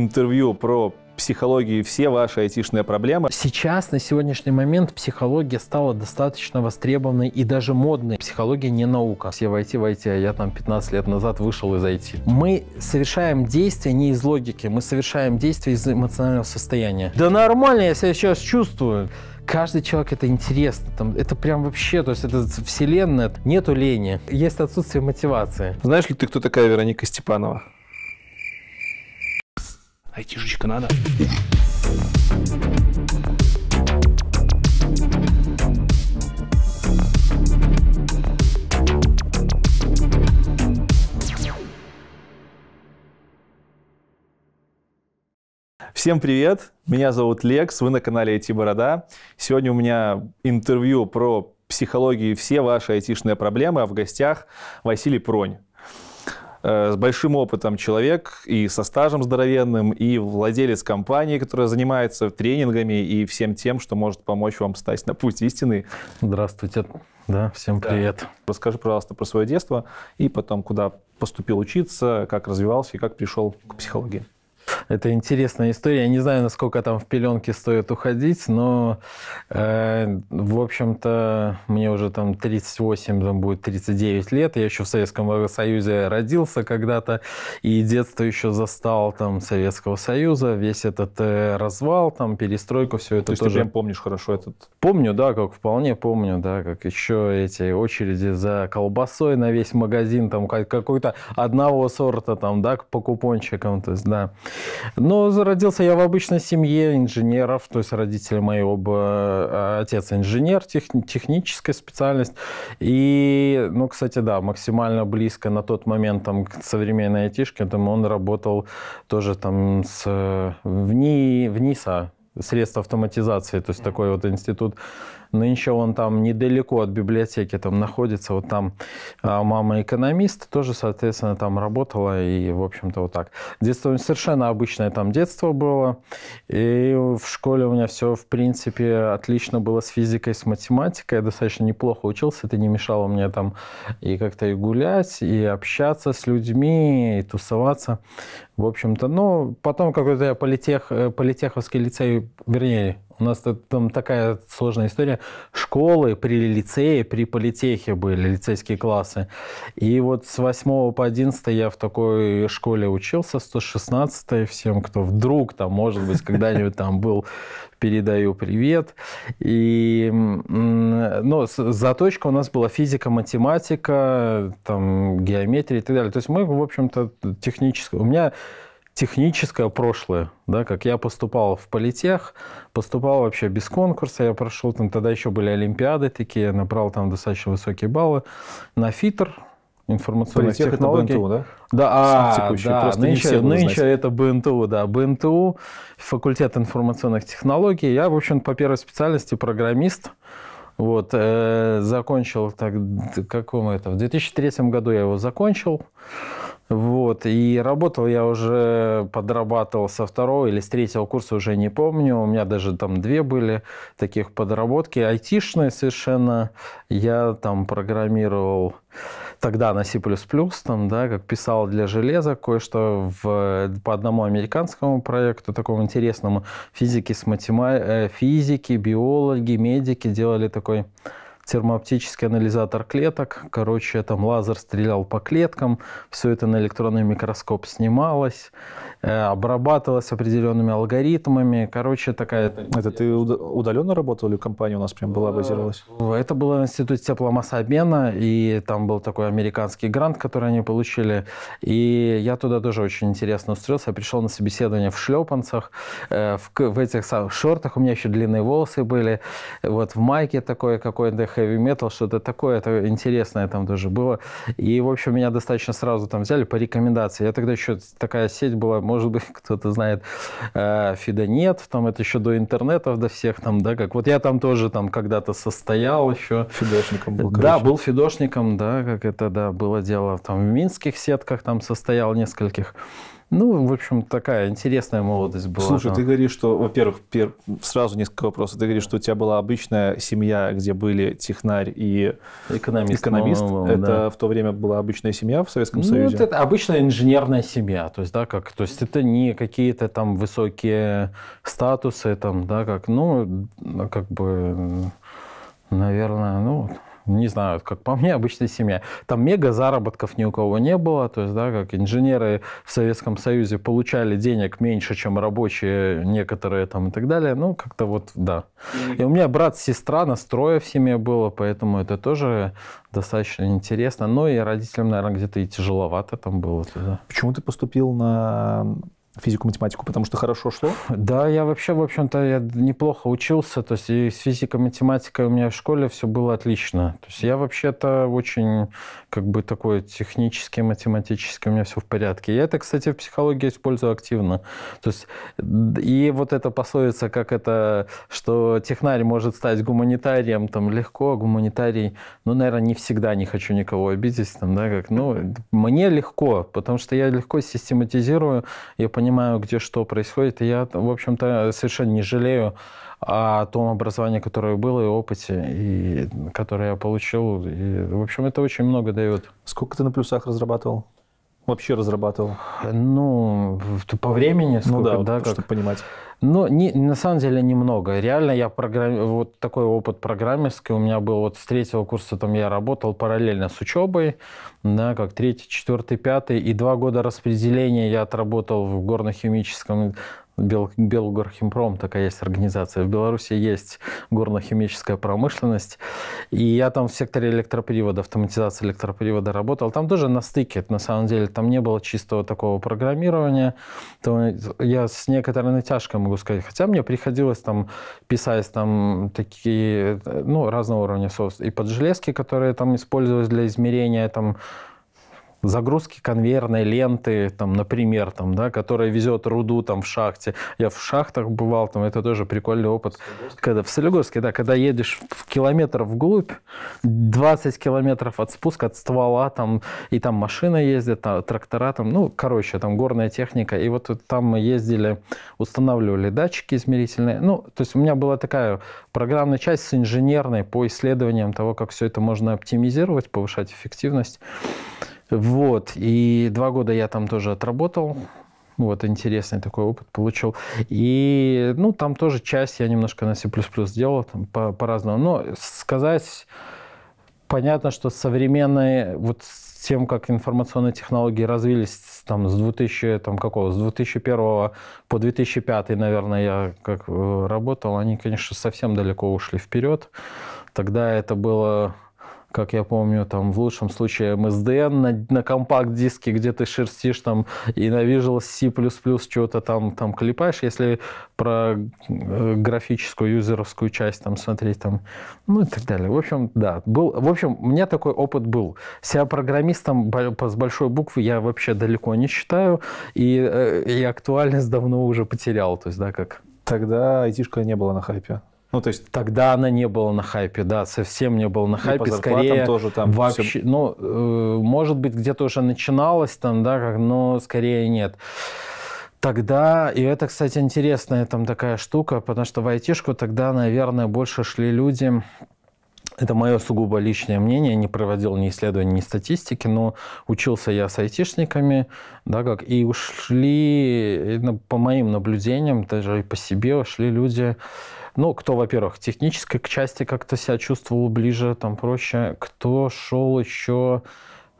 интервью про психологии все ваши айтишные проблемы. Сейчас, на сегодняшний момент, психология стала достаточно востребованной и даже модной. Психология не наука. Все в IT, в IT, а я там 15 лет назад вышел из IT. Мы совершаем действия не из логики, мы совершаем действия из эмоционального состояния. Да нормально, я себя сейчас чувствую. Каждый человек это интересно, там, это прям вообще, то есть это вселенная, нету лени, есть отсутствие мотивации. Знаешь ли ты, кто такая Вероника Степанова? Айтишечка надо. Всем привет! Меня зовут Лекс, вы на канале IT Борода. Сегодня у меня интервью про психологию и все ваши айтишные проблемы, а в гостях Василий Пронь. Э, с большим опытом человек и со стажем здоровенным, и владелец компании, которая занимается тренингами и всем тем, что может помочь вам стать на путь истины. Здравствуйте. Да, всем да. привет. Расскажи, пожалуйста, про свое детство и потом, куда поступил учиться, как развивался и как пришел к психологии. Это интересная история. Я не знаю, насколько там в пеленке стоит уходить, но, э, в общем-то, мне уже там 38, там будет 39 лет. Я еще в Советском Союзе родился когда-то, и детство еще застал там Советского Союза, весь этот э, развал, там перестройку, все это То есть тоже... ты прям помнишь хорошо этот? Помню, да, как вполне помню, да, как еще эти очереди за колбасой на весь магазин, там какой-то одного сорта, там, да, по купончикам, то есть, да. Но зародился я в обычной семье инженеров, то есть родители мои оба, э, отец инженер, тех, техническая специальность. И, ну, кстати, да, максимально близко на тот момент там, к современной айтишке, там он работал тоже там с, э, в, НИ, в НИСа, средства автоматизации, то есть такой вот институт Нынче он там недалеко от библиотеки там находится, вот там а, мама экономист, тоже, соответственно, там работала, и, в общем-то, вот так. Детство совершенно обычное там детство было, и в школе у меня все, в принципе, отлично было с физикой, с математикой, я достаточно неплохо учился, это не мешало мне там и как-то и гулять, и общаться с людьми, и тусоваться. В общем-то, ну, потом какой-то я политех, э, политеховский лицей, вернее, у нас там такая сложная история. Школы при лицее, при политехе были, лицейские классы. И вот с 8 по 11 я в такой школе учился, 116 всем, кто вдруг там, может быть, когда-нибудь там был, передаю привет. И ну, заточка у нас была физика, математика, там, геометрия и так далее. То есть мы, в общем-то, технически... У меня техническое прошлое, да, как я поступал в политех, поступал вообще без конкурса, я прошел там, тогда еще были олимпиады такие, набрал там достаточно высокие баллы, на ФИТР, информационных политех технологий. это БНТУ, да? Да, а, текущий, да нынче, нынче это БНТУ, да, БНТУ, факультет информационных технологий. Я, в общем, по первой специальности программист. Вот, э, закончил, так, каком это, в 2003 году я его закончил. Вот, и работал я уже, подрабатывал со второго или с третьего курса, уже не помню. У меня даже там две были таких подработки, айтишные совершенно. Я там программировал тогда на C++, там, да, как писал для железа кое-что в, по одному американскому проекту, такому интересному. Физики с математикой, э, физики, биологи, медики делали такой термооптический анализатор клеток. Короче, там лазер стрелял по клеткам, все это на электронный микроскоп снималось. Э, обрабатывалась определенными алгоритмами. Короче, такая... Это ты удаленно работал или компания у нас прям была, базировалась? Э, это было в Институте тепломассообмена, и там был такой американский грант, который они получили. И я туда тоже очень интересно устроился. Я пришел на собеседование в шлепанцах, э, в, в этих самых шортах. У меня еще длинные волосы были. Вот в майке такое какой-то хэви метал, что-то такое. Это интересное там тоже было. И, в общем, меня достаточно сразу там взяли по рекомендации. Я тогда еще такая сеть была, может быть, кто-то знает э, Фидонет, там это еще до интернетов, до всех там, да, как вот я там тоже там когда-то состоял еще. Фидошником был, короче. Да, был фидошником, да, как это, да, было дело там в минских сетках, там состоял нескольких. Ну, в общем, такая интересная молодость была. Слушай, но... ты говоришь, что, во-первых, пер... сразу несколько вопросов. Ты говоришь, что у тебя была обычная семья, где были технарь и экономист. экономист. это да. в то время была обычная семья в Советском ну, Союзе? Это обычная инженерная семья. То есть, да, как, то есть это не какие-то там высокие статусы, там, да, как, ну, как бы, наверное, ну, не знаю, как по мне, обычная семья. Там мега заработков ни у кого не было, то есть, да, как инженеры в Советском Союзе получали денег меньше, чем рабочие некоторые там и так далее, ну, как-то вот, да. И у меня брат, сестра, настроя в семье было, поэтому это тоже достаточно интересно. Но и родителям, наверное, где-то и тяжеловато там было. Тогда. Почему ты поступил на физику-математику, потому что хорошо шло? Да, я вообще, в общем-то, я неплохо учился, то есть и с физикой, математикой у меня в школе все было отлично. То есть я вообще-то очень как бы такое технически, математически у меня все в порядке. Я это, кстати, в психологии использую активно. То есть, и вот эта пословица, как это, что технарь может стать гуманитарием там легко, гуманитарий, ну, наверное, не всегда не хочу никого обидеть, там, да, как, ну, мне легко, потому что я легко систематизирую, я понимаю, где что происходит, и я, в общем-то, совершенно не жалею о том образовании, которое было, и опыте, и которое я получил. И, в общем, это очень много дает. Сколько ты на плюсах разрабатывал? Вообще разрабатывал? Ну, по времени, сколько, ну да, да вот, как... чтобы понимать. Ну, не, на самом деле немного. Реально я программ... вот такой опыт программистский у меня был. Вот с третьего курса там я работал параллельно с учебой, да, как третий, четвертый, пятый. И два года распределения я отработал в горно-химическом Бел, Белгорхимпром такая есть организация. В Беларуси есть горно-химическая промышленность. И я там в секторе электропривода, автоматизации электропривода работал. Там тоже на стыке, на самом деле, там не было чистого такого программирования. То я с некоторой натяжкой могу сказать. Хотя мне приходилось там писать там такие, ну, разного уровня софт. И под железки, которые там использовались для измерения там загрузки конвейерной ленты, там, например, там, да, которая везет руду там в шахте. Я в шахтах бывал, там, это тоже прикольный опыт. В когда в Солигорске, да, когда едешь в километр вглубь, 20 километров от спуска, от ствола, там, и там машина ездит, там, трактора, там, ну, короче, там горная техника. И вот там мы ездили, устанавливали датчики измерительные. Ну, то есть у меня была такая программная часть с инженерной по исследованиям того, как все это можно оптимизировать, повышать эффективность. Вот, и два года я там тоже отработал. Вот, интересный такой опыт получил. И, ну, там тоже часть я немножко на C++ сделал, там по- по-разному. Но сказать, понятно, что современные, вот с тем, как информационные технологии развились там с 2000, там какого, с 2001 по 2005, наверное, я как э, работал, они, конечно, совсем далеко ушли вперед. Тогда это было как я помню, там в лучшем случае MSDN эм на, на компакт-диске, где ты шерстишь там и на Visual C++ что то там, там клепаешь, если про э, графическую, юзеровскую часть там смотреть, там, ну и так далее. В общем, да, был, в общем, у меня такой опыт был. Себя программистом с большой буквы я вообще далеко не считаю, и, э, и актуальность давно уже потерял, то есть, да, как... Тогда айтишка не было на хайпе. Ну, то есть... Тогда она не была на хайпе, да, совсем не была на хайпе. И по скорее тоже там вообще, все... ну, э, может быть, где-то уже начиналось там, да, как, но скорее нет. Тогда, и это, кстати, интересная там такая штука, потому что в айтишку тогда, наверное, больше шли люди, это мое сугубо личное мнение, не проводил ни исследований, ни статистики, но учился я с айтишниками, да, как, и ушли, по моим наблюдениям, даже и по себе, ушли люди, ну, кто, во-первых, технической к части как-то себя чувствовал ближе, там проще, кто шел еще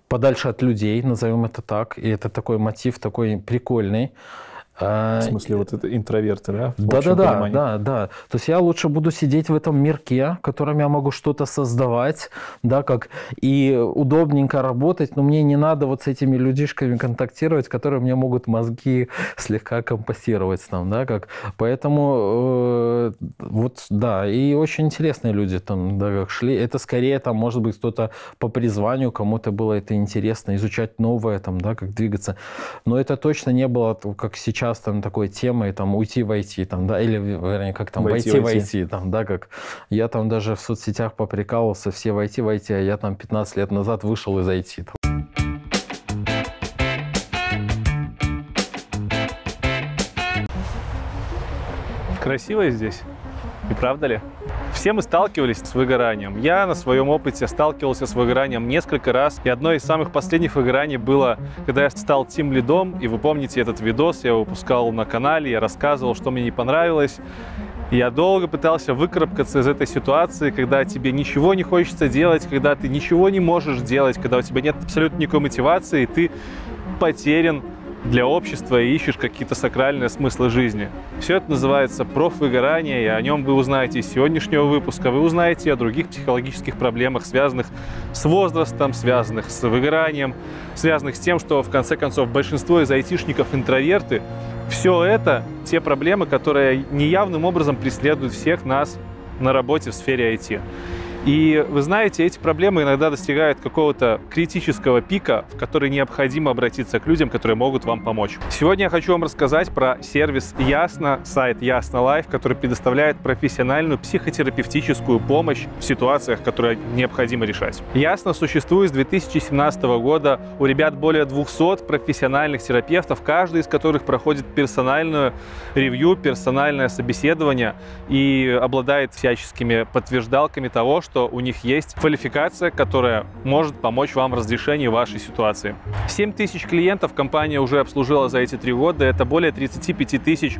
подальше от людей, назовем это так, и это такой мотив такой прикольный. А, в смысле, вот это интроверты, да? Да-да-да, да, да. То есть я лучше буду сидеть в этом мирке, в котором я могу что-то создавать, да, как и удобненько работать, но мне не надо вот с этими людишками контактировать, которые мне могут мозги слегка компостировать там, да, как. Поэтому э, вот, да, и очень интересные люди там, да, как шли. Это скорее там, может быть, кто-то по призванию, кому-то было это интересно, изучать новое там, да, как двигаться. Но это точно не было, как сейчас частым такой темой, там, уйти войти, там, да, или, вернее, как там, войти войти, там, да, как я там даже в соцсетях поприкалывался, все войти войти, а я там 15 лет назад вышел из IT, там. Красиво здесь, не правда ли? Все мы сталкивались с выгоранием. Я на своем опыте сталкивался с выгоранием несколько раз. И одно из самых последних выгораний было, когда я стал тим лидом. И вы помните этот видос, я выпускал на канале, я рассказывал, что мне не понравилось. Я долго пытался выкарабкаться из этой ситуации, когда тебе ничего не хочется делать, когда ты ничего не можешь делать, когда у тебя нет абсолютно никакой мотивации, и ты потерян, для общества и ищешь какие-то сакральные смыслы жизни. Все это называется профвыгорание, и о нем вы узнаете из сегодняшнего выпуска. Вы узнаете о других психологических проблемах, связанных с возрастом, связанных с выгоранием, связанных с тем, что, в конце концов, большинство из айтишников интроверты. Все это те проблемы, которые неявным образом преследуют всех нас на работе в сфере IT. И вы знаете, эти проблемы иногда достигают какого-то критического пика, в который необходимо обратиться к людям, которые могут вам помочь. Сегодня я хочу вам рассказать про сервис Ясно, сайт Ясно Лайф, который предоставляет профессиональную психотерапевтическую помощь в ситуациях, которые необходимо решать. Ясно существует с 2017 года. У ребят более 200 профессиональных терапевтов, каждый из которых проходит персональную ревью, персональное собеседование и обладает всяческими подтверждалками того, что что у них есть квалификация, которая может помочь вам в разрешении вашей ситуации. 7 тысяч клиентов компания уже обслужила за эти три года. Это более 35 тысяч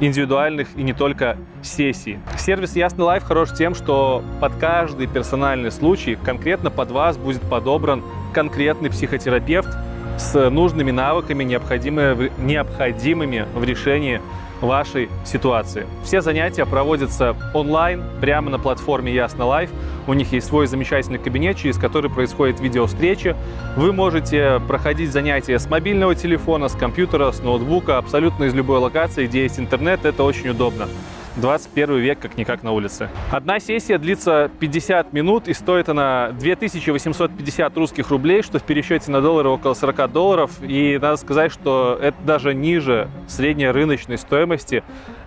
индивидуальных и не только сессий. Сервис Ясный Лайф хорош тем, что под каждый персональный случай конкретно под вас будет подобран конкретный психотерапевт с нужными навыками, необходимыми, необходимыми в решении вашей ситуации. Все занятия проводятся онлайн, прямо на платформе Ясно Лайф. У них есть свой замечательный кабинет, через который происходит видеовстречи. Вы можете проходить занятия с мобильного телефона, с компьютера, с ноутбука, абсолютно из любой локации, где есть интернет. Это очень удобно. 21 век как-никак на улице. Одна сессия длится 50 минут и стоит она 2850 русских рублей, что в пересчете на доллары около 40 долларов. И надо сказать, что это даже ниже средней рыночной стоимости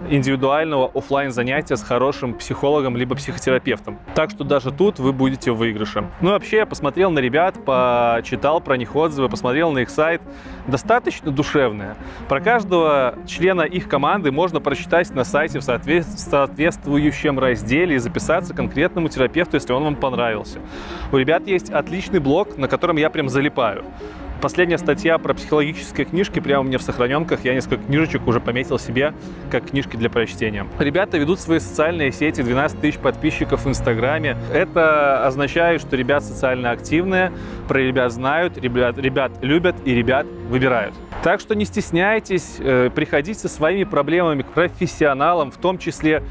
индивидуального офлайн занятия с хорошим психологом либо психотерапевтом. Так что даже тут вы будете в выигрыше. Ну вообще, я посмотрел на ребят, почитал про них отзывы, посмотрел на их сайт. Достаточно душевные. Про каждого члена их команды можно прочитать на сайте в соответствии соответствующем разделе и записаться конкретному терапевту, если он вам понравился. У ребят есть отличный блог, на котором я прям залипаю. Последняя статья про психологические книжки прямо у меня в сохраненках. Я несколько книжечек уже пометил себе как книжки для прочтения. Ребята ведут свои социальные сети, 12 тысяч подписчиков в Инстаграме. Это означает, что ребят социально активные, про ребят знают, ребят, ребят любят и ребят выбирают. Так что не стесняйтесь, э, приходите со своими проблемами к профессионалам, в том числе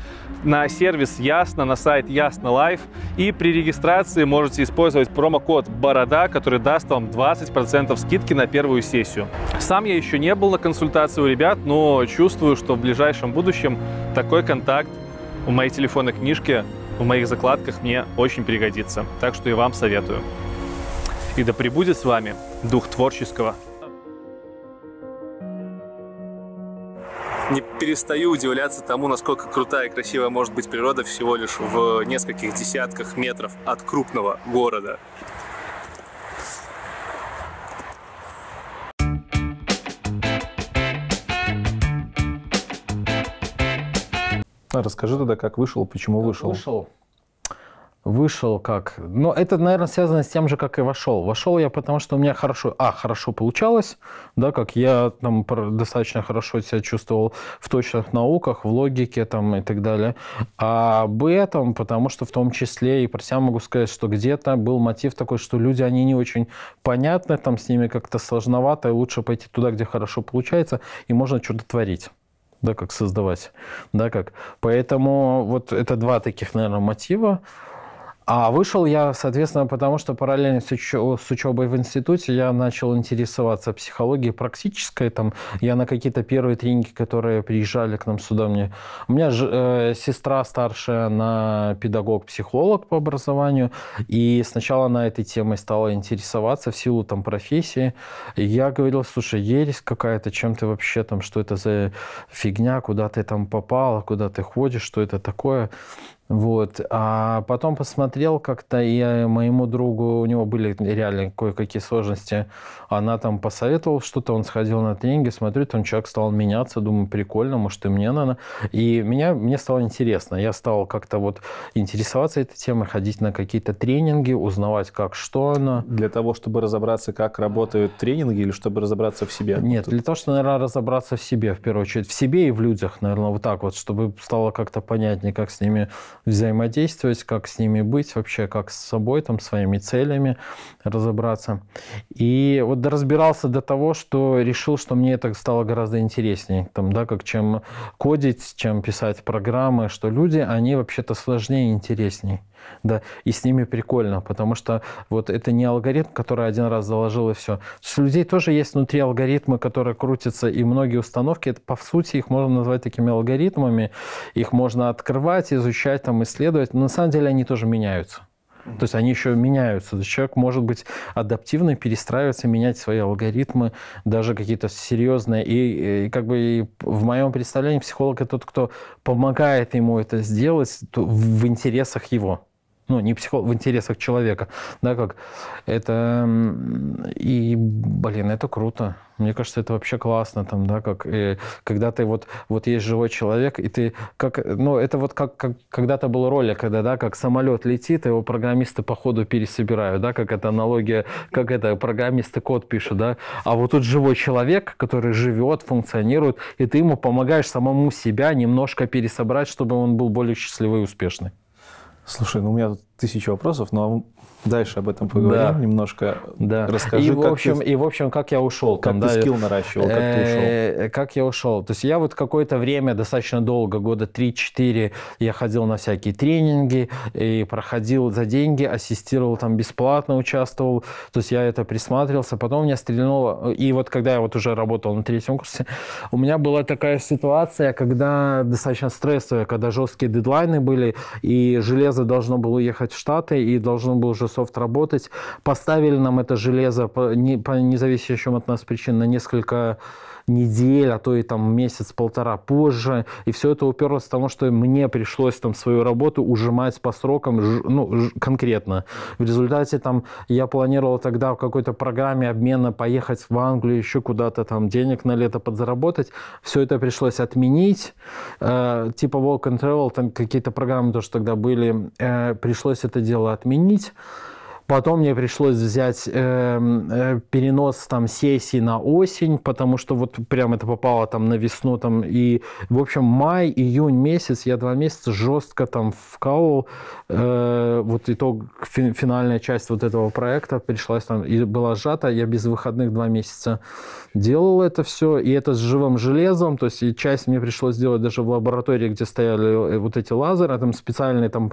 на сервис Ясно, на сайт Ясно Лайф. И при регистрации можете использовать промокод «Борода», который даст вам 20% скидки на первую сессию. Сам я еще не был на консультации у ребят, но чувствую, что в ближайшем будущем такой контакт у моей телефонной книжки, в моих закладках мне очень пригодится. Так что и вам советую. И да пребудет с вами дух творческого не перестаю удивляться тому, насколько крутая и красивая может быть природа всего лишь в нескольких десятках метров от крупного города. Расскажи тогда, как вышел, почему как вышел. Вышел вышел как... Но это, наверное, связано с тем же, как и вошел. Вошел я, потому что у меня хорошо... А, хорошо получалось, да, как я там достаточно хорошо себя чувствовал в точных науках, в логике там и так далее. А Б, этом, потому что в том числе, и про себя могу сказать, что где-то был мотив такой, что люди, они не очень понятны, там с ними как-то сложновато, и лучше пойти туда, где хорошо получается, и можно что-то творить да, как создавать, да, как. Поэтому вот это два таких, наверное, мотива. А вышел я, соответственно, потому что параллельно с, учебой в институте я начал интересоваться психологией практической. Там, я на какие-то первые тренинги, которые приезжали к нам сюда, мне... у меня ж, э, сестра старшая, она педагог-психолог по образованию, и сначала на этой темой стала интересоваться в силу там, профессии. И я говорил, слушай, ересь какая-то, чем ты вообще там, что это за фигня, куда ты там попала, куда ты ходишь, что это такое. Вот. А потом посмотрел как-то, и моему другу, у него были реально кое-какие сложности. Она там посоветовала что-то, он сходил на тренинги, смотрю, там человек стал меняться, думаю, прикольно, может, и мне надо. И меня, мне стало интересно. Я стал как-то вот интересоваться этой темой, ходить на какие-то тренинги, узнавать, как, что она. Для того, чтобы разобраться, как работают тренинги, или чтобы разобраться в себе? Нет, для того, чтобы, наверное, разобраться в себе, в первую очередь. В себе и в людях, наверное, вот так вот, чтобы стало как-то понятнее, как с ними взаимодействовать, как с ними быть, вообще как с собой, там, своими целями разобраться. И вот разбирался до того, что решил, что мне это стало гораздо интереснее, там, да, как чем кодить, чем писать программы, что люди, они вообще-то сложнее и интереснее да, и с ними прикольно, потому что вот это не алгоритм, который один раз заложил и все. С людей тоже есть внутри алгоритмы, которые крутятся, и многие установки, это по сути их можно назвать такими алгоритмами, их можно открывать, изучать, там, исследовать, но на самом деле они тоже меняются. То есть они еще меняются. То есть человек может быть адаптивно перестраиваться, менять свои алгоритмы, даже какие-то серьезные. И, и как бы и в моем представлении психолог это тот, кто помогает ему это сделать в интересах его ну, не психолог в интересах человека, да, как это, и, блин, это круто. Мне кажется, это вообще классно, там, да, как, и, э, когда ты вот, вот есть живой человек, и ты, как, ну, это вот как, как когда-то был ролик, когда, да, как самолет летит, его программисты по ходу пересобирают, да, как это аналогия, как это, программисты код пишут, да, а вот тут живой человек, который живет, функционирует, и ты ему помогаешь самому себя немножко пересобрать, чтобы он был более счастливый и успешный. Слушай, ну у меня тут тысяча вопросов, но Дальше об этом поговорим да. немножко. Да. Расскажи, и, в общем, ты... и в общем, как я ушел. Как там, ты да? скилл наращивал, как ты э, ушел. Как я ушел. То есть я вот какое-то время, достаточно долго, года 3-4, я ходил на всякие тренинги и проходил за деньги, ассистировал там бесплатно, участвовал. То есть я это присматривался. Потом меня стрельнуло. И вот когда я вот уже работал на третьем курсе, у меня была такая ситуация, когда достаточно стрессовая, когда жесткие дедлайны были, и железо должно было ехать в Штаты, и должно было уже Microsoft работать. Поставили нам это железо по, не, по независящим от нас причин на несколько недель, а то и там месяц-полтора позже. И все это уперлось в том, что мне пришлось там свою работу ужимать по срокам ну, конкретно. В результате там я планировал тогда в какой-то программе обмена поехать в Англию, еще куда-то там денег на лето подзаработать. Все это пришлось отменить. Э, типа Walk and Travel, там какие-то программы тоже тогда были. Э, пришлось это дело отменить. Потом мне пришлось взять эм, э, перенос там сессии на осень, потому что вот прям это попало там на весну там и в общем май, июнь месяц я два месяца жестко там вкалывал. Э, вот итог фи финальная часть вот этого проекта пришлась там и была сжата. Я без выходных два месяца делал это все и это с живым железом, то есть и часть мне пришлось сделать даже в лаборатории, где стояли э, вот эти лазеры, а там специальные там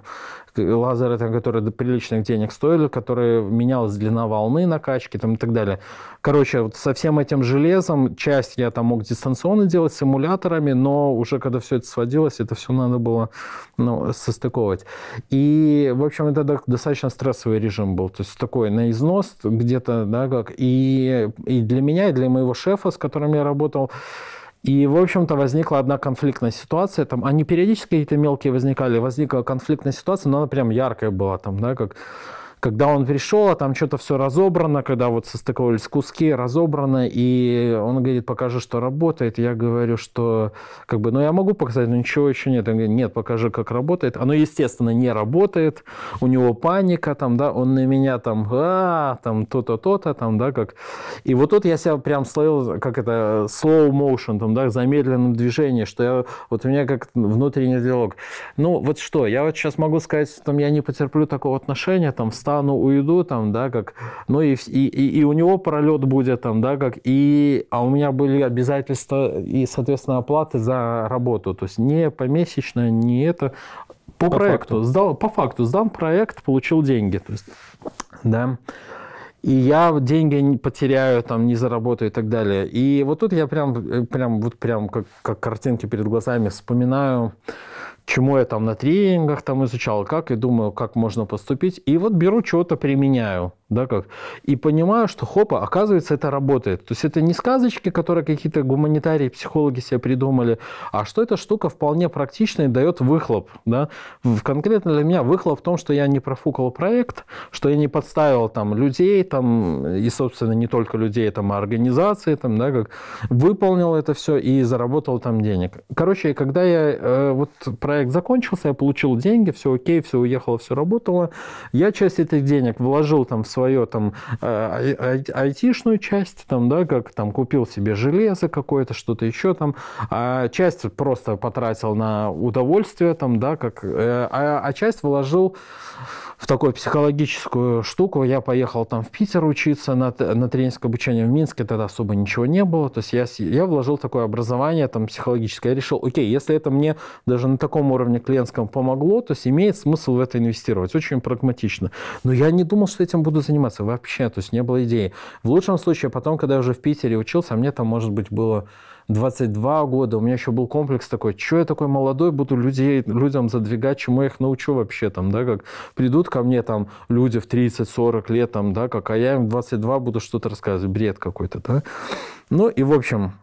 Э, лазеры, там, которые приличных денег стоили, которые менялась длина волны накачки там, и так далее. Короче, вот со всем этим железом часть я там мог дистанционно делать симуляторами, но уже когда все это сводилось, это все надо было ну, состыковывать. И, в общем, это достаточно стрессовый режим был, то есть такой на износ где-то, да, как. И, и для меня, и для моего шефа, с которым я работал, и, в общем-то, возникла одна конфликтная ситуация. Там, они периодически какие-то мелкие возникали. Возникла конфликтная ситуация, но она прям яркая была. Там, да, как когда он пришел, а там что-то все разобрано, когда вот состыковались куски, разобрано, и он говорит, покажи, что работает. Я говорю, что как бы, ну я могу показать, но ничего еще нет. Он говорит, нет, покажи, как работает. Оно, естественно, не работает, у него паника, там, да, он на меня там, а, там, то-то, то-то, там, да, как. И вот тут я себя прям словил, как это, slow motion, там, да, в замедленном движении, что я, вот у меня как внутренний диалог. Ну, вот что, я вот сейчас могу сказать, там, я не потерплю такого отношения, там, встал встану, уйду, там, да, как, ну и, и, и у него пролет будет, там, да, как, и, а у меня были обязательства и, соответственно, оплаты за работу, то есть не помесячно, не это, по, по проекту, факту. сдал, по факту, сдам проект, получил деньги, то есть, да, и я деньги не потеряю, там, не заработаю и так далее. И вот тут я прям, э, прям, вот прям как, как картинки перед глазами вспоминаю, чему я там на тренингах там изучал, как и думаю, как можно поступить. И вот беру что то применяю да, как, и понимаю, что хопа, оказывается, это работает. То есть это не сказочки, которые какие-то гуманитарии, психологи себе придумали, а что эта штука вполне практичная и дает выхлоп, да. В, конкретно для меня выхлоп в том, что я не профукал проект, что я не подставил там людей, там, и, собственно, не только людей, там, а организации, там, да, как, выполнил это все и заработал там денег. Короче, когда я, э, вот проект закончился, я получил деньги, все окей, все уехало, все работало, я часть этих денег вложил там в свою свою там э, айтишную часть, там, да, как там купил себе железо какое-то, что-то еще там, а часть просто потратил на удовольствие, там, да, как, э, а, а часть вложил в такую психологическую штуку. Я поехал там в Питер учиться на, на тренерское обучение в Минске, тогда особо ничего не было. То есть я, я вложил такое образование там психологическое. Я решил, окей, если это мне даже на таком уровне клиентском помогло, то есть имеет смысл в это инвестировать. Очень прагматично. Но я не думал, что этим буду заниматься вообще, то есть не было идеи. В лучшем случае, потом, когда я уже в Питере учился, а мне там, может быть, было 22 года, у меня еще был комплекс такой, что я такой молодой буду людей, людям задвигать, чему я их научу вообще, там, да, как придут ко мне там люди в 30-40 лет, там, да, как, а я им в 22 буду что-то рассказывать, бред какой-то, да. Ну и, в общем,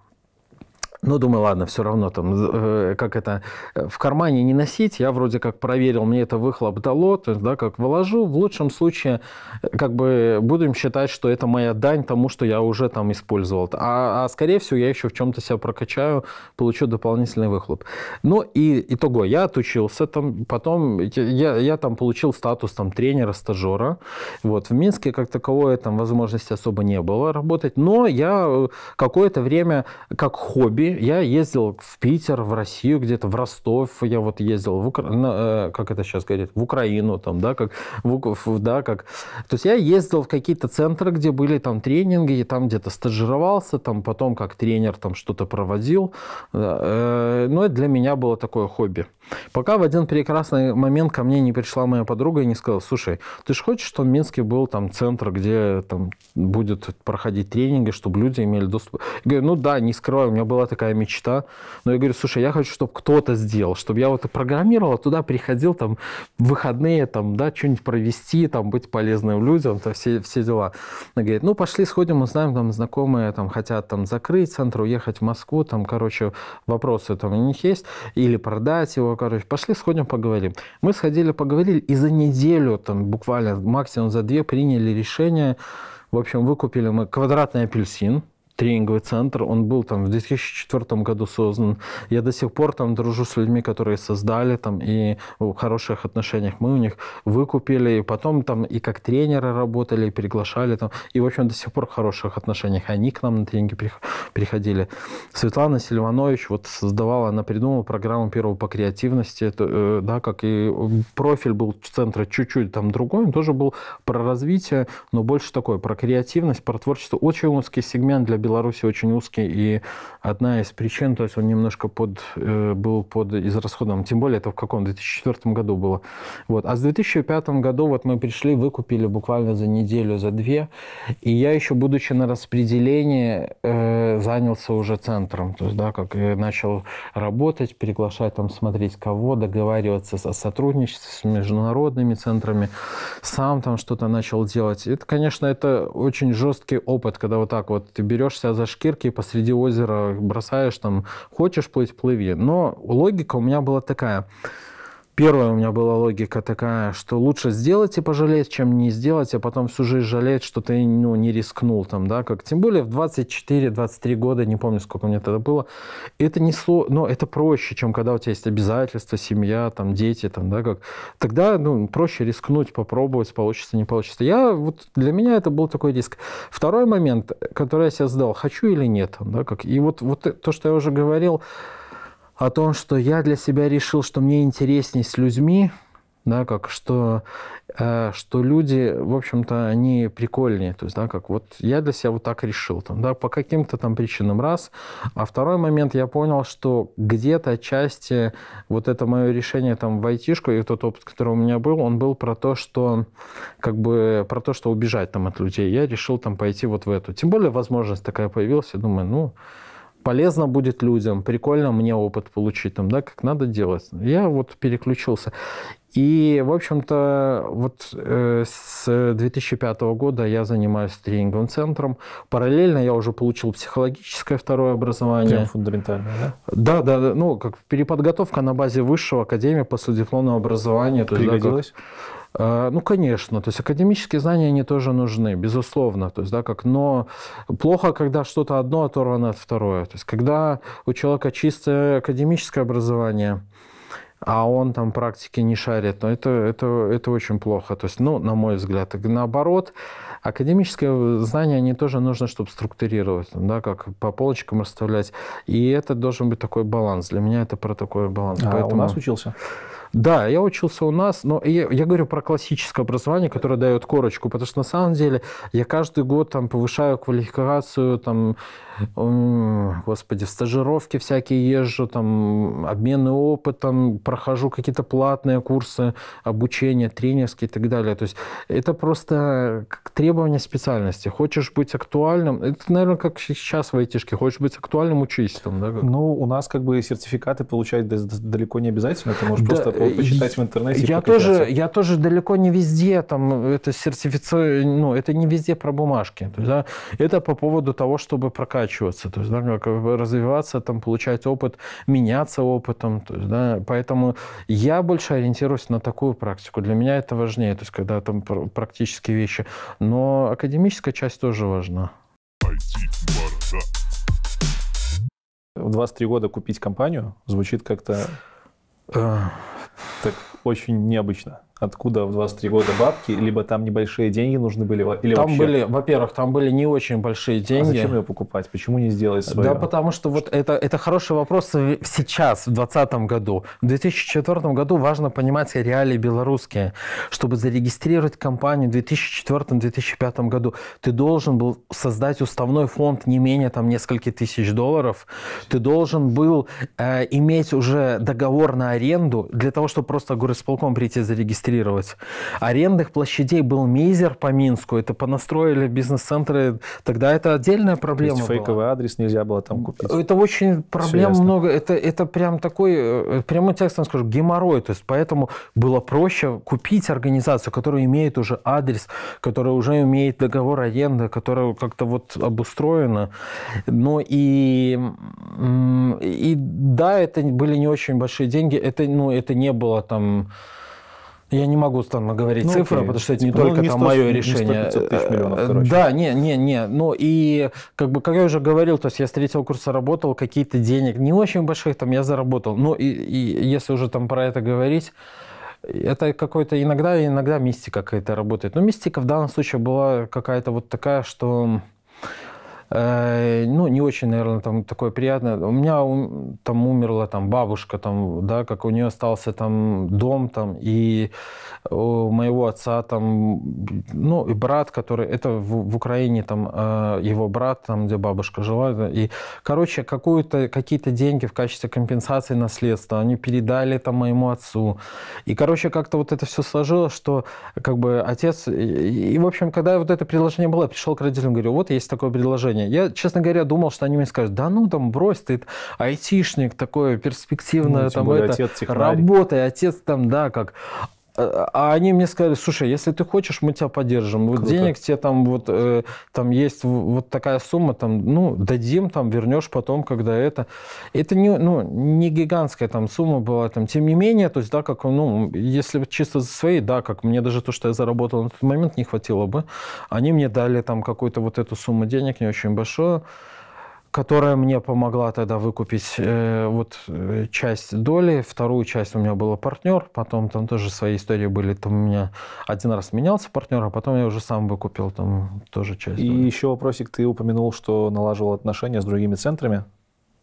ну, думаю, ладно, все равно там, э, как это, э, в кармане не носить. Я вроде как проверил, мне это выхлоп дало, то есть, да, как выложу. В лучшем случае, э, как бы, будем считать, что это моя дань тому, что я уже там использовал. А, а скорее всего, я еще в чем-то себя прокачаю, получу дополнительный выхлоп. Ну, и итого, я отучился там, потом я, я там получил статус там тренера, стажера. Вот, в Минске как таковой там возможности особо не было работать, но я э, какое-то время как хобби я ездил в Питер, в Россию где-то, в Ростов я вот ездил, в Укра... на, э, как это сейчас говорят, в Украину там, да, как, в, да, как. То есть я ездил в какие-то центры, где были там тренинги, и там где-то стажировался, там потом как тренер там что-то проводил. Э, э, но это для меня было такое хобби. Пока в один прекрасный момент ко мне не пришла моя подруга и не сказала, слушай, ты же хочешь, чтобы в Минске был там центр, где там будет проходить тренинги, чтобы люди имели доступ? Я говорю, ну да, не скрываю, у меня была такая мечта. Но я говорю, слушай, я хочу, чтобы кто-то сделал, чтобы я вот и программировал, а туда приходил там в выходные, там, да, что-нибудь провести, там, быть полезным людям, там, все, все дела. Она говорит, ну пошли, сходим, узнаем, там, знакомые там хотят там закрыть центр, уехать в Москву, там, короче, вопросы там у них есть, или продать его, короче, пошли, сходим, поговорим. Мы сходили, поговорили, и за неделю, там, буквально максимум за две приняли решение. В общем, выкупили мы квадратный апельсин, тренинговый центр. Он был там в 2004 году создан. Я до сих пор там дружу с людьми, которые создали там, и в хороших отношениях мы у них выкупили, и потом там и как тренеры работали, и приглашали там. И, в общем, до сих пор в хороших отношениях. Они к нам на тренинги приходили. Светлана Сильванович вот создавала, она придумала программу первого по креативности, это, э, да, как и э, профиль был центра чуть-чуть там другой, он тоже был про развитие, но больше такой, про креативность, про творчество. Очень узкий сегмент для Беларуси очень узкий, и одна из причин, то есть он немножко под, э, был под израсходом, тем более это в каком, 2004 году было. Вот. А с 2005 году вот мы пришли, выкупили буквально за неделю, за две, и я еще, будучи на распределении, э, занялся уже центром, то есть, да, как я начал работать, приглашать там смотреть кого, договариваться о сотрудничестве с международными центрами, сам там что-то начал делать. Это, конечно, это очень жесткий опыт, когда вот так вот ты берешь хватаешься за шкирки посреди озера, бросаешь там, хочешь плыть, плыви. Но логика у меня была такая – Первая у меня была логика такая, что лучше сделать и пожалеть, чем не сделать, а потом всю жизнь жалеть, что ты ну, не рискнул там, да, как тем более в 24-23 года, не помню, сколько мне тогда было, это не сло... но это проще, чем когда у тебя есть обязательства, семья, там, дети, там, да, как. Тогда, ну, проще рискнуть, попробовать, получится, не получится. Я, вот для меня это был такой риск. Второй момент, который я себе задал, хочу или нет, там, да, как. И вот, вот то, что я уже говорил, о том, что я для себя решил, что мне интереснее с людьми, да, как что, э, что люди, в общем-то, они прикольнее, то есть, да, как вот я для себя вот так решил, там, да, по каким-то там причинам раз, а второй момент я понял, что где-то отчасти вот это мое решение там в айтишку и тот опыт, который у меня был, он был про то, что как бы про то, что убежать там от людей, я решил там пойти вот в эту, тем более возможность такая появилась, я думаю, ну, полезно будет людям, прикольно мне опыт получить, там, да, как надо делать. Я вот переключился. И, в общем-то, вот э, с 2005 года я занимаюсь тренинговым центром. Параллельно я уже получил психологическое второе образование. Прям фундаментальное, да? Да, да, Ну, как переподготовка на базе высшего академии после дипломного образования. Пригодилось? То есть, да, как... А, ну, конечно, то есть академические знания, они тоже нужны, безусловно, то есть, да, как, но плохо, когда что-то одно оторвано от второе, то есть, когда у человека чистое академическое образование, а он там практики не шарит, но это, это, это очень плохо, то есть, ну, на мой взгляд, наоборот, академическое знание, они тоже нужно, чтобы структурировать, да, как по полочкам расставлять, и это должен быть такой баланс, для меня это про такой баланс. А Поэтому... у нас учился? Да, я учился у нас, но я, я говорю про классическое образование, которое дает корочку, потому что на самом деле я каждый год там повышаю квалификацию, там, господи, в стажировки всякие езжу, там, обмены опытом, прохожу какие-то платные курсы обучения, тренерские и так далее. То есть это просто как требование специальности. Хочешь быть актуальным, это, наверное, как сейчас в айтишке, хочешь быть актуальным, учись там, да? Ну, у нас как бы сертификаты получать далеко не обязательно, ты можешь да, просто Э, почитать в интернете. Я тоже, я тоже далеко не везде там э, это сертифицирую, ну это не везде про бумажки. То есть, да, это по поводу того, чтобы прокачиваться, то есть да, как развиваться, там получать опыт, меняться опытом. То есть, да, поэтому я больше ориентируюсь на такую практику. Для меня это важнее, то есть когда там практические вещи. Но академическая часть тоже важна. В 23 года купить компанию звучит как-то Э, так очень необычно откуда в 23 года бабки, либо там небольшие деньги нужны были, или там вообще... были, во-первых, там были не очень большие а деньги. А зачем ее покупать? Почему не сделать свое? Да, потому что вот это, это хороший вопрос сейчас, в 2020 году. В 2004 году важно понимать реалии белорусские. Чтобы зарегистрировать компанию в 2004-2005 году, ты должен был создать уставной фонд не менее там нескольких тысяч долларов. Ты должен был э, иметь уже договор на аренду для того, чтобы просто горосполком прийти зарегистрировать демонстрировать. Арендных площадей был мизер по Минску. Это понастроили бизнес-центры. Тогда это отдельная проблема То есть, была. фейковый адрес нельзя было там купить. Это очень проблем много. Это, это прям такой, э, прямым текстом скажу, геморрой. То есть поэтому было проще купить организацию, которая имеет уже адрес, которая уже имеет договор аренды, которая как-то вот обустроена. Но и, и да, это были не очень большие деньги. Это, ну, это не было там я не могу там говорить ну, цифры, окей. потому что это не типа, ну, только не там 100, мое решение. Не тысяч э, миллионов, э, короче. Да, не, не, не. Ну и как бы, как я уже говорил, то есть я с третьего курса работал, какие-то денег не очень больших там я заработал. Ну и, и если уже там про это говорить, это какой-то иногда, иногда мистика какая-то работает. Но ну, мистика в данном случае была какая-то вот такая, что Э, ну, не очень, наверное, там такое приятное. У меня там умерла там бабушка, там, да, как у нее остался там дом, там, и у моего отца там, ну, и брат, который, это в, в Украине, там, э, его брат, там, где бабушка жила, и, короче, какую-то, какие-то деньги в качестве компенсации наследства они передали там моему отцу. И, короче, как-то вот это все сложилось, что, как бы, отец, и, и в общем, когда вот это предложение было, я пришел к родителям, говорю, вот есть такое предложение, меня. Я, честно говоря, думал, что они мне скажут, да ну там брось, ты айтишник такой перспективный, ну, там это, отец работай, отец там, да, как. Э, а они мне сказали, слушай, если ты хочешь, мы тебя поддержим. Вот Круто. денег тебе там вот э, там есть вот такая сумма, там, ну, дадим, там, вернешь потом, когда это. Это не, ну, не гигантская там сумма была, там, тем не менее, то есть, да, как, ну, если чисто за свои, да, как мне даже то, что я заработал на тот момент, не хватило бы. Они мне дали там какую-то вот эту сумму денег, не очень большую которая мне помогла тогда выкупить э, вот э, часть доли, вторую часть у меня был партнер, потом там тоже свои истории были, там у меня один раз менялся партнер, а потом я уже сам выкупил там тоже часть. И доли. еще вопросик, ты упомянул, что налаживал отношения с другими центрами,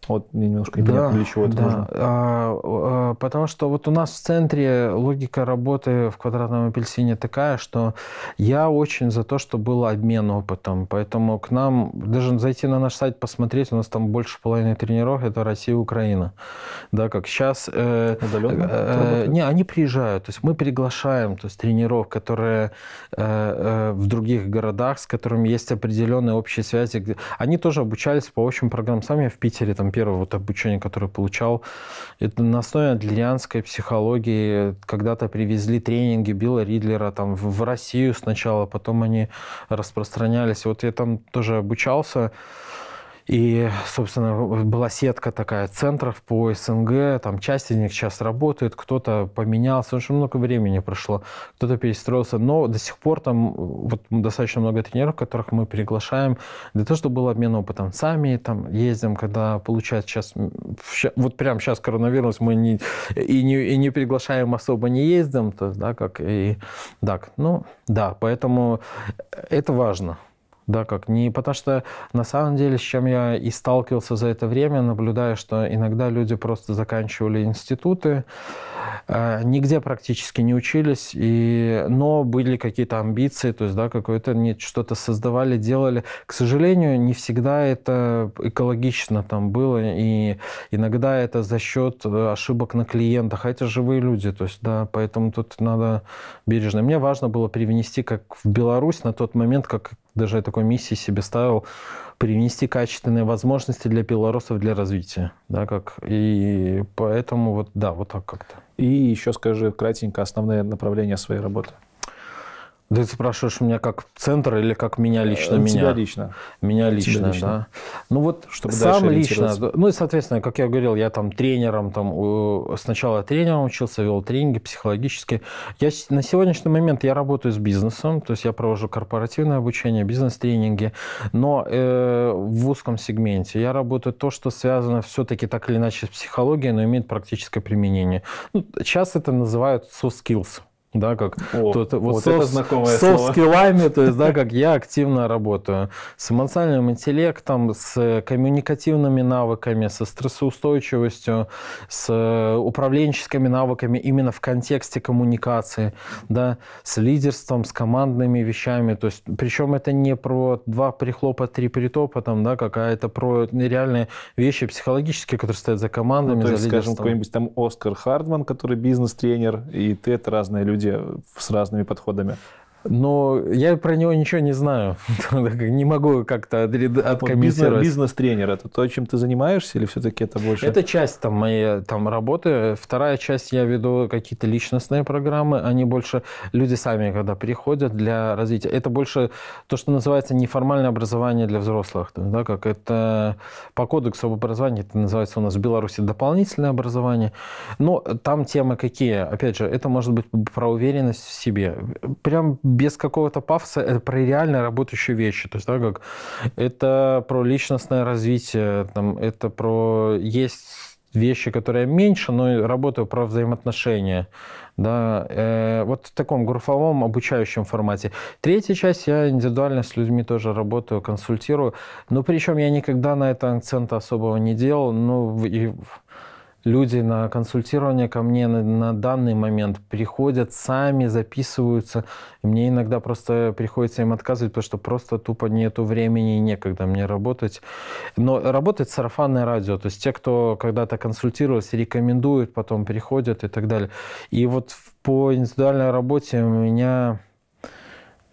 вот немножко непонятно, да, для чего это да. нужно. А, а, потому что вот у нас в центре логика работы в квадратном апельсине такая, что я очень за то, что был обмен опытом. Поэтому к нам, даже зайти на наш сайт, посмотреть, у нас там больше половины тренеров это Россия и Украина. Да, как сейчас... Э, Удаленно? Э, э, не, они приезжают. То есть мы приглашаем то есть, тренеров, которые э, э, в других городах, с которыми есть определенные общие связи. Они тоже обучались по общим программам. сами я в Питере там там первое вот обучение, которое получал, это на основе адлерианской психологии. Когда-то привезли тренинги Билла Ридлера там в Россию сначала, потом они распространялись. Вот я там тоже обучался. И, собственно, была сетка такая центров по СНГ, там часть из них сейчас работает, кто-то поменялся, очень много времени прошло, кто-то перестроился, но до сих пор там э, вот достаточно много тренеров, которых мы приглашаем для того, чтобы был обмен опытом. Сами там ездим, когда получают сейчас, вот прямо сейчас коронавирус, мы не, и, не, и не приглашаем особо, не ездим, то, да, как и так, ну, да, поэтому э, это важно. Да, как не, потому что на самом деле, с чем я и сталкивался за это время, наблюдая, что иногда люди просто заканчивали институты, э, нигде практически не учились, и, но были какие-то амбиции, то есть, да, какое-то не что-то создавали, делали. К сожалению, не всегда это экологично там было, и иногда это за счет э, ошибок на клиентах, а это живые люди, то есть, да, поэтому тут надо бережно. Мне важно было привнести, как в Беларусь на тот момент, как даже я такой миссии себе ставил, привнести качественные возможности для белорусов для развития. Да, как, и поэтому вот, да, вот так как-то. И еще скажи кратенько основные направления своей работы. Да ты спрашиваешь меня как центр или как меня лично? Э, тебя меня лично. Меня лично, лично. да. Ну вот Чтобы сам лично. Ну и, соответственно, как я говорил, я там тренером, там сначала тренером учился, вел тренинги психологические. Я на сегодняшний момент я работаю с бизнесом, то есть я провожу корпоративное обучение, бизнес-тренинги, но э, в узком сегменте. Я работаю то, что связано все-таки так или иначе с психологией, но имеет практическое применение. Ну, сейчас это называют soft skills да, как О, тот, вот, вот софт, это знакомое слово скиллами, то есть, да, как я активно работаю с эмоциональным интеллектом, с коммуникативными навыками, со стрессоустойчивостью, с управленческими навыками именно в контексте коммуникации, да, с лидерством, с командными вещами, то есть, причем это не про два прихлопа, три притопа, там, да, какая-то про реальные вещи психологические, которые стоят за командами, ну, то есть, за скажем, какой-нибудь там Оскар Хардман, который бизнес-тренер, и ты это разные люди люди с разными подходами. Но я про него ничего не знаю. не могу как-то откомментировать. Бизнес-тренер это то, чем ты занимаешься, или все-таки это больше? Это часть там, моей там, работы. Вторая часть я веду какие-то личностные программы. Они больше люди сами, когда приходят для развития. Это больше то, что называется неформальное образование для взрослых. Да, как это по кодексу об образовании, это называется у нас в Беларуси дополнительное образование. Но там темы какие? Опять же, это может быть про уверенность в себе. Прям без какого-то пафоса, это про реально работающие вещи. То есть, да, как это про личностное развитие, там, это про есть вещи, которые меньше, но работаю про взаимоотношения. Да, э, вот в таком групповом обучающем формате. Третья часть, я индивидуально с людьми тоже работаю, консультирую. Но причем я никогда на это акцента особого не делал. Ну, и люди на консультирование ко мне на, на данный момент приходят, сами записываются. И мне иногда просто приходится им отказывать, потому что просто тупо нету времени и некогда мне работать. Но работает сарафанное радио. То есть те, кто когда-то консультировался, рекомендуют, потом приходят и так далее. И вот по индивидуальной работе у меня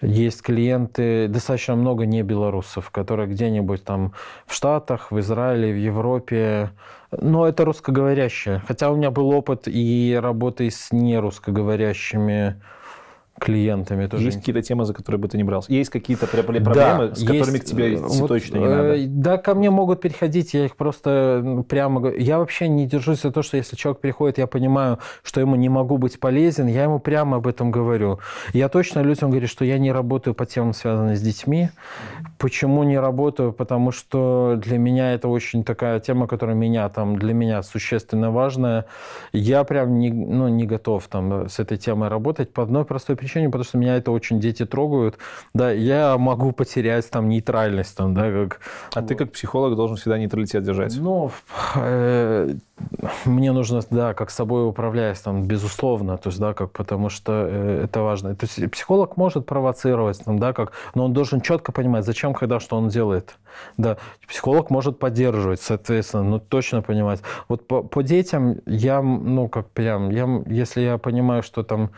есть клиенты, достаточно много не белорусов, которые где-нибудь там в Штатах, в Израиле, в Европе. Но это русскоговорящие. Хотя у меня был опыт и работы с нерусскоговорящими клиентами тоже. Есть какие-то темы, за которые бы ты не брался? Есть какие-то проблемы, да, с которыми есть, к тебе э, вот, точно не э, надо? Да, ко мне могут переходить, я их просто прямо... говорю. Я вообще не держусь за то, что если человек приходит, я понимаю, что ему не могу быть полезен, я ему прямо об этом говорю. Я точно людям говорю, что я не работаю по темам, связанным с детьми. Почему не работаю? Потому что для меня это очень такая тема, которая меня там для меня существенно важная. Я прям не, ну, не готов там э, с этой темой работать по одной простой причине ограничению, потому что меня это очень дети трогают. Да, я могу потерять там нейтральность, там, да, как... А вот. ты как психолог должен всегда нейтралитет держать? Ну, э, мне нужно, да, как собой управляясь, там, безусловно, то есть, да, как, потому что э, это важно. То есть психолог может провоцировать, там, да, как, но он должен четко понимать, зачем, когда, что он делает. Да, психолог может поддерживать, соответственно, но точно понимать. Вот по, по детям я, ну, как прям, я, если я понимаю, что там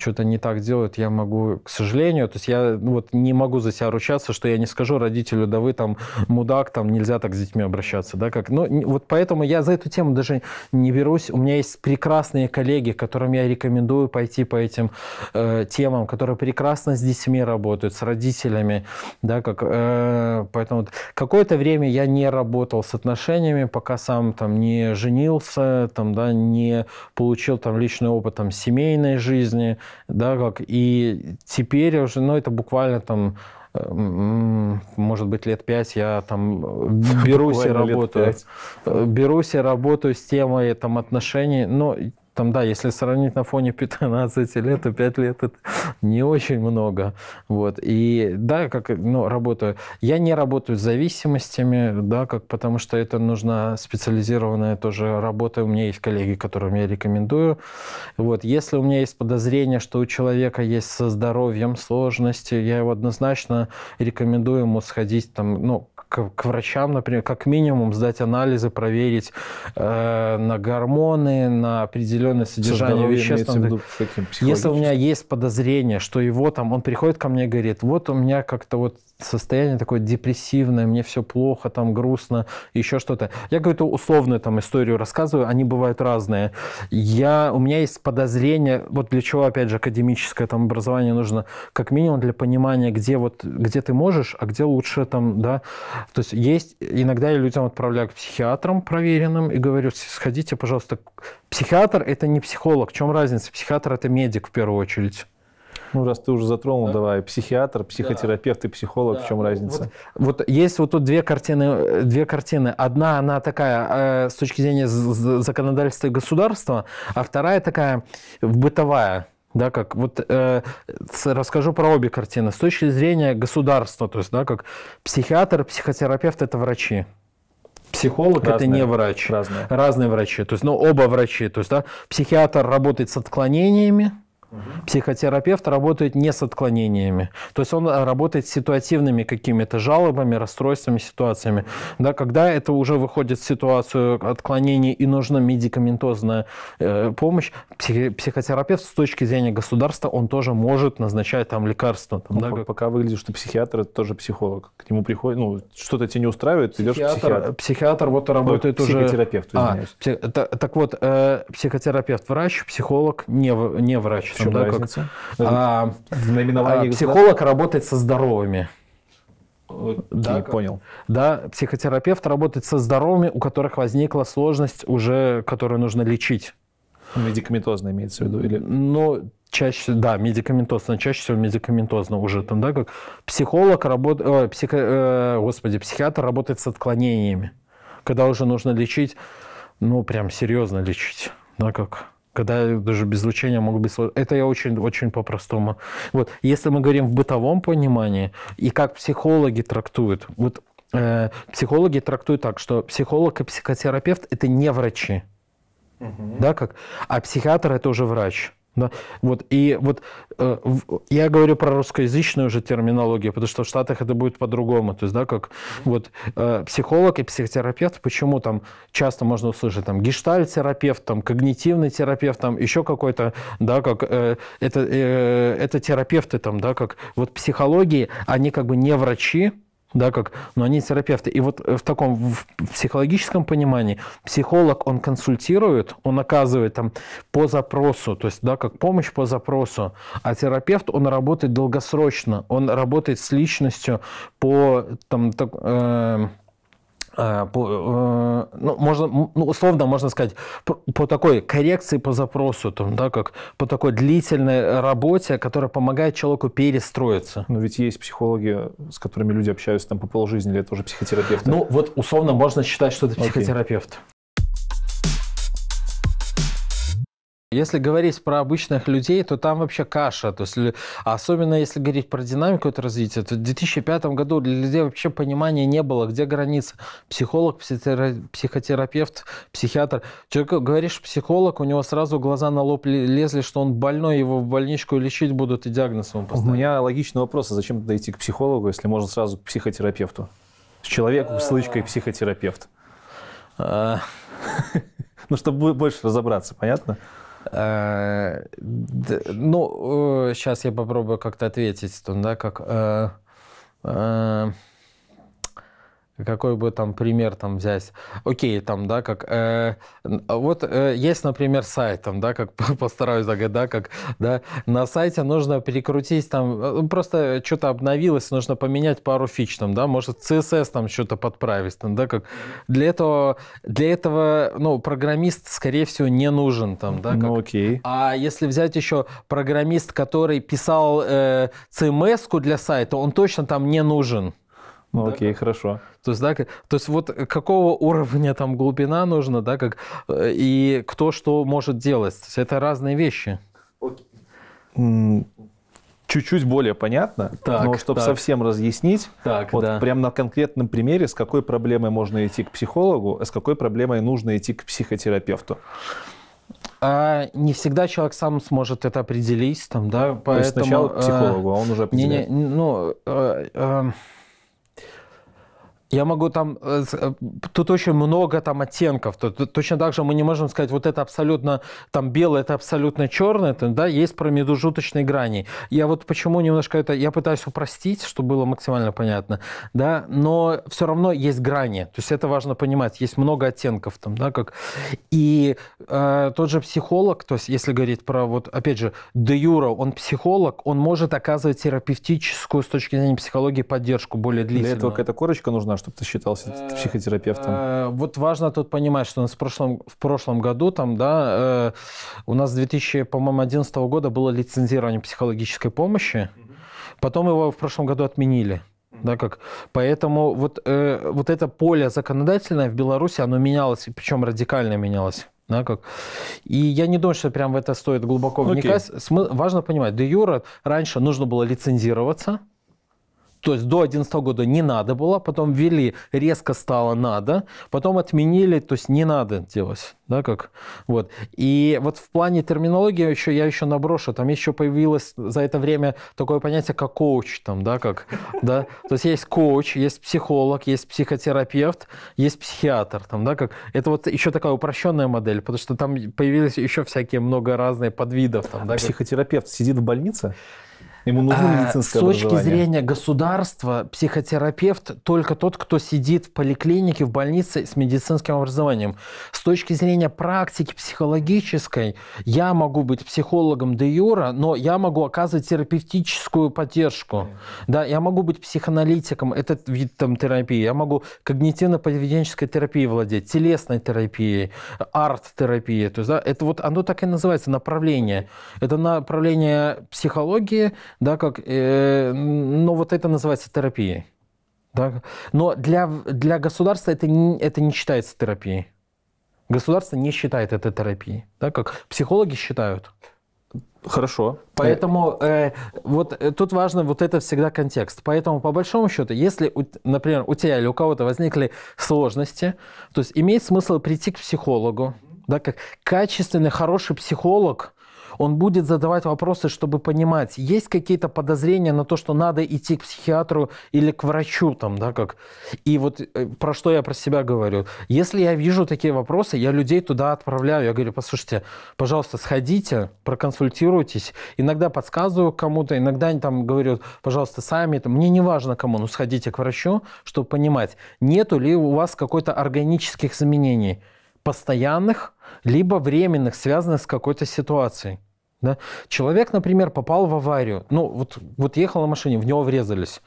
что-то не так делают, я могу, к сожалению, то есть я ну, вот не могу за себя ручаться, что я не скажу родителю, да вы там мудак, там нельзя так с детьми обращаться, да, как, ну, вот поэтому я за эту тему даже не берусь. У меня есть прекрасные коллеги, которым я рекомендую пойти по этим э, темам, которые прекрасно с детьми работают, с родителями, да, как, э, поэтому какое-то время я не работал с отношениями, пока сам там не женился, там, да, не получил там личный опыт там семейной жизни, да, как, и теперь уже, ну, это буквально там, э, может быть, лет пять я там э, берусь и работаю, э, берусь и работаю с темой там отношений, но там, да, если сравнить на фоне 15 лет, то 5 лет это не очень много. Вот. И да, как ну, работаю. Я не работаю с зависимостями, да, как, потому что это нужна специализированная тоже работа. У меня есть коллеги, которым я рекомендую. Вот. Если у меня есть подозрение, что у человека есть со здоровьем сложности, я его однозначно рекомендую ему сходить там, ну, к, к врачам, например, как минимум сдать анализы, проверить э, на гормоны, на определенное содержание Со веществ. Виду, каким, Если у меня есть подозрение, что его там, он приходит ко мне и говорит, вот у меня как-то вот состояние такое депрессивное, мне все плохо, там грустно, еще что-то. Я какую-то условную там историю рассказываю, они бывают разные. Я, у меня есть подозрение, вот для чего, опять же, академическое там образование нужно, как минимум для понимания, где вот, где ты можешь, а где лучше там, да, то есть есть, иногда я людям отправляю к психиатрам проверенным и говорю, сходите, пожалуйста, психиатр – это не психолог. В чем разница? Психиатр – это медик в первую очередь. Ну, раз ты уже затронул, да. давай, психиатр, психотерапевт да. и психолог, да. в чем разница? Вот, вот есть вот тут две картины, две картины. Одна, она такая э, с точки зрения законодательства и государства, а вторая такая э, бытовая да, как вот э, расскажу про обе картины. С точки зрения государства, то есть, да, как психиатр, психотерапевт это врачи. Психолог разные, это не врач. Разные. разные врачи. То есть, ну, оба врачи. То есть, да, психиатр работает с отклонениями, Угу. Психотерапевт работает не с отклонениями. То есть он э, работает с ситуативными какими-то жалобами, расстройствами, ситуациями. Да, когда это уже выходит в ситуацию отклонений и нужна медикаментозная э, помощь, психи- психотерапевт с точки зрения государства, он тоже может назначать там лекарства. Там, ну, да, как... Пока выглядит, что психиатр это тоже психолог. К нему приходит, ну, что-то тебе не устраивает, ты идешь к психиатру. Психиатр вот работает ну, уже... Психотерапевт, а, извиняюсь. А, псих... так, так вот, э, психотерапевт врач, психолог не, не врач чем да, разница? Как, э, а, а, психолог работает со здоровыми. Окей, да, понял. Да, психотерапевт работает со здоровыми, у которых возникла сложность уже, которую нужно лечить. Медикаментозно имеется в виду? Или... Ну, чаще, да, медикаментозно, чаще всего медикаментозно уже там, да, как психолог работает, э, психо, э, господи, психиатр работает с отклонениями, когда уже нужно лечить, ну, прям серьезно лечить, да, как когда даже без лучения могут быть сложности. Это я очень, очень по-простому. Вот. Если мы говорим в бытовом понимании, и как психологи трактуют, вот э, психологи трактуют так, что психолог и психотерапевт – это не врачи. Угу. Да, как? А психиатр – это уже врач. Да? Вот, и вот э, я говорю про русскоязычную уже терминологию, потому что в Штатах это будет по-другому. То есть, да, как вот э, психолог и психотерапевт, почему там часто можно услышать там гештальтерапевт, там когнитивный терапевт, там еще какой-то, да, как э, это, э, это терапевты там, да, как вот психологии, они как бы не врачи, да, как, но они терапевты. И вот э, в таком в психологическом понимании психолог, он консультирует, он оказывает там по запросу, то есть, да, как помощь по запросу, а терапевт, он работает долгосрочно, он работает с личностью по там, так, э, Э, по, э, ну, можно, ну, условно можно сказать, по, по такой коррекции по запросу, там, да, как по такой длительной работе, которая помогает человеку перестроиться. Но ведь есть психологи, с которыми люди общаются там по полжизни, или это уже психотерапевт Ну, вот условно можно считать, что это психотерапевт. Если говорить про обычных людей, то там вообще каша. То есть, особенно если говорить про динамику этого развития, то в 2005 году для людей вообще понимания не было, где граница. Психолог, психотерапевт, психиатр. Человек, говоришь, психолог, у него сразу глаза на лоб лезли, что он больной, его в больничку лечить будут и диагноз ему поставят. У меня логичный вопрос, а зачем тогда идти к психологу, если можно сразу к психотерапевту? Человеку с лычкой психотерапевт. А. Ну, чтобы больше разобраться, понятно? Э, ну, сейчас э, я попробую как-то ответить, да, как э, какой бы там пример там взять, окей, там, да, как, э, вот э, есть, например, сайт, там, да, как постараюсь загадать, как, да, на сайте нужно перекрутить, там, э, ну, просто что-то обновилось, нужно поменять пару фич, там, да, может, CSS там что-то подправить, там, да, как, для этого, для этого, ну, программист, скорее всего, не нужен, там, да, ну, как, ну, окей. а если взять еще программист, который писал э, CMS-ку эм для сайта, он точно там не нужен, ну, да. окей, хорошо. То есть, да, то есть вот какого уровня там глубина нужно, да, как э, и кто что может делать? То есть это разные вещи. Чуть-чуть более понятно, так, но чтобы совсем разъяснить, так, вот да. прямо на конкретном примере, с какой проблемой можно идти к психологу, а с какой проблемой нужно идти к психотерапевту. А не всегда человек сам сможет это определить, там, да, поэтому... То есть сначала к э, психологу, а он уже определяет. Не, не, ну, э, э, я могу там, э, э, тут очень много там оттенков. точно так же мы не можем сказать, вот это абсолютно там белое, это абсолютно черное, это, да, есть промежуточные грани. Я вот почему немножко это, я пытаюсь упростить, чтобы было максимально понятно, да, но все равно есть грани, то есть это важно понимать, есть много оттенков там, да, как. И э, тот же психолог, то есть если говорить про вот, опять же, де Юра, он психолог, он может оказывать терапевтическую с точки зрения психологии поддержку более длительную. Для этого какая-то корочка нужна, чтобы ты считался э, психотерапевтом? Э, вот важно тут понимать, что у нас в прошлом, в прошлом году, там, да, э, у нас с 2011 года было лицензирование психологической помощи, потом его в прошлом году отменили. Да, как. Поэтому вот, э, вот это поле законодательное в Беларуси, оно менялось, причем радикально менялось. Да, как? И я не думаю, что прям в это стоит глубоко ну, вникать. Okay. Важно понимать, де юра раньше нужно было лицензироваться, то есть до 2011 года не надо было, потом ввели, резко стало надо, потом отменили, то есть не надо делать, да, как, вот. И вот в плане терминологии еще, я еще наброшу, там еще появилось за это время такое понятие, как коуч, там, да, как, да, то есть есть коуч, есть психолог, есть психотерапевт, есть психиатр, там, да, как, это вот еще такая упрощенная модель, потому что там появились еще всякие много разных подвидов, там, да. Психотерапевт как... сидит в больнице? Ему нужно а медицинское а, С точки зрения государства, психотерапевт только тот, кто сидит в поликлинике, в больнице с медицинским образованием. С точки зрения практики психологической, я могу быть психологом де юра, но я могу оказывать терапевтическую поддержку. Да, я могу быть психоаналитиком, это вид там, терапии. Я могу когнитивно-поведенческой терапией владеть, телесной терапией, арт-терапией. То есть, да, это вот оно так и называется, направление. Это направление психологии, да, как, э, но ну, вот это называется терапией. Да? Но для, для государства это не, это не считается терапией. Государство не считает это терапией, да, как психологи считают. Хорошо. Поэтому э, вот э, тут важно вот это всегда контекст. Поэтому по большому счету, если, например, у тебя или у кого-то возникли сложности, то есть имеет смысл прийти к психологу, да, как качественный хороший психолог он будет задавать вопросы, чтобы понимать, есть какие-то подозрения на то, что надо идти к психиатру или к врачу, там, да, как. И вот э, про что я про себя говорю. Если я вижу такие вопросы, я людей туда отправляю. Я говорю, послушайте, пожалуйста, сходите, проконсультируйтесь. Иногда подсказываю кому-то, иногда они там говорят, пожалуйста, сами, там, мне не важно кому, но ну, сходите к врачу, чтобы понимать, нету ли у вас какой-то органических изменений постоянных, либо временных, связанных с какой-то ситуацией. Да? Человек, например, попал в аварию. Ну, вот, вот ехал на машине, в него врезались.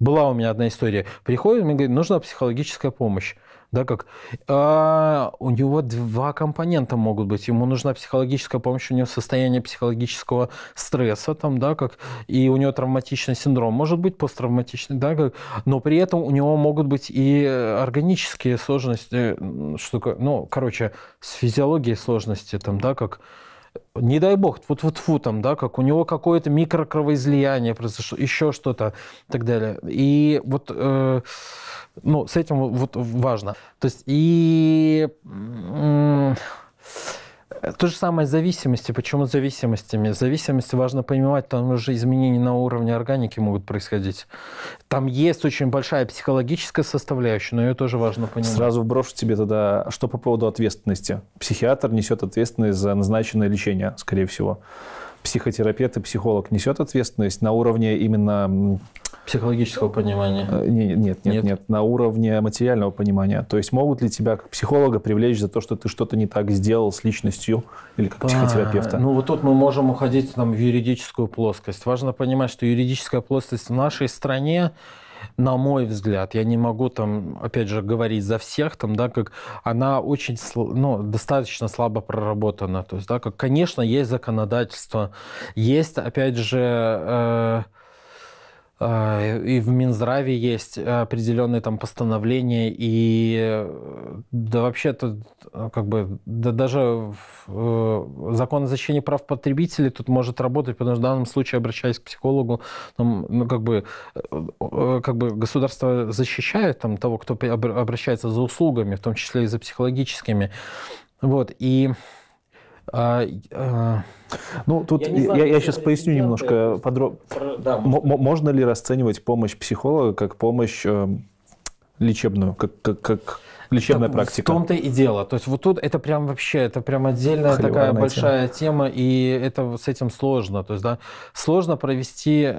Была у меня одна история. Приходит, мне говорит, нужна психологическая помощь. Да, как? А, у него два компонента могут быть. Ему нужна психологическая помощь, у него состояние психологического стресса, там, да, как, и у него травматичный синдром. Может быть посттравматичный, да, как, но при этом у него могут быть и органические сложности, э, штука, ну, короче, с физиологией сложности, там, да, как, не дай бог, вот вот фу там, да, как у него какое-то микрокровоизлияние произошло, еще что-то и так далее. И вот, э, ну, с этим вот важно. То есть и... Э, то же самое с зависимости. Почему с зависимостями? Зависимости важно понимать, там уже изменения на уровне органики могут происходить. Там есть очень большая психологическая составляющая, но ее тоже важно понимать. Сразу вброшу тебе тогда, что по поводу ответственности. Психиатр несет ответственность за назначенное лечение, скорее всего психотерапевт и психолог несет ответственность на уровне именно Психологического понимания? Э, нет, нет, нет, нет, на уровне материального понимания. То есть могут ли тебя как психолога привлечь за то, что ты что-то не так сделал с личностью или как психотерапевта? Ну вот тут мы можем уходить там, в юридическую плоскость. Важно понимать, что юридическая плоскость в нашей стране на мой взгляд, я не могу там, опять же, говорить за всех, там, да, как она очень, ну, достаточно слабо проработана. То есть, да, как, конечно, есть законодательство, есть, опять же, э, Э, и в Минздраве есть определенные там постановления, и э, да вообще тут э, как бы да даже закон о защите прав потребителей тут может работать, потому что в данном случае, обращаясь к психологу, там, ну, как, бы, как бы государство защищает там, того, кто обращается за услугами, в том числе и за психологическими. Вот, и а, а, Ну, тут я, знаю, я, я сейчас поясню немножко подробно. Да, можно. можно ли расценивать помощь психолога как помощь э, лечебную, как, как, как лечебная так, практика? В том-то и дело. То есть вот тут это прям вообще, это прям отдельная Хлевая такая большая тема. тема, и это с этим сложно. То есть, да, сложно провести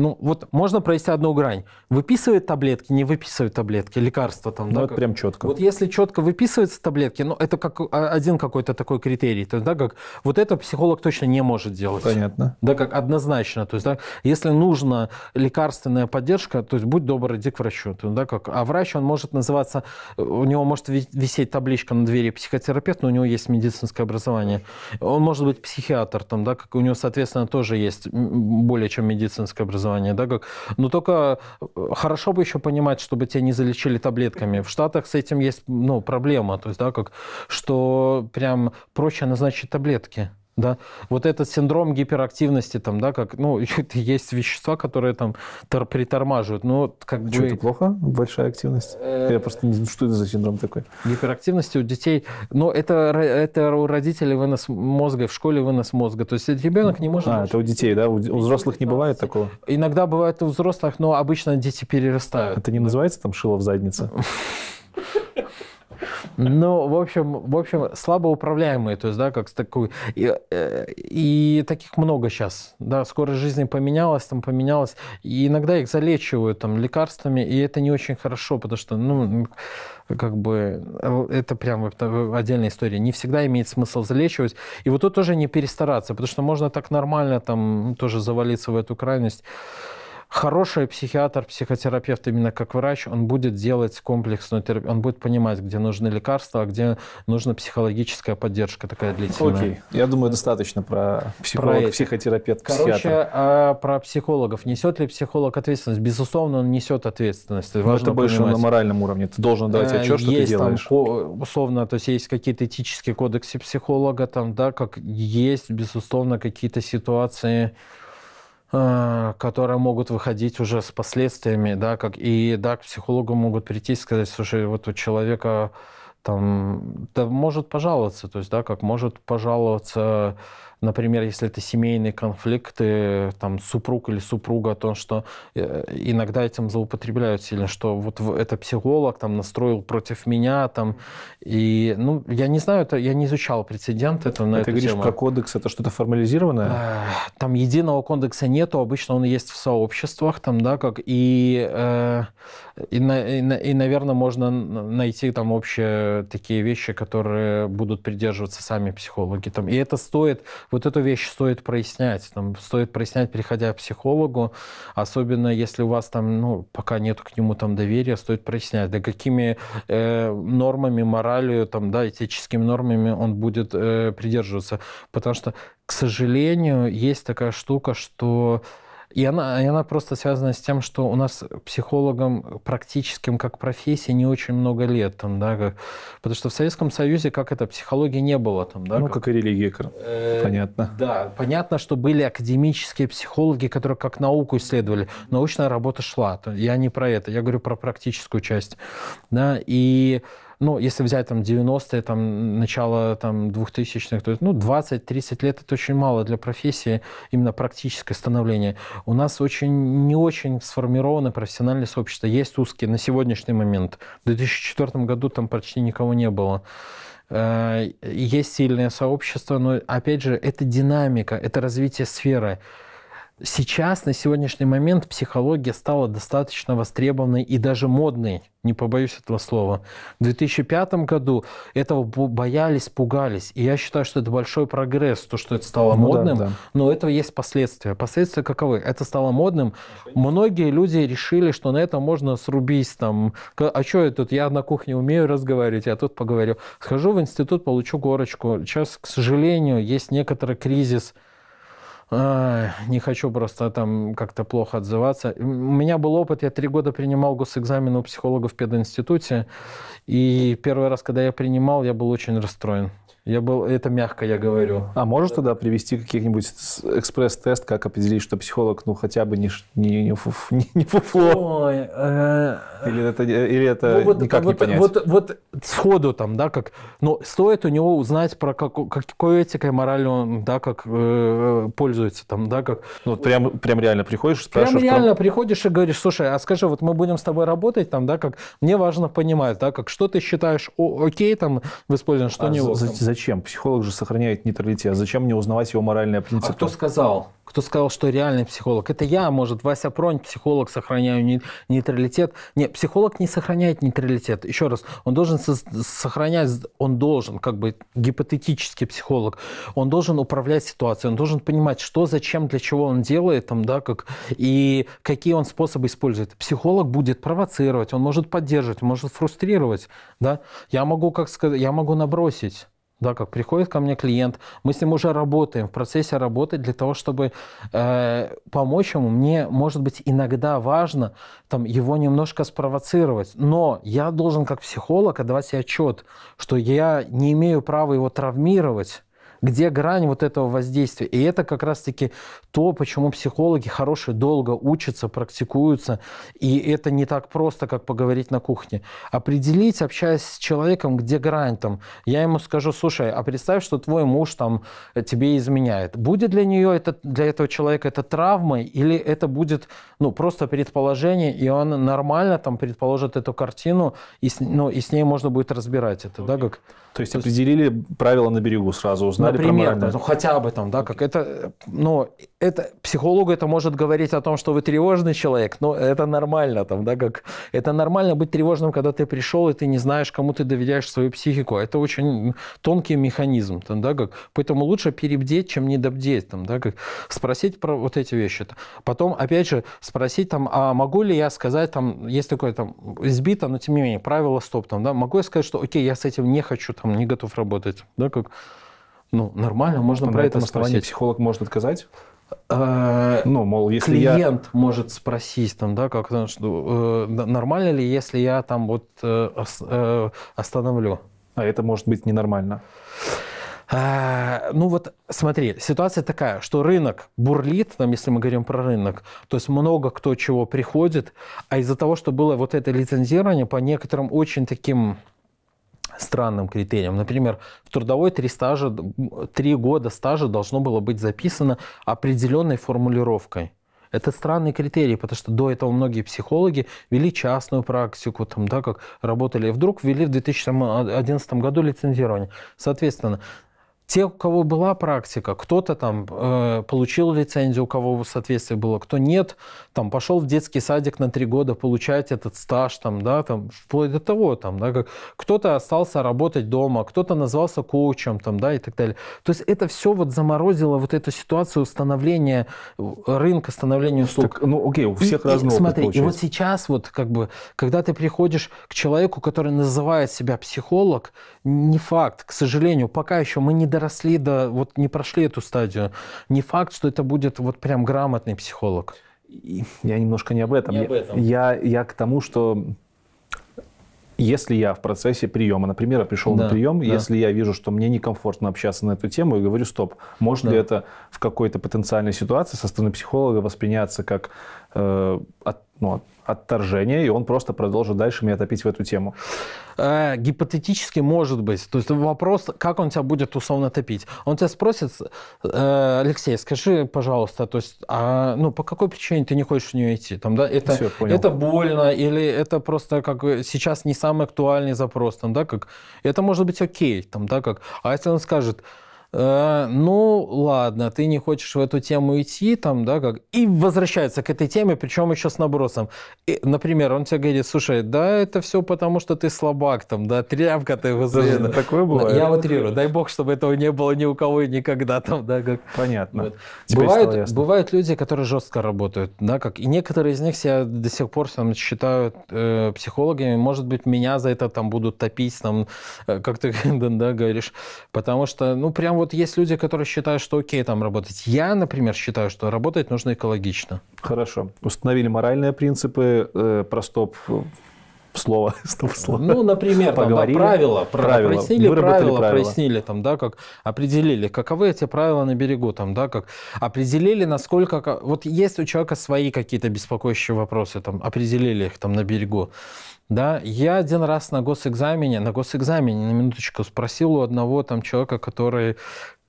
ну, вот можно провести одну грань. Выписывают таблетки, не выписывают таблетки, лекарства там, ну, да? Вот как... прям четко. Вот если четко выписываются таблетки, ну, это как а, один какой-то такой критерий, то есть, да, как вот это психолог точно не может делать. Понятно. Да, как однозначно, то есть, да, если нужна лекарственная поддержка, то есть, будь добр, иди к врачу, то, есть, да, как, а врач, он может называться, у него может висеть табличка на двери психотерапевт, но у него есть медицинское образование. Он может быть психиатр, там, да, как у него, соответственно, тоже есть более чем медицинское образование название, да, как... Но ну, только э, хорошо бы еще понимать, чтобы тебя не залечили таблетками. В Штатах с этим есть, ну, проблема, то есть, да, как, что прям проще назначить таблетки да, вот этот синдром гиперактивности, там, да, как, ну, есть вещества, которые там тор- притормаживают, но как бы... Что, то плохо? Большая активность? Э, Я просто не знаю, что это за синдром такой. Гиперактивности у детей, но это, это у родителей вынос мозга, в школе вынос мозга, то есть ребенок не может... А, это у детей, да? У, у взрослых не бывает такого? Иногда бывает у взрослых, но обычно дети перерастают. Это не называется там шило в заднице? Ну, в общем, в общем, слабо управляемые, то есть, да, как такой... И, э, и таких много сейчас, да, скорость жизни поменялась, там поменялась, и иногда их залечивают там лекарствами, и это не очень хорошо, потому что, ну, как бы, э, это прям э, отдельная история. Не всегда имеет смысл залечивать. И вот тут тоже не перестараться, потому что можно так нормально там тоже завалиться в эту крайность хороший психиатр, психотерапевт, именно как врач, он будет делать комплексную терапию, он будет понимать, где нужны лекарства, а где нужна психологическая поддержка такая длительная. Окей, я думаю, достаточно про психолог, про психотерапевт, психиатр. Короче, а про психологов. Несет ли психолог ответственность? Безусловно, он несет ответственность. Но Важно это больше понимать. на моральном уровне. Ты должен давать отчет, что э, есть ты делаешь. Там, условно, то есть есть какие-то этические кодексы психолога, там, да, как есть, безусловно, какие-то ситуации, а, которые могут выходить уже с последствиями, да, как и да, к психологу могут прийти и сказать, слушай, вот у человека там да, может пожаловаться, то есть, да, как может пожаловаться например, если это семейные конфликты, там, супруг или супруга, то, что э, иногда этим злоупотребляют сильно, что вот это психолог там настроил против меня, там, и, ну, я не знаю, это, я не изучал прецедент это на а эту Ты говоришь тему. как кодекс, это что-то формализированное? Э, там единого кодекса нету, обычно он есть в сообществах, там, да, как, и, э, и, и, и наверное, можно найти там общие такие вещи, которые будут придерживаться сами психологи, там, и это стоит вот эту вещь стоит прояснять. Там, стоит прояснять, приходя к психологу, особенно если у вас там, ну, пока нет к нему там доверия, стоит прояснять, да какими э, нормами, моралью, там, да, этическими нормами он будет э, придерживаться. Потому что, к сожалению, есть такая штука, что и она, и она просто связана с тем, что у нас психологам практическим как профессии не очень много лет. Там, да, как, потому что в Советском Союзе как это, психологии не было. Там, да, ну, как, как и религия, э, понятно. Да, понятно, что были академические психологи, которые как науку исследовали. Научная работа шла. Я не про это, я говорю про практическую часть. Да, и но ну, если взять там 90-е, там, начало там 2000-х, то ну, 20-30 лет это очень мало для профессии, именно практическое становление. У нас очень, не очень сформировано профессиональное сообщество. Есть узкие на сегодняшний момент. В 2004 году там почти никого не было э, есть сильное сообщество, но опять же, это динамика, это развитие сферы. Сейчас, на сегодняшний момент, психология стала достаточно востребованной и даже модной, не побоюсь этого слова. В 2005 году этого боялись, пугались. И я считаю, что это большой прогресс, то, что это стало ну, модным. Да, да. Но у этого есть последствия. Последствия каковы? Это стало модным. Многие люди решили, что на этом можно срубить. Там, а что я тут? Я на кухне умею разговаривать, я тут поговорю. Схожу в институт, получу горочку. Сейчас, к сожалению, есть некоторый кризис – не хочу просто там как-то плохо отзываться. У меня был опыт, я три года принимал госэкзамен у психолога в пединституте, и первый раз, когда я принимал, я был очень расстроен. Я был, это мягко я говорю. А можешь тогда привести каких-нибудь экспресс-тест, как определить, что психолог, ну, хотя бы не, не, не, фуф, не, не фуфло? Ой, э... Или это, или это ну, вот, никак вот, не понять? Вот, вот, вот сходу там, да, как, Но ну, стоит у него узнать, про как, какой этикой, моралью он, да, как э, пользуется там, да, как... Ну, вот прям, прям реально приходишь, спрашиваешь... Прям реально там... приходишь и говоришь, слушай, а скажи, вот мы будем с тобой работать там, да, как, мне важно понимать, да, как, что ты считаешь о окей там в использовании, что а не за, Зачем? Психолог же сохраняет нейтралитет. А зачем мне узнавать его моральные а принципы? А кто сказал? Кто сказал, что реальный психолог? Это я, может, Вася Пронь, психолог, сохраняю нейтралитет. Нет, психолог не сохраняет нейтралитет. Еще раз, он должен сохранять, он должен, как бы гипотетический психолог, он должен управлять ситуацией, он должен понимать, что, зачем, для чего он делает, там, да, как, и какие он способы использует. Психолог будет провоцировать, он может поддерживать, может фрустрировать, да. Я могу, как сказать, я могу набросить, да, как приходит ко мне клиент, мы с ним уже работаем, в процессе работы для того, чтобы э, помочь ему. Мне, может быть, иногда важно там, его немножко спровоцировать, но я должен как психолог отдавать себе отчет, что я не имею права его травмировать где грань вот этого воздействия. И это как раз-таки то, почему психологи хорошие долго учатся, практикуются, и это не так просто, как поговорить на кухне. Определить, общаясь с человеком, где грань там. Я ему скажу, слушай, а представь, что твой муж там э, тебе изменяет. Будет для нее это, для этого человека это травмой, или это будет, ну, просто предположение, и он нормально там предположит эту картину, и с, ну, и с ней можно будет разбирать это, okay. да, как... То есть, определили правила на берегу сразу, узнали Например, про моральное... ну, хотя бы там, да, как это, э, но это психологу это может говорить о том, что вы тревожный человек, но это нормально, там, да, как это нормально быть тревожным, когда ты пришел и ты не знаешь, кому ты доверяешь свою психику. А это очень тонкий механизм, там, да, как поэтому лучше перебдеть, чем не недобдеть, там, да, как спросить про вот эти вещи. -то. Потом, опять же, спросить там, а могу ли я сказать, там, есть такое там избито, но тем не менее правило стоп, там, да, могу я сказать, что, окей, я с этим не хочу, там, не готов работать, да, как ну, нормально, ну, можно про это спросить. Психолог может отказать? Э, ну, мол, если клиент я... может спросить, там, да, как что, э, нормально ли, если я там вот э, э остановлю? А это может быть ненормально. А, ну вот смотри, ситуация такая, что рынок бурлит, там, если мы говорим про рынок, то есть много кто чего приходит, а из-за того, что было вот это лицензирование по некоторым очень таким странным критериям. Например, в трудовой три, стажа, три года стажа должно было быть записано определенной формулировкой. Это странный критерий, потому что до этого многие психологи вели частную практику, там, да, как работали, и вдруг ввели в 2011 году лицензирование. Соответственно, те, у кого была практика, кто-то там э, получил лицензию, у кого соответствие было, кто нет, там пошел в детский садик на три года получать этот стаж, там, да, там, вплоть до того, там, да, как кто-то остался работать дома, кто-то назвался коучем, там, да, и так далее. То есть это все вот заморозило вот эту ситуацию установления э, рынка, становления услуг. Так, ну, окей, у всех разного И Смотри, и вот сейчас вот как бы, когда ты приходишь к человеку, который называет себя психолог, не факт, к сожалению, пока еще мы не доросли доросли до, вот не прошли эту стадию, не факт, что это будет вот прям грамотный психолог. Я немножко не об этом. Не об этом. Я, я, я к тому, что если я в процессе приема, например, я пришел да, на прием, да. если я вижу, что мне некомфортно общаться на эту тему, я говорю, стоп, может да. ли это в какой-то потенциальной ситуации со стороны психолога восприняться как э, от, ну, отторжение, и он просто продолжит дальше меня топить в эту тему? Э, гипотетически может быть. То есть вопрос, как он тебя будет условно топить. Он тебя спросит, э, Алексей, скажи, пожалуйста, то есть, а, ну, по какой причине ты не хочешь в нее идти? Там, да, это, Все, это больно, или это просто как сейчас не самый актуальный запрос, там, да, как, это может быть окей, там, да, как, а если он скажет, Э, ну ладно, ты не хочешь в эту тему идти, там, да, как... И возвращается к этой теме, причем еще с набросом. И, например, он тебе говорит, слушай, да, это все потому, что ты слабак, там, да, тряпка ты возле. Ну, такое бывает. Я утрирую, дай бог, чтобы этого не было ни у кого и никогда, там, да, как... Понятно. Вот. Бывают, бывают люди, которые жестко работают, да, как... И некоторые из них себя до сих пор там считают э, психологами, может быть, меня за это там будут топить, там, э, как ты, да, говоришь, потому что, ну, прям вот есть люди, которые считают, что окей там работать. Я, например, считаю, что работать нужно экологично. Хорошо. Установили моральные принципы, э, простоп э, слово, стоп слово. Ну, например, там, да, правила, правила, прояснили правила, правила, прояснили там, да, как определили, каковы эти правила на берегу, там, да, как определили, насколько, вот есть у человека свои какие-то беспокоящие вопросы, там, определили их там на берегу. Да, я один раз на госэкзамене, на госэкзамене, на минуточку, спросил у одного там человека, который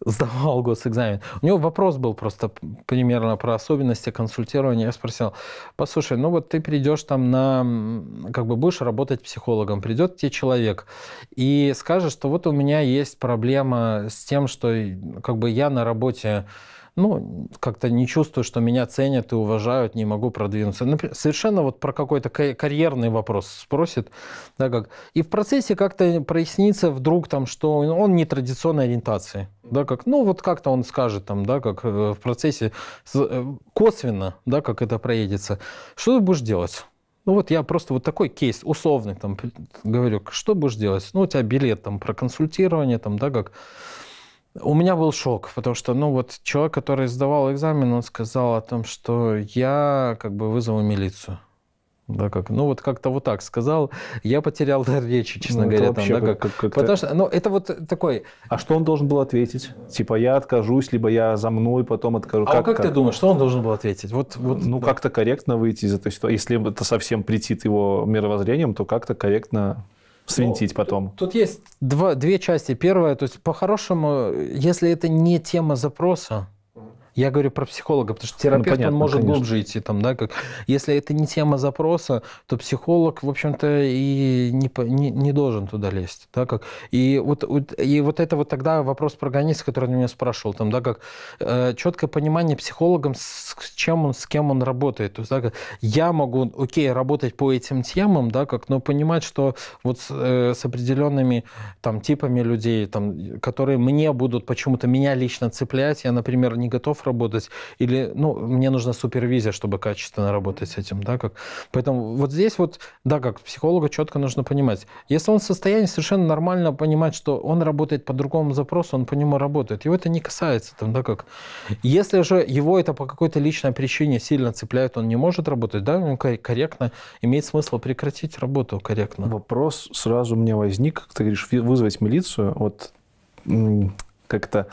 сдавал госэкзамен. У него вопрос был просто примерно про особенности консультирования. Я спросил, послушай, ну вот ты придешь там на, как бы будешь работать психологом, придет тебе человек и скажет, что вот у меня есть проблема с тем, что как бы я на работе ну, как-то не чувствую, что меня ценят и уважают, не могу продвинуться. Например, совершенно вот про какой-то карьерный вопрос спросит, да, как. И в процессе как-то прояснится вдруг там, что он не традиционной ориентации, да, как, ну, вот как-то он скажет там, да, как э, в процессе э, косвенно, да, как это проедется. Что ты будешь делать? Ну вот я просто вот такой кейс условный там говорю, что будешь делать? Ну у тебя билет там про консультирование там, да, как у меня был шок, потому что, ну, вот человек, который сдавал экзамен, он сказал о том, что я как бы вызову милицию. Да, как, ну вот как-то вот так сказал. Я потерял дар речи, ну, честно ну, говоря. Там, да, как, как, как потому что, ну, это вот такой... А что он должен был ответить? Типа, я откажусь, либо я за мной потом откажу. А как, как, как ты думаешь, что он должен был ответить? Вот, вот, ну, да. как-то корректно выйти из этой ситуации. Если это совсем претит его мировоззрением, то как-то корректно свинтить ну, потом. Тут, тут есть два, две части. Первая, то есть по-хорошему, если это не тема запроса, я говорю про психолога, потому что ну, терапевт, ну, понятно, он может конечно. глубже идти. Там, да, как... Если это не тема запроса, то психолог, в общем-то, и не, не, не должен туда лезть. Да, как... и, вот, и вот это вот тогда вопрос про прогониста, который меня спрашивал, там, да, как э, четкое понимание психологом, с чем он, с кем он работает. То есть, да, как, я могу, окей, работать по этим темам, да, как, но понимать, что вот с, э, с определенными там типами людей, там, которые мне будут почему-то меня лично цеплять, я, например, не готов работать работать, или, ну, мне нужна супервизия, чтобы качественно работать с этим, да, как. Поэтому вот здесь вот, да, как психолога четко нужно понимать. Если он в состоянии совершенно нормально понимать, что он работает по другому запросу, он по нему работает, его это не касается, там, да, как. Если же его это по какой-то личной причине сильно цепляет, он не может работать, да, ну, корректно, имеет смысл прекратить работу корректно. Вопрос сразу мне возник, как ты говоришь, вызвать милицию, вот как-то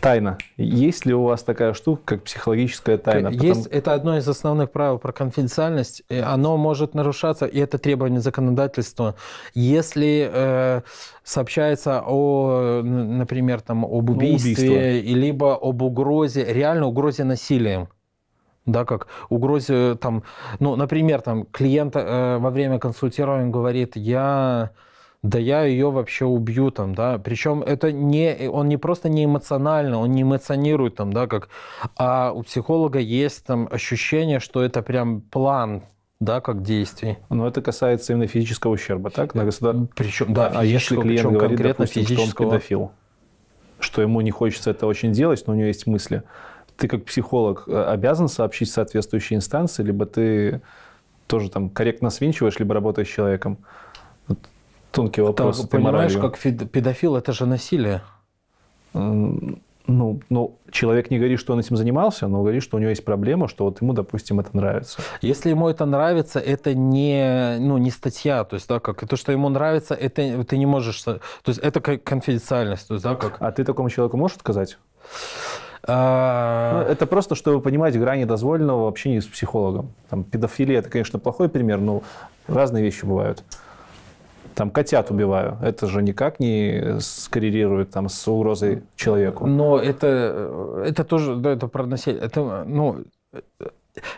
Тайна. Есть ли у вас такая штука, как психологическая тайна? Есть. Потому... Это одно из основных правил про конфиденциальность. Оно может нарушаться, и это требование законодательства. Если э, сообщается о, например, там, об ну, убийстве, ну, убийство. либо об угрозе, реальной угрозе насилием да, как угрозе, там, ну, например, там, клиент э, во время консультирования говорит, я да я ее вообще убью там, да. Причем это не, он не просто не эмоционально, он не эмоционирует там, да, как, а у психолога есть там ощущение, что это прям план, да, как действий. Но это касается именно физического ущерба, так? На государ... Причем, да, а если клиент причем говорит, конкретно допустим, физического... что он педофил, что ему не хочется это очень делать, но у него есть мысли, ты как психолог э, обязан сообщить соответствующей инстанции, либо ты тоже там корректно свинчиваешь, либо работаешь с человеком? тонкий вопрос. Там, понимаешь, как педофил, это же насилие. Ну, ну, человек не говорит, что он этим занимался, но говорит, что у него есть проблема, что вот ему, допустим, это нравится. Если ему это нравится, это не, ну, не статья, то есть, да, как то, что ему нравится, это ты не можешь, то есть, это как конфиденциальность, то есть, да, как. А ты такому человеку можешь отказать? А... Ну, это просто, чтобы понимать грани дозволенного в общении с психологом. Там, педофилия – это, конечно, плохой пример, но разные вещи бывают там котят убиваю. Это же никак не скоррелирует там с угрозой человеку. Но это, это тоже, да, это про насилие. Это, ну,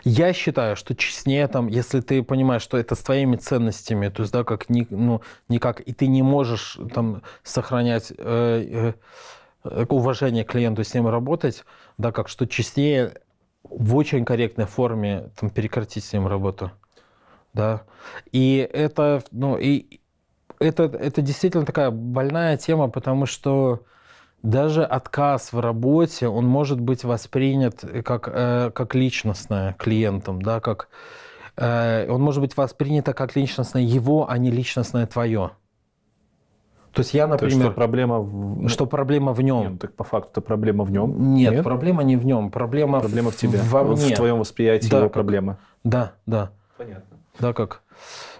я считаю, что честнее, там, если ты понимаешь, что это с твоими ценностями, то есть, да, как ни, ну, никак, и ты не можешь там сохранять э, э, э уважение к клиенту, с ним работать, да, как что честнее в очень корректной форме там, прекратить с ним работу. Да. И это, ну, и, это, это действительно такая больная тема, потому что даже отказ в работе, он может быть воспринят э, как, э, как личностное клиентом, да, как, э, он может быть воспринято как личностное его, а не личностное твое. То есть я, например... есть, что проблема в... Ну, что проблема в нем. Нет, так по факту это проблема в нем. Нет, Нет? проблема не в нем, проблема, проблема в, в тебе. Во мне. В твоем восприятии да, его как... проблемы. Да, да. Понятно. Да, как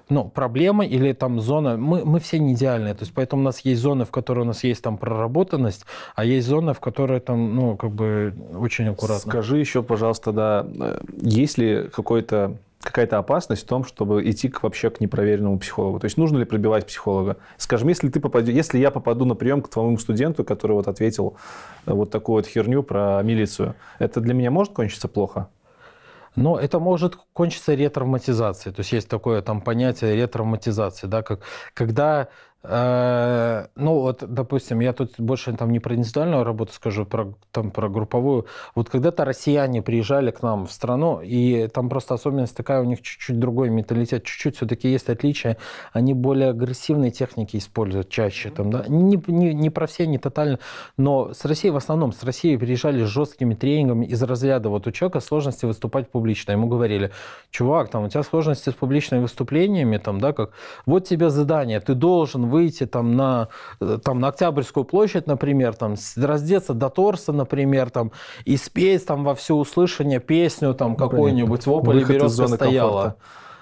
ну, проблема или там зона, мы, мы все не идеальные, то есть поэтому у нас есть зоны, в которые у нас есть там проработанность, а есть зоны, в которые там, ну, как бы очень аккуратно. Скажи еще, пожалуйста, да, э, есть ли какой-то какая-то опасность в том, чтобы идти к, вообще к непроверенному психологу? То есть нужно ли пробивать психолога? Скажем, если, ты попадешь, если я попаду на прием к твоему студенту, который вот ответил э, вот такую вот херню про милицию, это для меня может кончиться плохо? Но это может кончиться ретравматизацией. То есть есть такое там понятие ретравматизации, да, как, когда Э, ну вот, допустим, я тут больше там не про индивидуальную работу скажу, про, там, про групповую. Вот когда-то россияне приезжали к нам в страну, и там просто особенность такая, у них чуть-чуть другой менталитет, чуть-чуть все-таки есть отличия. Они более агрессивные техники используют чаще. Там, да? не, не, не про все, не тотально, но с Россией в основном, с Россией приезжали с жесткими тренингами из разряда. Вот у человека сложности выступать публично. Ему говорили, чувак, там, у тебя сложности с публичными выступлениями, там, да, как, вот тебе задание, ты должен выйти там на, э, там, на Октябрьскую площадь, например, там, раздеться до торса, например, там, и спеть там во всеуслышание песню там ну, какую-нибудь, в вопль березка стояла. Комфорта.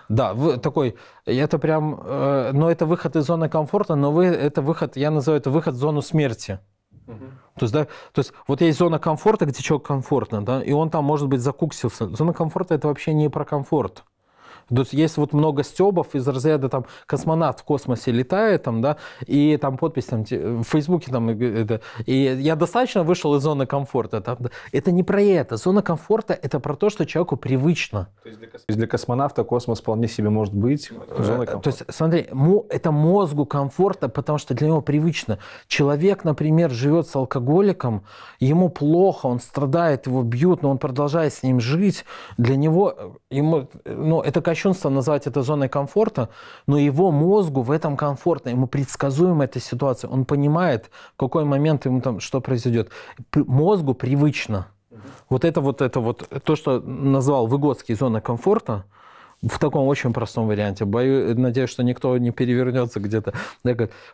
Да, вы, такой, это прям, э, но ну, это выход из зоны комфорта, но вы, это выход, я называю это выход в зону смерти. Угу. То, есть, да, то есть вот есть зона комфорта, где человек комфортно, да, и он там, может быть, закуксился. Зона комфорта – это вообще не про комфорт. То есть есть вот много стебов из разряда там космонавт в космосе летает, там, да, и там подпись там в Фейсбуке там, э, это, и я достаточно вышел из зоны комфорта. Там, это не про это. Зона комфорта это про то, что человеку привычно. То есть для, кос... то есть для космонавта космос вполне себе может быть э, зоной комфорта. То есть смотри, это мозгу комфорта, потому что для него привычно. Человек, например, живет с алкоголиком, ему плохо, он страдает, его бьют, но он продолжает с ним жить. Для него э, ему, ну, это, конечно, кощунство назвать это зоной комфорта, но его мозгу в этом комфортно, ему предсказуема эта ситуация, он понимает, в какой момент ему там что произойдет. Мозгу привычно. Вот это вот, это вот, то, что назвал Выгодский зона комфорта, в таком очень простом варианте. Боюсь, надеюсь, что никто не перевернется где-то.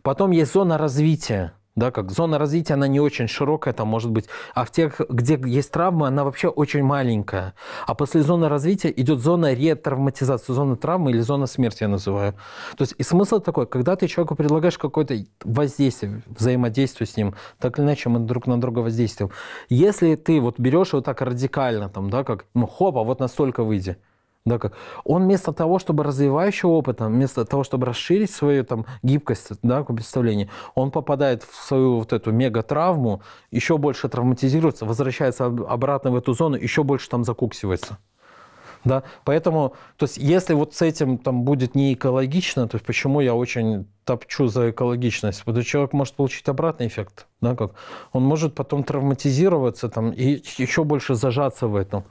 Потом есть зона развития да, как зона развития, она не очень широкая, там может быть, а в тех, где есть травмы, она вообще очень маленькая. А после зоны развития идет зона ретравматизации, зона травмы или зона смерти, я называю. То есть и смысл такой, когда ты человеку предлагаешь какое-то воздействие, взаимодействие с ним, так или иначе мы друг на друга воздействуем. Если ты вот берешь вот так радикально, там, да, как, ну, хоп, а вот настолько выйди – да, как. Он вместо того, чтобы развивающего опыта, вместо того, чтобы расширить свою там, гибкость да, представление, он попадает в свою вот эту мега-травму, еще больше травматизируется, возвращается обратно в эту зону, еще больше там закуксивается. Да? Поэтому, то есть, если вот с этим там будет не экологично, то есть, почему я очень топчу за экологичность? Потому что человек может получить обратный эффект. Да, как? Он может потом травматизироваться там, и еще больше зажаться в этом.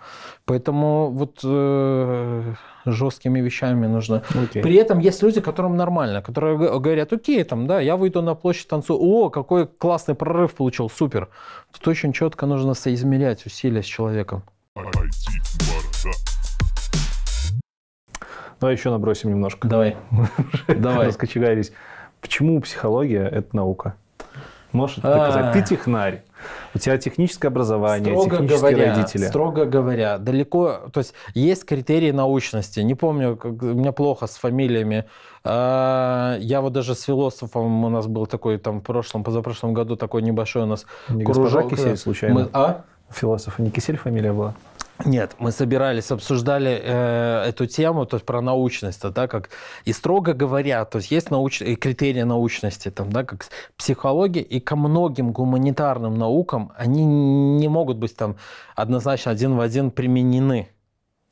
Поэтому вот э, жесткими вещами нужно. Okay. При этом есть люди, которым нормально, которые говорят, окей, там, да, я выйду на площадь, танцую, о, какой классный прорыв получил, супер. Тут очень четко нужно соизмерять усилия с человеком. it Давай ну, еще набросим немножко. Давай. Давай. Раскочегарились. Почему психология – это наука? Можешь это доказать? А. Ты технарь. У тебя техническое образование, строго технические говоря, родители. Строго говоря, далеко... То есть есть критерии научности. Не помню, как, у меня плохо с фамилиями. А, я вот даже с философом у нас был такой там в прошлом, позапрошлом году такой небольшой у нас не кружок. Госпожа Кисель случайно? Мы, а? Философ. Не Кисель фамилия была? Нет, мы собирались, обсуждали э, эту тему, то есть про научность, да, как и строго говоря, то есть есть науч... критерии научности, там, да, как психология, и ко многим гуманитарным наукам они не могут быть там однозначно один в один применены.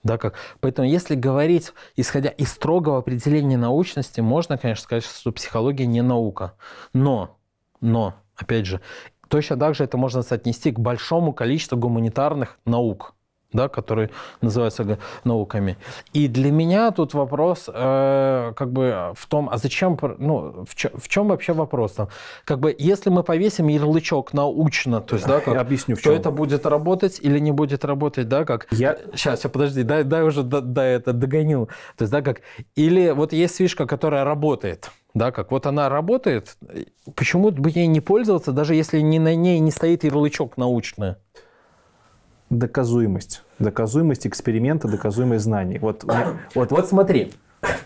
Да, как? Поэтому если говорить, исходя из строгого определения научности, можно, конечно, сказать, что психология не наука. Но, но, опять же, точно так же это можно соотнести к большому количеству гуманитарных наук – да, которые называются науками. И для меня тут вопрос э, как бы в том, а зачем, ну, в, чё, в чем вообще вопрос там? Как бы, если мы повесим ярлычок научно, то есть, да, как, я объясню, в чем. то это будет работать или не будет работать, да, как? Я... Сейчас, я подожди, дай, дай уже, да, да, это догонил. То есть, да, как, или вот есть фишка, которая работает, да, как вот она работает, э, почему бы ей не пользоваться, даже если не на ней не стоит ярлычок научно? доказуемость. Доказуемость эксперимента, доказуемость знаний. Вот, вот, вот смотри.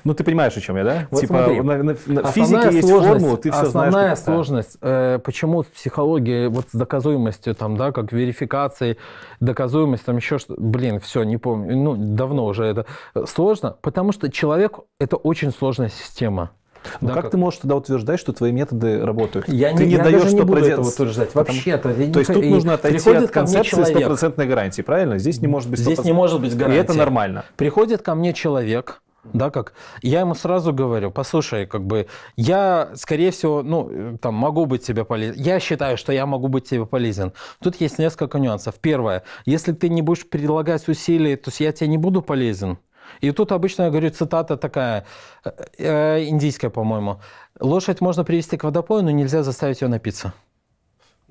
Ну, ты понимаешь, о чем я, да? Вот типа, смотри, на, на, на физике есть формула, ты все знаешь. Основная сложность, э, почему в психологии вот с доказуемостью, там, да, как верификацией, доказуемость, там еще что блин, все, не помню, ну, давно уже это сложно, потому что человек – это очень сложная система. Но ну, да, как, как ты можешь тогда утверждать, что твои методы работают? Я ты не, не я даешь, даже не буду этого утверждать. Вообще-то. То, есть тут нужно отойти от концепции стопроцентной гарантии, правильно? Здесь не может быть 100%. Здесь не может быть гарантии. И это нормально. Приходит ко мне человек, да, как я ему сразу говорю, послушай, как бы я, скорее всего, ну, э, там, могу быть тебе полезен. Я считаю, что я могу быть тебе полезен. Тут есть несколько нюансов. Первое, если ты не будешь предлагать усилий, то есть я тебе не буду полезен. И тут обычно, я говорю, цитата такая, э, э, индийская, по-моему. Лошадь можно привести к водопою, но нельзя заставить ее напиться.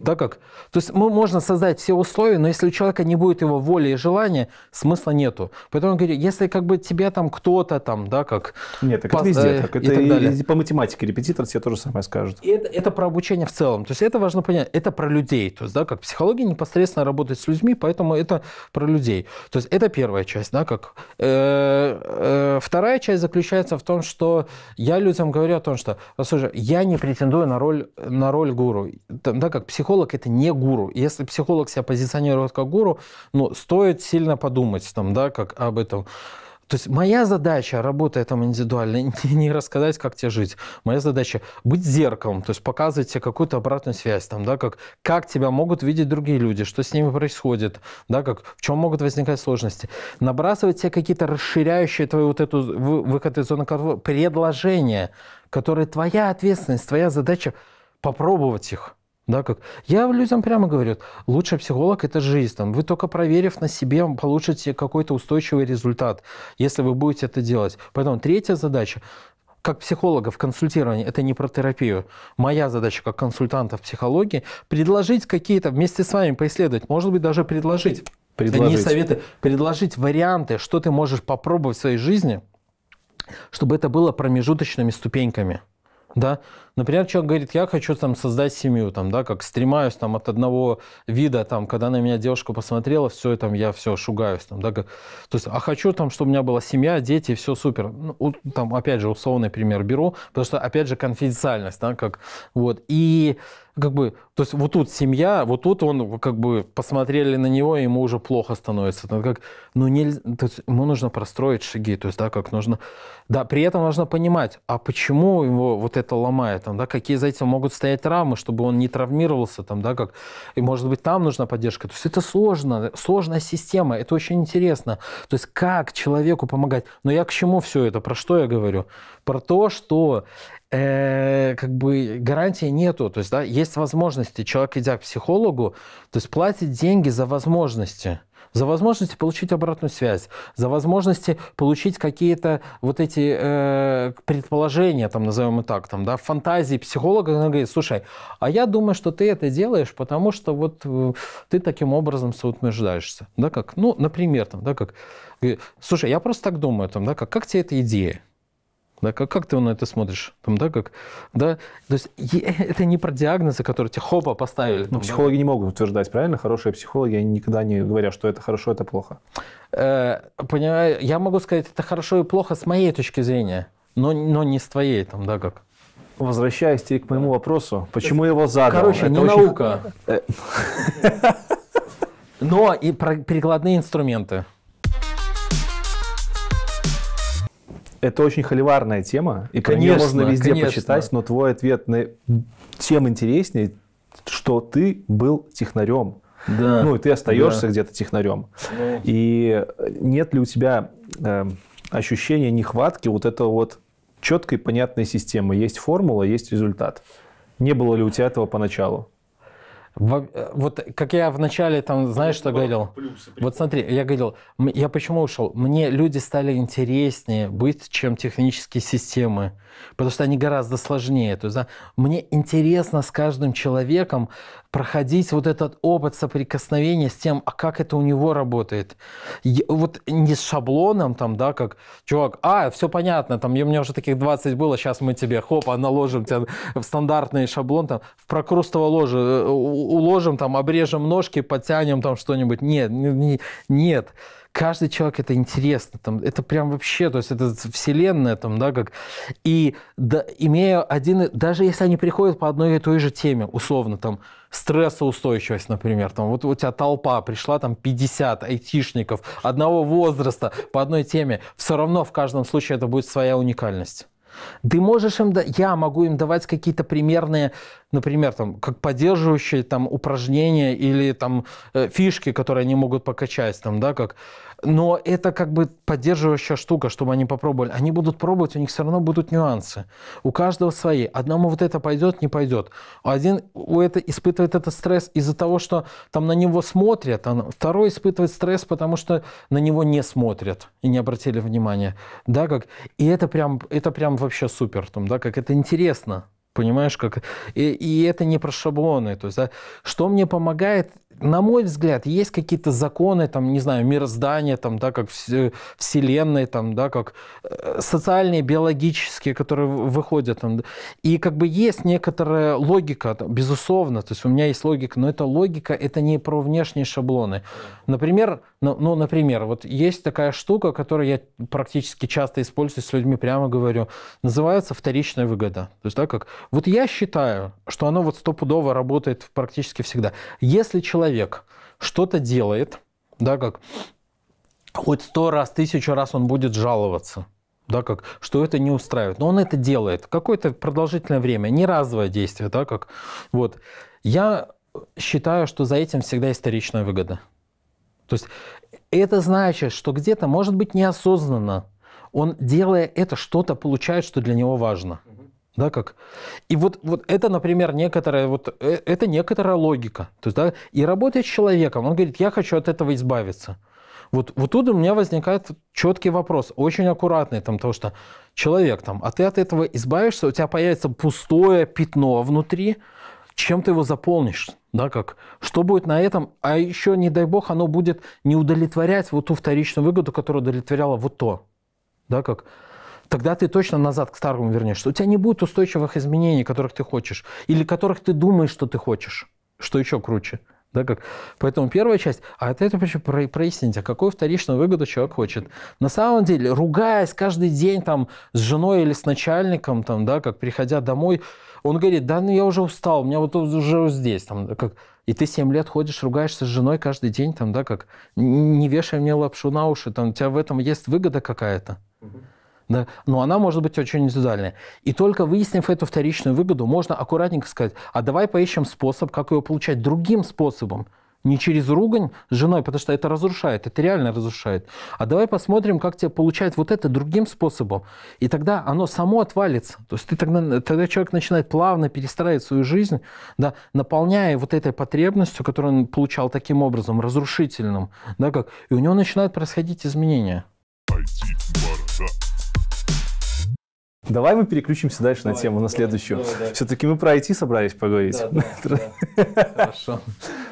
Да, как? То есть мы, можно создать все условия, но если у человека не будет его воли и желания, смысла нету. Поэтому я говорю, если как бы тебе там кто-то там, да, как... Нет, так пас, э, это везде так. Это и, и, и по математике репетитор тебе тоже самое скажет. И это, это про обучение в целом. То есть это важно понять. Это про людей. То есть, да, как психология непосредственно работает с людьми, поэтому это про людей. То есть это первая часть, да, как... Э, э, вторая часть заключается в том, что я людям говорю о том, что, слушай, я не претендую на роль, на роль гуру. Там, да, как психолог психолог это не гуру. Если психолог себя позиционирует как гуру, ну, стоит сильно подумать там, да, как об этом. То есть моя задача, работая там индивидуально, не рассказать, как тебе жить. Моя задача – быть зеркалом, то есть показывать тебе какую-то обратную связь, там, да, как, как тебя могут видеть другие люди, что с ними происходит, да, как, в чем могут возникать сложности. Набрасывать тебе какие-то расширяющие твою вот эту выход из зоны комфорта, предложения, которые твоя ответственность, твоя задача – попробовать их – да, как... Я людям прямо говорю, лучший психолог – это жизнь. Там, вы только проверив на себе, получите какой-то устойчивый результат, если вы будете это делать. Поэтому третья задача как психолога в консультировании, это не про терапию. Моя задача как консультанта в психологии – предложить какие-то, вместе с вами поисследовать, может быть, даже предложить. А предложить. Не советы, предложить варианты, что ты можешь попробовать в своей жизни, чтобы это было промежуточными ступеньками. Да? Например, человек говорит, я хочу там создать семью, там, да, как стремаюсь там от одного вида, там, когда на меня девушка посмотрела, все, там, я все шугаюсь, там, да, как, то есть, а хочу там, чтобы у меня была семья, дети, все супер. Ну, там, опять же, условный пример беру, потому что, опять же, конфиденциальность, да, как, вот, и как бы, то есть вот тут семья, вот тут он как бы посмотрели на него, и ему уже плохо становится. Это как, ну, не, то есть ему нужно простроить шаги, то есть, да, как нужно, да, при этом нужно понимать, а почему его вот это ломает, там, да, какие за этим могут стоять травмы, чтобы он не травмировался, там, да, как, и, может быть, там нужна поддержка. То есть это сложно, сложная система, это очень интересно. То есть как человеку помогать? Но я к чему все это, про что я говорю? Про то, что э, как бы гарантии нету, то есть, да, есть возможности. Человек, идя к психологу, то есть платит деньги за возможности за возможность получить обратную связь, за возможность получить какие-то вот эти э, предположения, там, назовем и так, там, да, фантазии психолога, она говорит, слушай, а я думаю, что ты это делаешь, потому что вот э, ты таким образом соутверждаешься, да, как, ну, например, там, да, как, э, слушай, я просто так думаю, там, да, как, как тебе эта идея? Да, как, как ты на это смотришь? Там, да, как, да? То есть э, это не про диагнозы, а которые тебе хопа поставили. Ну, там, Но психологи да? не могут утверждать, правильно? Хорошие психологи, они никогда не говорят, что это хорошо, это плохо. Э, понимаю, я могу сказать, это хорошо и плохо с моей точки зрения, но, но не с твоей, там, да, как возвращаясь к моему вопросу, почему его задал? Короче, это не очень... наука. Э, но и про перекладные инструменты. это очень холиварная тема, и конечно, про можно везде конечно. почитать, но твой ответ на тем интереснее, что ты был технарем. Да. Ну, и ты остаешься да. где-то технарем. Да. Ну. И нет ли у тебя э, ощущения нехватки вот этого вот четкой, понятной системы? Есть формула, есть результат. Не было ли у тебя этого поначалу? Э, вот как я вначале там, знаешь, что говорил? вот смотри, я говорил, я почему ушел? Мне люди стали интереснее быть, чем технические системы потому что они гораздо сложнее. То есть, да, мне интересно с каждым человеком проходить вот этот опыт соприкосновения с тем, а как это у него работает. Я, вот не с шаблоном, там, да, как, чувак, а, все понятно, там, я, у меня уже таких 20 было, сейчас мы тебе, хоп, наложим тебя в стандартный шаблон, там, в прокрустово ложе, э, уложим, там, обрежем ножки, подтянем там что-нибудь. Нет, не, не, нет. Каждый человек это интересно, там, это прям вообще, то есть это вселенная, там, да, как... И да, имея один... Даже если они приходят по одной и той же теме, условно, там, стрессоустойчивость, например. Там, вот у тебя толпа, пришла там 50 айтишников одного возраста по одной теме. Все равно в каждом случае это будет своя уникальность. Ты можешь им да, я могу им давать какие-то примерные например, там, как поддерживающие там, упражнения или там, э, фишки, которые они могут покачать, там, да, как... но это как бы поддерживающая штука, чтобы они попробовали. Они будут пробовать, у них все равно будут нюансы. У каждого свои. Одному вот это пойдет, не пойдет. Один у это испытывает этот стресс из-за того, что там на него смотрят, а второй испытывает стресс, потому что на него не смотрят и не обратили внимания. Да, как... И это прям, это прям вообще супер, там, да, как это интересно. Понимаешь, как... И, и это не про шаблоны. То есть, да, что мне помогает на мой взгляд, есть какие-то законы, там, не знаю, мироздания, там, да, как вселенной, там, да, как э, социальные, биологические, которые выходят. Там, и как бы есть некоторая логика, безусловно, то есть у меня есть логика, но эта логика, это не про внешние шаблоны. Например, ну, ну, например, вот есть такая штука, которую я практически часто использую с людьми, прямо говорю, называется вторичная выгода. То есть, да, как, вот я считаю, что она вот стопудово работает практически всегда. Если человек человек что-то делает, да, как хоть сто раз, тысячу раз он будет жаловаться, да, как, что это не устраивает. Но он это делает какое-то продолжительное время, не разовое действие, да, как, вот. Я считаю, что за этим всегда историчная выгода. То есть это значит, что где-то, может быть, неосознанно, он, делая это, что-то получает, что для него важно. Угу. Да, как? И вот, вот это, например, некоторая, вот, э, это некоторая логика. То есть, да, и работает с человеком, он говорит, я хочу от этого избавиться. Вот, вот тут у меня возникает четкий вопрос, очень аккуратный, там, потому что человек, там, а ты от этого избавишься, у тебя появится пустое пятно внутри, чем ты его заполнишь, да, как, что будет на этом, а еще, не дай бог, оно будет не удовлетворять вот ту вторичную выгоду, которая удовлетворяла вот то, да, как, тогда ты точно назад к старому вернешься. У тебя не будет устойчивых изменений, которых ты хочешь, или которых ты думаешь, что ты хочешь, что еще круче. Да, как? Поэтому первая часть, а это, это вообще про, прояснить, а какую вторичную выгоду человек хочет. На самом деле, ругаясь каждый день там, с женой или с начальником, там, да, как приходя домой, он говорит, да, ну я уже устал, у меня вот уже здесь, там, да, как, и ты 7 лет ходишь, ругаешься с женой каждый день, там, да, как, не вешай мне лапшу на уши, там, у тебя в этом есть выгода какая-то. Угу да, но она может быть очень индивидуальная. И только выяснив эту вторичную выгоду, можно аккуратненько сказать, а давай поищем способ, как ее получать другим способом, не через ругань с женой, потому что это разрушает, это реально разрушает. А давай посмотрим, как тебе получать вот это другим способом. И тогда оно само отвалится. То есть ты тогда, тогда человек начинает плавно перестраивать свою жизнь, да, наполняя вот этой потребностью, которую он получал таким образом, разрушительным. Да, как, и у него начинают происходить изменения. Давай мы переключимся дальше давай, на тему, на следующую. Давай, да. Все-таки мы про IT собрались поговорить. Да, да, да. Хорошо.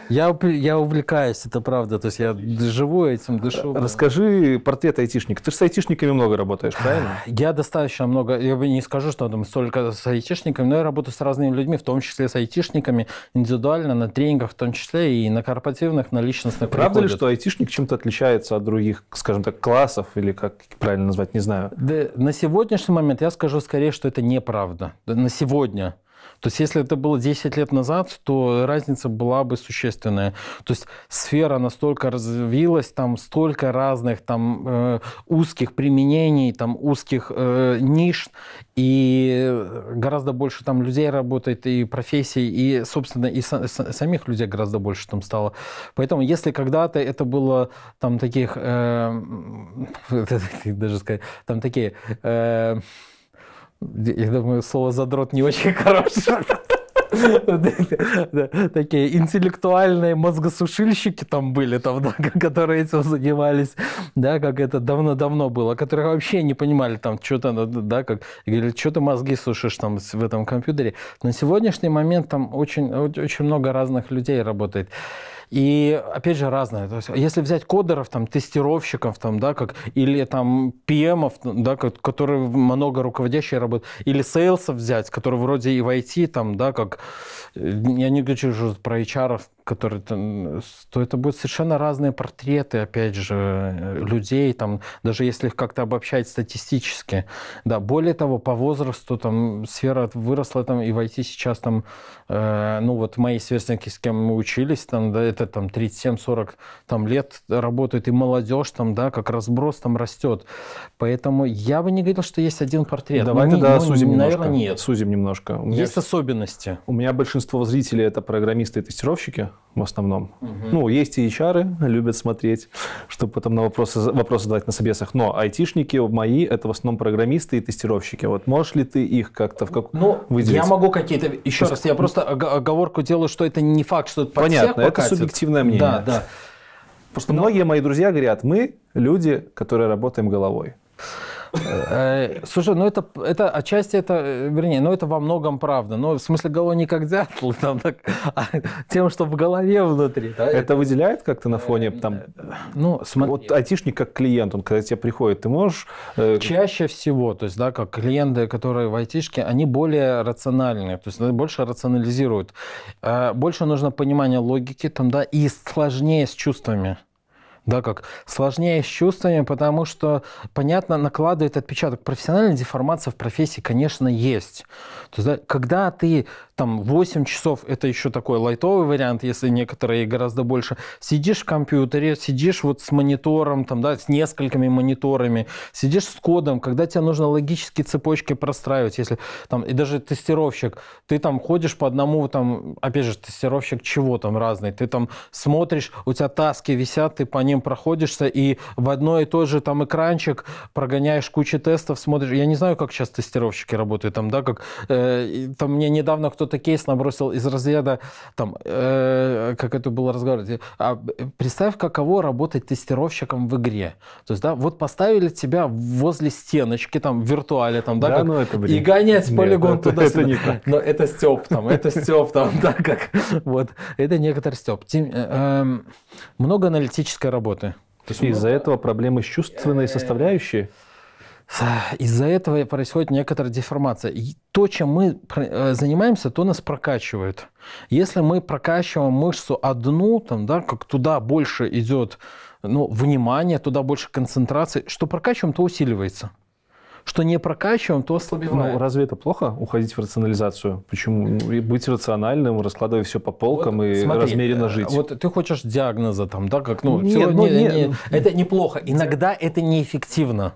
Я, я увлекаюсь, это правда. То есть я живу этим, дышу. Расскажи портрет айтишника. Ты же с айтишниками много работаешь, правильно? Я достаточно много. Я бы не скажу, что там столько с айтишниками, но я работаю с разными людьми, в том числе с айтишниками, индивидуально, на тренингах в том числе, и на корпоративных, на личностных. Правда приходят. ли, что айтишник чем-то отличается от других, скажем так, классов, или как правильно назвать, не знаю? Да, на сегодняшний момент я скажу скорее, что это неправда. На сегодня. То есть если это было 10 лет назад, то разница была бы существенная. То есть сфера настолько развилась, там столько разных там э, узких применений, там узких э, ниш, и гораздо больше там людей работает, и профессий, и, собственно, и самих людей гораздо больше там стало. Поэтому если когда-то это было там таких, э, даже сказать, там такие... Э, я думаю, слово задрот не очень хорошее. Такие интеллектуальные мозгосушильщики там были, там, да, которые этим занимались, да, как это давно-давно было, которые вообще не понимали там что-то, да, как, говорили, что ты мозги сушишь там в этом компьютере. На сегодняшний момент там очень, очень много разных людей работает. И опять же разное. То есть, если взять кодеров, там, тестировщиков, там, да, как, или там PM, да, как, которые много руководящие работают, или сейлсов взять, которые вроде и в IT, там, да, как, э, я не говорю что про HR, которые, то это будут совершенно разные портреты, опять же, э, людей, там, даже если их как-то обобщать статистически. Да, более того, по возрасту там сфера выросла там, и войти сейчас там, э, ну вот мои сверстники, с кем мы учились, там, да, это там 37-40 там, лет работают, и молодежь там, да, как разброс там растет. Поэтому я бы не говорил, что есть один портрет. Давай ну, тогда ну, сузим наверное, немножко. Нет. Сузим немножко. У меня есть особенности. У меня большинство зрителей это программисты и тестировщики в основном. Угу. Ну, есть и HR, любят смотреть, чтобы потом на вопросы, вопросы задавать на собесах. Но айтишники мои, это в основном программисты и тестировщики. Вот можешь ли ты их как-то в как ну, выделить? Я могу какие-то... Еще есть... раз, я просто оговорку делаю, что это не факт, что это под Понятно, это субъективное мнение. Да, да. Потому что Но... многие мои друзья говорят, мы люди, которые работаем головой. Э, слушай, ну это, это отчасти это, э, вернее, ну это во многом правда. Но в смысле головы не как дятлы, там так, а тем, что в голове внутри. Да? Это выделяет как-то на фоне э, там... Ну, смотри. Вот айтишник как клиент, он когда тебе приходит, ты можешь... Чаще всего, то есть, да, как клиенты, которые в айтишке, они более рациональные, то есть больше рационализируют. Больше нужно понимание логики там, да, и сложнее с чувствами да, как сложнее с чувствами, потому что, понятно, накладывает отпечаток. Профессиональная деформация в профессии, конечно, есть. То есть, да, когда ты там 8 часов, это еще такой лайтовый вариант, если некоторые гораздо больше, сидишь в компьютере, сидишь вот с монитором, там, да, с несколькими мониторами, сидишь с кодом, когда тебе нужно логические цепочки простраивать, если там, и даже тестировщик, ты там ходишь по одному, там, опять же, тестировщик чего там разный, ты там смотришь, у тебя таски висят, ты по ним ним проходишься и в одно и то же там экранчик прогоняешь кучу тестов, смотришь. Я не знаю, как сейчас тестировщики работают, там, да, как э, там мне недавно кто-то кейс набросил из разряда, там, э, как это было разговаривать а представь, каково работать тестировщиком в игре. То есть, да, вот поставили тебя возле стеночки, там, в виртуале, там, да, да как, ну, это блин и гонять Нет, полигон туда-сюда. Это не так. Но это Степ там, это Степ там, да, как, вот, это некоторый Степ. Э, эм, много аналитической работы работы. Из-за этого проблемы с чувственной э, составляющей? Из-за этого происходит некоторая деформация. И то, чем мы э, занимаемся, то нас прокачивает. Если мы прокачиваем мышцу одну, там, да, как туда больше идет ну, внимание, туда больше концентрации, что прокачиваем, то усиливается что не прокачиваем, то ослабеваем. Ну, разве это плохо уходить в рационализацию? Почему? Ну, и быть рациональным, раскладывая все по полкам вот, и смотри, размеренно э, жить. Вот ты хочешь диагноза там, да, как ну, нет, все, ну, не, нет. Не, это неплохо. Иногда это неэффективно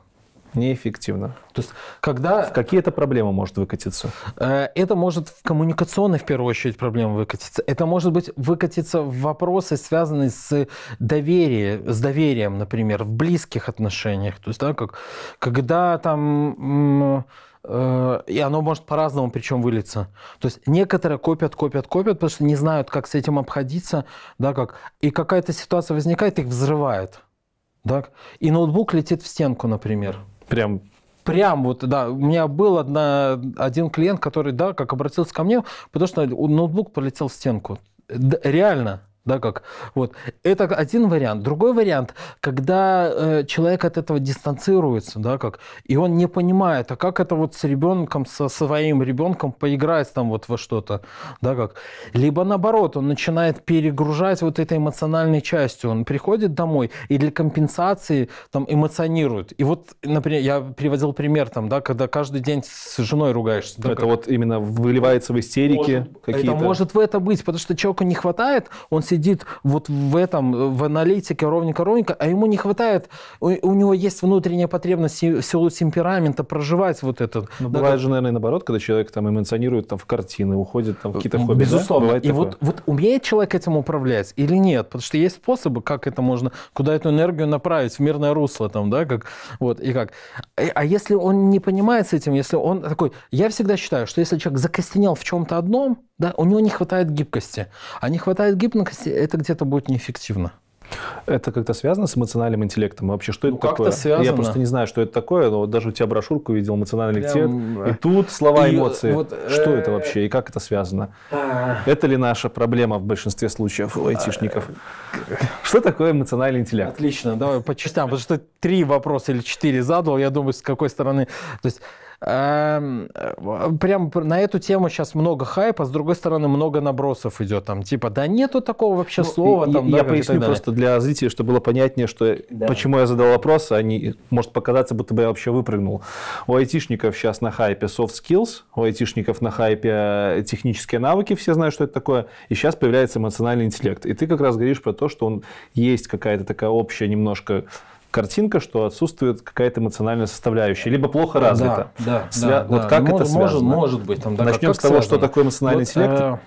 неэффективно. То есть, когда... В какие это проблемы может выкатиться? Э, это может в коммуникационной, в первую очередь, проблема выкатиться. Это может быть выкатиться в вопросы, связанные с, доверием, с доверием, например, в близких отношениях. То есть, да, как, когда там э, и оно может по-разному причем вылиться. То есть некоторые копят, копят, копят, потому что не знают, как с этим обходиться, да, как. И какая-то ситуация возникает, их взрывает, да. И ноутбук летит в стенку, например. Прям Прям вот, да, у меня был одна, один клиент, который, да, как обратился ко мне, потому что ноутбук полетел в стенку. Д- реально, да, как вот. Это один вариант. Другой вариант, когда э, человек от этого дистанцируется, да, как, и он не понимает, а как это вот с ребенком, со своим ребенком поиграть там вот во что-то, да, как. Либо наоборот, он начинает перегружать вот этой эмоциональной частью. Он приходит домой и для компенсации там эмоционирует. И вот, например, я приводил пример там, да, когда каждый день с женой ругаешься. Да, это как. вот именно выливается в истерике какие-то. Это может в это быть, потому что человеку не хватает, он сидит вот в этом, в аналитике ровненько-ровненько, а ему не хватает, у, у него есть внутренняя потребность в силу темперамента проживать вот этот. Но ну, да, бывает как... же, наверное, наоборот, когда человек там эмоционирует там, в картины, уходит там, в какие-то хобби. Безусловно. Да? и вот, вот умеет человек этим управлять или нет? Потому что есть способы, как это можно, куда эту энергию направить, в мирное русло там, да, как, вот, и как. Э, а если он не понимает с этим, если он такой... Я всегда считаю, что если человек закостенел в чем-то одном, да, у него не хватает гибкости. А не хватает гибкости, это где-то будет неэффективно. Это как-то связано с эмоциональным интеллектом? Вообще, что ну, это такое? Связано. Я просто не знаю, что это такое, но вот даже у тебя брошюрку видел «Эмоциональный интеллект», э, и тут слова и эмоции. Вот, что э, это вообще и как это связано? Э, это ли наша проблема в большинстве случаев у айтишников? что такое эмоциональный интеллект? Отлично, давай по частям, потому что три вопроса или четыре задал, я думаю, с какой стороны. То есть Эм, э, прям на эту тему сейчас много хайпа, с другой стороны, много набросов идет. Там, типа, да нету такого вообще ну, слова. там, я да, поясню просто для зрителей, чтобы было понятнее, что да. почему я задал вопрос, а не, может показаться, будто бы я вообще выпрыгнул. У айтишников сейчас на хайпе soft skills, у айтишников на хайпе э, технические навыки, все знают, что это такое, и сейчас появляется эмоциональный интеллект. И ты как раз говоришь про то, что он есть какая-то такая общая немножко картинка, что отсутствует какая-то эмоциональная составляющая, либо плохо развита. Да, да, Свя... да Вот да. как ну, может, это связано? Может, может быть. Там, да, Начнем как, с того, связано? что такое эмоциональный вот, интеллект. Э,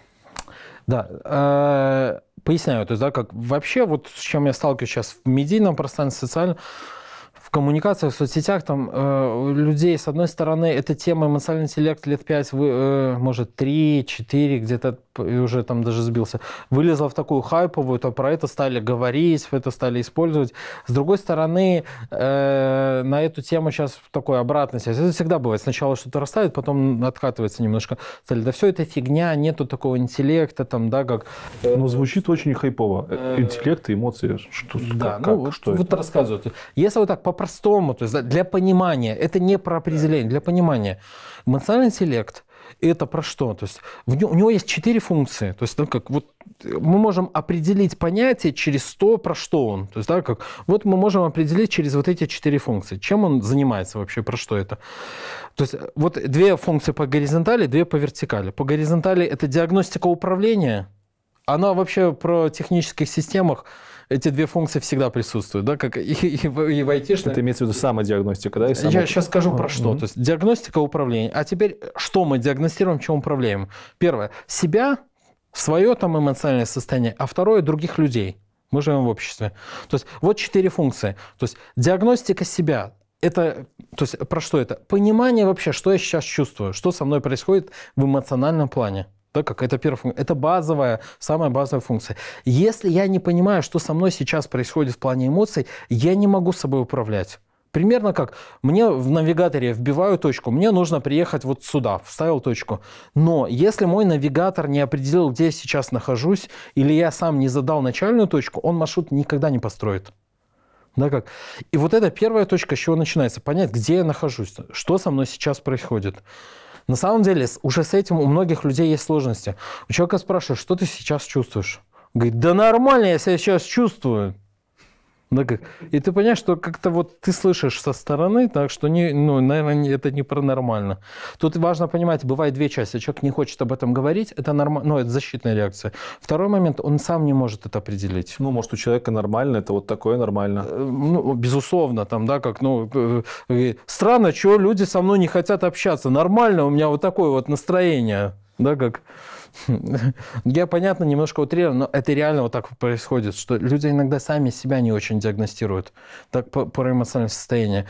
да, э, поясняю, то есть, да, как вообще вот с чем я сталкиваюсь сейчас в медийном пространстве, социальном, коммуникациях, в соцсетях, там э, людей, с одной стороны, эта тема эмоциональный интеллект лет 5, вы, э, может, 3-4, где-то уже там даже сбился, вылезла в такую хайповую, то про это стали говорить, это стали использовать. С другой стороны, э, на эту тему сейчас такой обратный связь. Это всегда бывает. Сначала что-то расставит, потом откатывается немножко. Стали, да все это фигня, нету такого интеллекта, там, да, как... Э, но ну, звучит очень хайпово. Э, интеллект и эмоции. Что, да, как, ну, как, что вот, это? вот рассказывают. Если вот так по по-простому, то есть для понимания. Это не про определение, для понимания. Эмоциональный интеллект – это про что? То есть нем, у него есть четыре функции. То есть, ну, как вот мы можем определить понятие через то, про что он. То есть, да, как, вот мы можем определить через вот эти четыре функции. Чем он занимается вообще, про что это? То есть, вот две функции по горизонтали, две по вертикали. По горизонтали – это диагностика управления. Она вообще про технических системах эти две функции всегда присутствуют, да, как и, и, и в IT. Это имеется в виду самодиагностика, да? И само... Я сейчас скажу про что. Mm-hmm. То есть диагностика, управления. А теперь что мы диагностируем, чем управляем? Первое, себя, свое там эмоциональное состояние, а второе, других людей. Мы живем в обществе. То есть вот четыре функции. То есть диагностика себя, это, то есть про что это? Понимание вообще, что я сейчас чувствую, что со мной происходит в эмоциональном плане так как это первая функция. Это базовая, самая базовая функция. Если я не понимаю, что со мной сейчас происходит в плане эмоций, я не могу собой управлять. Примерно как мне в навигаторе вбиваю точку, мне нужно приехать вот сюда, вставил точку. Но если мой навигатор не определил, где я сейчас нахожусь, или я сам не задал начальную точку, он маршрут никогда не построит. Да, как? И вот эта первая точка, с чего начинается, понять, где я нахожусь, что со мной сейчас происходит. На самом деле, уже с этим у многих людей есть сложности. У человека спрашивают, что ты сейчас чувствуешь? Говорит, да нормально я себя сейчас чувствую. И ты понимаешь, что как-то вот ты слышишь со стороны, так что, не, ну, наверное, это не паранормально. Тут важно понимать, бывает две части. Человек не хочет об этом говорить, это норм, ну, это защитная реакция. Второй момент, он сам не может это определить. Ну, может, у человека нормально, это вот такое нормально. Э, ну, безусловно, там, да, как, ну, э, странно, что люди со мной не хотят общаться. Нормально, у меня вот такое вот настроение, да, как... Я, понятно, немножко утрирую, но это реально вот так происходит, что люди иногда сами себя не очень диагностируют так, по, по эмоциональному состоянию.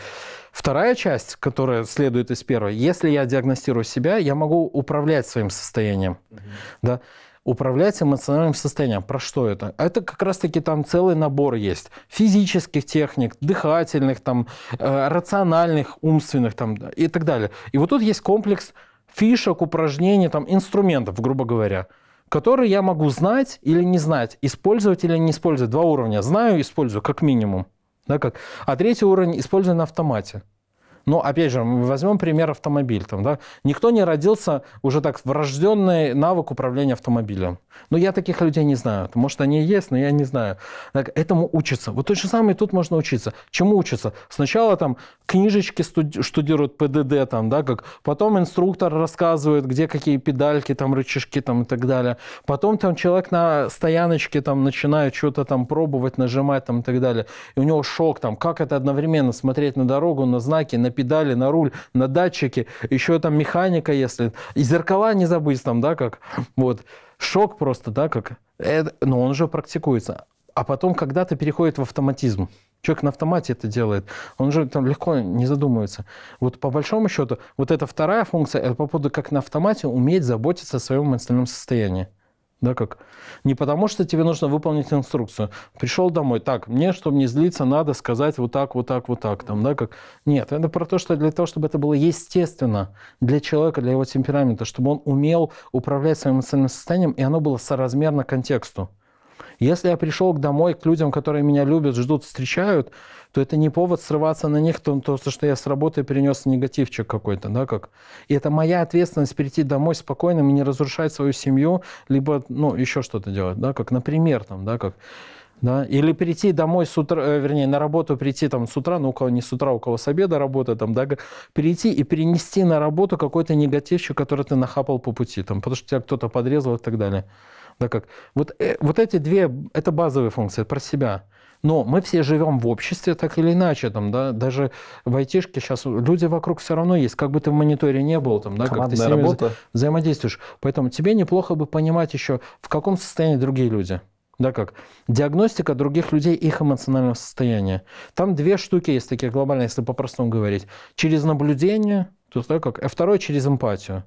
Вторая часть, которая следует из первой, если я диагностирую себя, я могу управлять своим состоянием. mm Да? управлять эмоциональным состоянием. Про что это? Это как раз-таки там целый набор есть. Физических техник, дыхательных, там, э, рациональных, умственных там, и так далее. И вот тут есть комплекс фишек, упражнений, там, инструментов, грубо говоря, которые я могу знать или не знать, использовать или не использовать. Два уровня. Знаю, использую, как минимум. Да, как. А третий уровень использую на автомате. Но ну, опять же, возьмем пример автомобиль. Там, да? Никто не родился уже так врожденный навык управления автомобилем. Но ну, я таких людей не знаю. Может, они есть, но я не знаю. Так, этому учатся. Вот то же самое тут можно учиться. Чему учатся? Сначала там книжечки штудируют ПДД, там, да, как потом инструктор рассказывает, где какие педальки, там, рычажки там, и так далее. Потом там человек на стояночке там, начинает что-то там пробовать, нажимать там, и так далее. И у него шок, там, как это одновременно смотреть на дорогу, на знаки, на педали, на руль, на датчики, еще там механика, если... И зеркала не забыть там, да, как... Вот. Шок просто, да, как... Это... Но он уже практикуется. А потом когда-то переходит в автоматизм. Человек на автомате это делает. Он же там легко не задумывается. Вот по большому счету, вот эта вторая функция, это по поводу как на автомате уметь заботиться о своем эмоциональном состоянии. Да, как? Не потому, что тебе нужно выполнить инструкцию. Пришел домой, так, мне, чтобы не злиться, надо сказать вот так, вот так, вот так. Там, да, как? Нет, это про то, что для того, чтобы это было естественно для человека, для его темперамента, чтобы он умел управлять своим эмоциональным состоянием, и оно было соразмерно контексту. Если я пришел домой к людям, которые меня любят, ждут, встречают, то это не повод срываться на них, то, то что я с работы перенес негативчик какой-то, да, как. И это моя ответственность прийти домой спокойным и не разрушать свою семью, либо, ну, еще что-то делать, да, как, например, там, да, как. Да? Или прийти домой с утра, э, вернее, на работу прийти там с утра, ну, у кого не с утра, у кого с обеда работа, там, да, прийти и перенести на работу какой-то негативчик, который ты нахапал по пути, там, потому что тебя кто-то подрезал и так далее. Да, как. Вот, э, вот эти две, это базовые функции, про себя. Но мы все живем в обществе так или иначе, там, да, даже в айтишке сейчас люди вокруг все равно есть, как бы ты в мониторе не был, там, да, Командная как ты с ними работа. взаимодействуешь. Поэтому тебе неплохо бы понимать еще, в каком состоянии другие люди. Да, как? Диагностика других людей, их эмоционального состояния. Там две штуки есть такие глобальные, если по-простому говорить. Через наблюдение, то есть, да, как? а второе через эмпатию.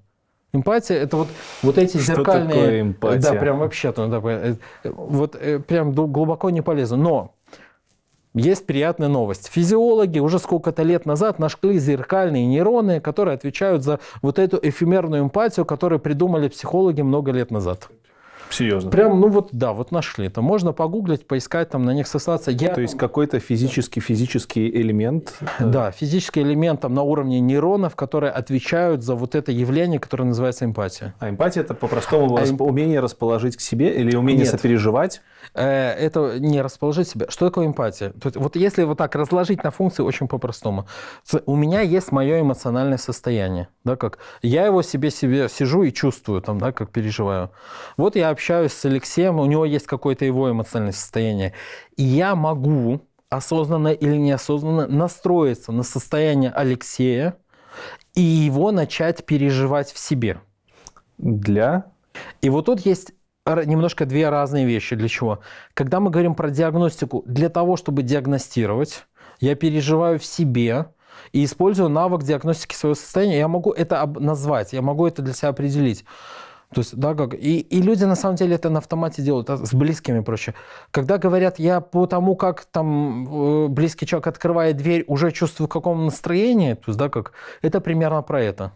Эмпатия это вот, вот эти Что зеркальные. Такое эмпатия? Да, прям вообще то ну, да, вот э, прям глубоко не полезно. Но есть приятная новость. Физиологи уже сколько-то лет назад нашли зеркальные нейроны, которые отвечают за вот эту эфемерную эмпатию, которую придумали психологи много лет назад. Серьезно? Прям, ну вот, да, вот нашли. Это можно погуглить, поискать, там на них сослаться. Я... То есть какой-то физический, физический элемент? Э, да, физический элемент там на уровне нейронов, которые отвечают за вот это явление, которое называется эмпатия. А эмпатия это по-простому а расп... эм... умение расположить к себе или умение Нет. сопереживать? Э, это не расположить себя. Что такое эмпатия? то Есть, вот если вот так разложить на функции очень по-простому. У меня есть мое эмоциональное состояние, да, как я его себе себе сижу и чувствую, там, да, как переживаю. Вот я общаюсь с Алексеем, у него есть какое-то его эмоциональное состояние. И я могу осознанно или неосознанно настроиться на состояние Алексея и его начать переживать в себе. Для? И вот тут есть немножко две разные вещи. Для чего? Когда мы говорим про диагностику, для того, чтобы диагностировать, я переживаю в себе и использую навык диагностики своего состояния. Я могу это назвать, я могу это для себя определить. То есть, да, как... и, и люди на самом деле это на автомате делают, а с близкими проще. Когда говорят, я по тому, как там э, близкий человек открывает дверь, уже чувствую, в каком настроении, то есть, да, как, это примерно про это.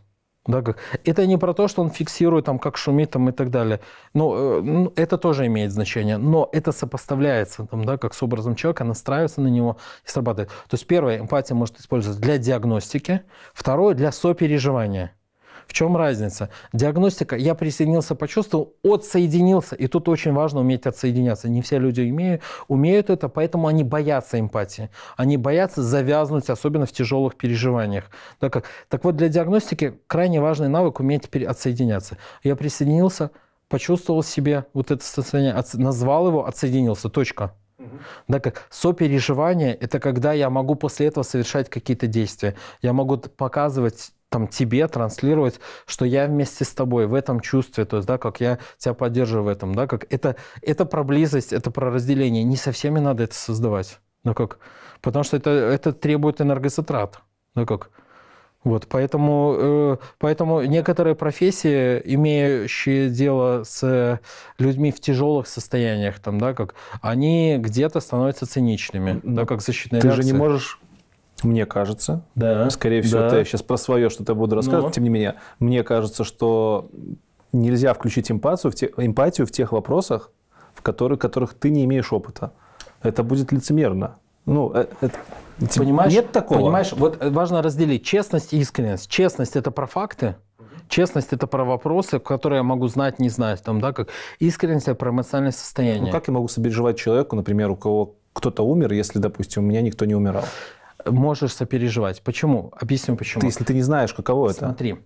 Да, как? Это не про то, что он фиксирует, там, как шумит там, и так далее. Но э, ну, это тоже имеет значение. Но это сопоставляется там, да, как с образом человека, настраивается на него и срабатывает. То есть первое, эмпатия может использоваться для диагностики. Второе, для сопереживания. В чем разница? Диагностика, я присоединился, почувствовал, отсоединился. И тут очень важно уметь отсоединяться. Не все люди умеют, умеют это, поэтому они боятся эмпатии. Они боятся завязнуть, особенно в тяжелых переживаниях. Так, как, так вот, для диагностики крайне важный навык уметь отсоединяться. Я присоединился, почувствовал себе вот это состояние, назвал его, отсоединился, точка. Да, как сопереживание – это когда я могу после этого совершать какие-то действия. Я могу показывать там тебе транслировать, что я вместе с тобой в этом чувстве, то есть, да, как я тебя поддерживаю в этом, да, как это, это про близость, это про разделение. Не со всеми надо это создавать, да, ну как, потому что это, это требует энергозатрат, да, ну как. Вот, поэтому, э, поэтому некоторые профессии, имеющие дело с людьми в тяжелых состояниях, там, да, как, они где-то становятся циничными, да, ну, как защитная Ты реакция. же не можешь мне кажется, да, скорее всего, да. ты сейчас про свое что-то буду ну. рассказывать, Но. тем не менее, мне кажется, что нельзя включить эмпатию в, те, эмпатию в тех вопросах, в которых, которых ты не имеешь опыта. Это будет лицемерно. Ну, это, э, понимаешь, нет такого. Понимаешь, вот э, важно разделить честность и искренность. Честность – это про факты, Честность – это про вопросы, которые я могу знать, не знать. Там, да, как искренность – это про эмоциональное состояние. Ну, как я могу сопереживать человеку, например, у кого кто-то умер, если, допустим, у меня никто не умирал? можешь сопереживать. Почему? Объясню почему. Ты, если ты не знаешь, каково Смотри, это.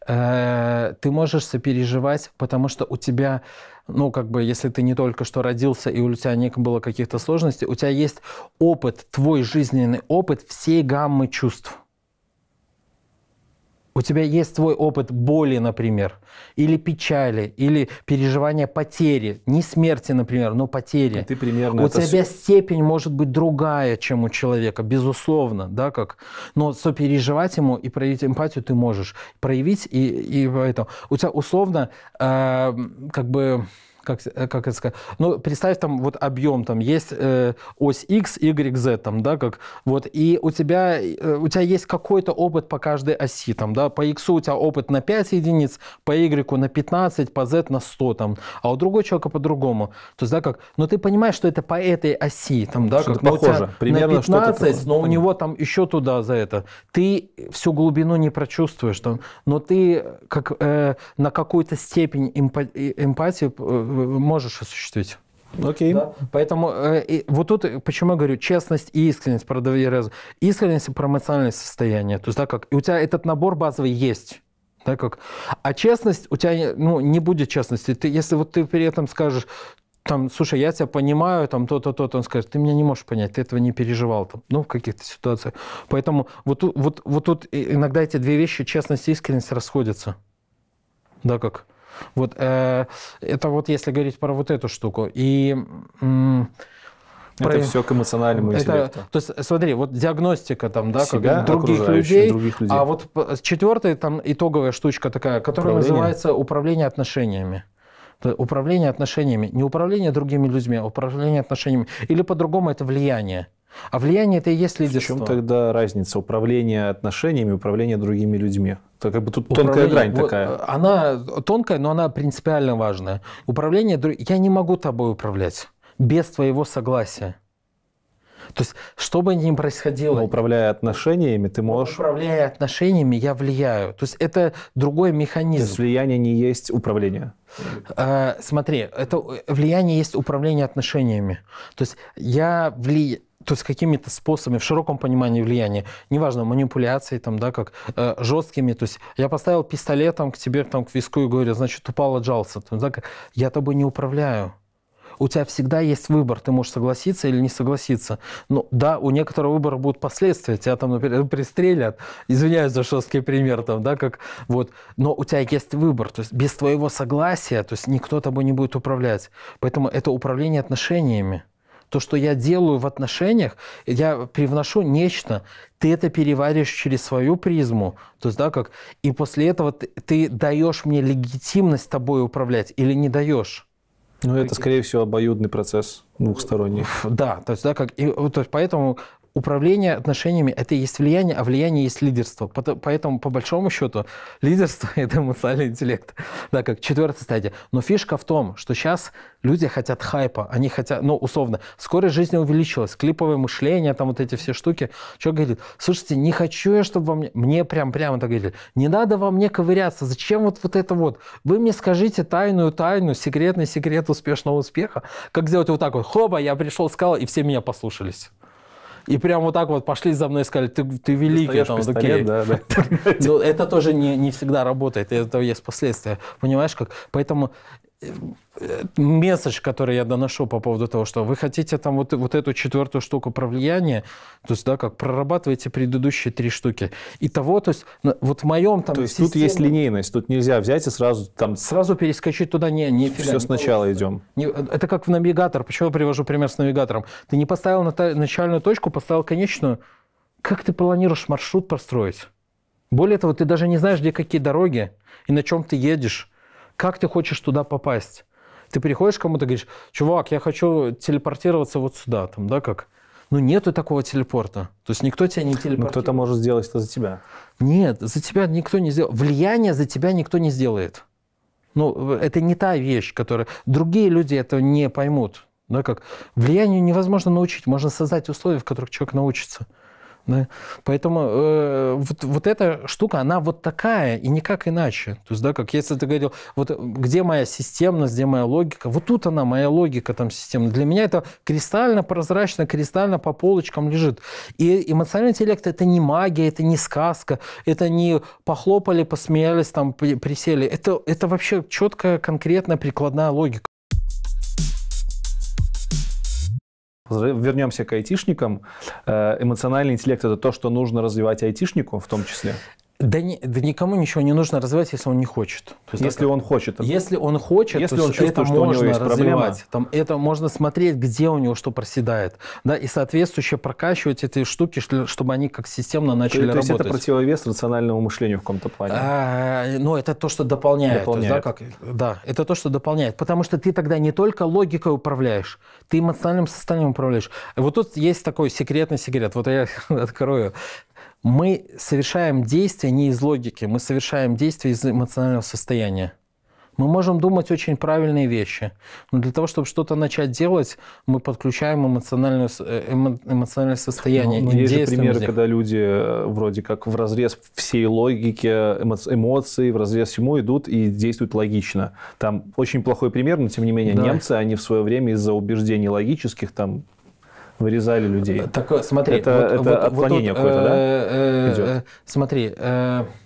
Смотри, э, ты можешь сопереживать, потому что у тебя, ну, как бы, если ты не только что родился и у тебя не было каких-то сложностей, у тебя есть опыт, твой жизненный опыт всей гаммы чувств у тебя есть твой опыт боли, например, или печали, или переживания потери, не смерти, например, но потери. И ну, ты примерно у это... тебя степень может быть другая, чем у человека, безусловно, да, как. Но сопереживать ему и проявить эмпатию ты можешь проявить и и поэтому у тебя условно э, как бы как, э, как это сказать, ну, представь там вот объем, там есть э, ось X, Y, Z, там, да, как, вот, и у тебя, э, у тебя есть какой-то опыт по каждой оси, там, да, по X у тебя опыт на 5 единиц, по Y на 15, по Z на 100, там, а у другого человека по-другому, то есть, да, как, но ну, ты понимаешь, что это по этой оси, там, да, как, ну, похоже, примерно на 15, но у него там еще туда за это, ты всю глубину не прочувствуешь, там, но ты как э, на какую-то степень э, эмпатии можешь осуществить. Окей. Okay. Да? Поэтому э, и, вот тут почему я говорю честность и искренность про доверие. Искренность и про эмоциональное состояние. То есть, да, как и у тебя этот набор базовый есть. Да, как? А честность, у тебя ну, не будет честности. Ты, если вот ты при этом скажешь, там, слушай, я тебя понимаю, там, то-то, то-то, он скажет, ты меня не можешь понять, ты этого не переживал, там, ну, в каких-то ситуациях. Поэтому вот, вот, вот тут иногда эти две вещи, честность и искренность, расходятся. Да, как? Вот э, это вот если говорить про вот эту штуку. И это про... все к эмоциональному это, интеллекту. То есть, смотри, вот диагностика там, да, Себя, других, людей, других людей. А вот четвертая там итоговая штучка такая, которая управление. называется управление отношениями. Управление отношениями. Не управление другими людьми, а управление отношениями. Или по-другому это влияние. А влияние это и есть лидерство. В чем тогда разница управления отношениями, управления другими людьми? Это как бы тут управление, тонкая грань вот, такая. Э, она тонкая, но она принципиально важная. Управление, я не могу тобой управлять без твоего согласия. То есть, что бы ни происходило... Но управляя отношениями, ты можешь... Управляя отношениями, я влияю. То есть, это другой механизм. То есть, влияние не есть управление? А, смотри, это э, влияние есть управление отношениями. То есть, я влияю то есть какими-то способами, в широком понимании влияния, неважно, манипуляции, там, да, как э, жесткими, то есть я поставил пистолетом к тебе, там, к виску и говорю, значит, упал, отжался, там, да, как, я тобой не управляю, у тебя всегда есть выбор, ты можешь согласиться или не согласиться. Ну да, у некоторого выбора будут последствия, тебя там, например, пристрелят, извиняюсь за жесткий пример, там, да, как вот, но у тебя есть выбор, то есть без твоего согласия, то есть никто тобой не будет управлять. Поэтому это управление отношениями то, что я делаю в отношениях, я привношу нечто, ты это перевариваешь через свою призму, то есть, да, как, и после этого ты, ты даешь мне легитимность тобой управлять или не даешь. Ну, это, скорее всего, обоюдный процесс двухсторонний. Да, то есть, да, как, и, то есть поэтому управление отношениями – это и есть влияние, а влияние есть лидерство. Поэтому, по большому счету, лидерство – это эмоциональный интеллект, да, как четвертая стадия. Но фишка в том, что сейчас люди хотят хайпа, они хотят, ну, условно, скорость жизни увеличилась, клиповое мышление, там вот эти все штуки. Человек говорит, слушайте, не хочу я, чтобы вам мне, мне прям прямо так говорили, не надо вам мне ковыряться, зачем вот, вот это вот? Вы мне скажите тайную тайну, секретный секрет успешного успеха, как сделать вот так вот, хоба, я пришел, сказал, и все меня послушались и прям вот так вот пошли за мной и сказали, ты, ты великий. там, пистолет, Да, да. Но ну, это тоже не, не всегда работает, это есть последствия, понимаешь как? Поэтому Э, месседж, который я доношу по поводу того, что вы хотите там вот, вот эту четвертую штуку про влияние, то есть, да, как прорабатываете предыдущие три штуки. И того, то есть, вот в моем там... То есть, системе... тут есть линейность, тут нельзя взять и сразу там... Сразу перескочить туда, не, не Все сначала получится. идем. Э, это как в навигатор. Почему я привожу пример с навигатором? Ты не поставил начальную точку, поставил конечную. Как ты планируешь маршрут построить? Более того, ты даже не знаешь, где какие дороги и на чем ты едешь. Как ты хочешь туда попасть? Ты приходишь кому-то и говоришь, чувак, я хочу телепортироваться вот сюда, там, да, как? Ну, нету такого телепорта. То есть никто тебя не ну, телепортирует. Но кто-то может сделать это за тебя. Нет, за тебя никто не сделает. Влияние за тебя никто не сделает. Ну, это не та вещь, которая... Другие люди это не поймут. Да, как? Влиянию невозможно научить. Можно создать условия, в которых человек научится. Да? Поэтому э, вот, вот эта штука, она вот такая, и никак иначе. То есть, да, как если ты говорил, вот где моя системность, где моя логика, вот тут она, моя логика там системная. Для меня это кристально прозрачно, кристально по полочкам лежит. И эмоциональный интеллект – это не магия, это не сказка, это не похлопали, посмеялись, там присели. Это, это вообще четкая, конкретная прикладная логика. вернемся к айтишникам. Э, эмоциональный интеллект – это то, что нужно развивать айтишнику в том числе? Да, не, да никому ничего не нужно развивать, если он не хочет. есть, если он хочет. Если он хочет, если то он чувствует, это что можно у него есть развивать. Там, это можно смотреть, где у него что проседает. Да, и соответствующе прокачивать эти штуки, чтобы они как системно начали то, работать. То есть это противовес рациональному мышлению в каком-то плане? А, ну, это то, что дополняет. дополняет. да, как, да, это то, что дополняет. Потому что ты тогда не только логикой управляешь, ты эмоциональным состоянием управляешь. Вот тут есть такой секретный секрет. Вот я открою мы совершаем действия не из логики, мы совершаем действия из эмоционального состояния. Мы можем думать очень правильные вещи, но для того, чтобы что-то начать делать, мы подключаем эмоциональную, э, эмоциональное состояние. Ну, ну есть же примеры, здесь. когда люди э, вроде как в разрез всей логики, эмоций, в разрез всему идут и действуют логично. Там очень плохой пример, но тем не менее да. немцы, они в свое время из-за убеждений логических там вырезали людей. Э, так, э, смотри, это, вот, это вот, отклонение вот, какое-то, да? Э, э идет. Смотри.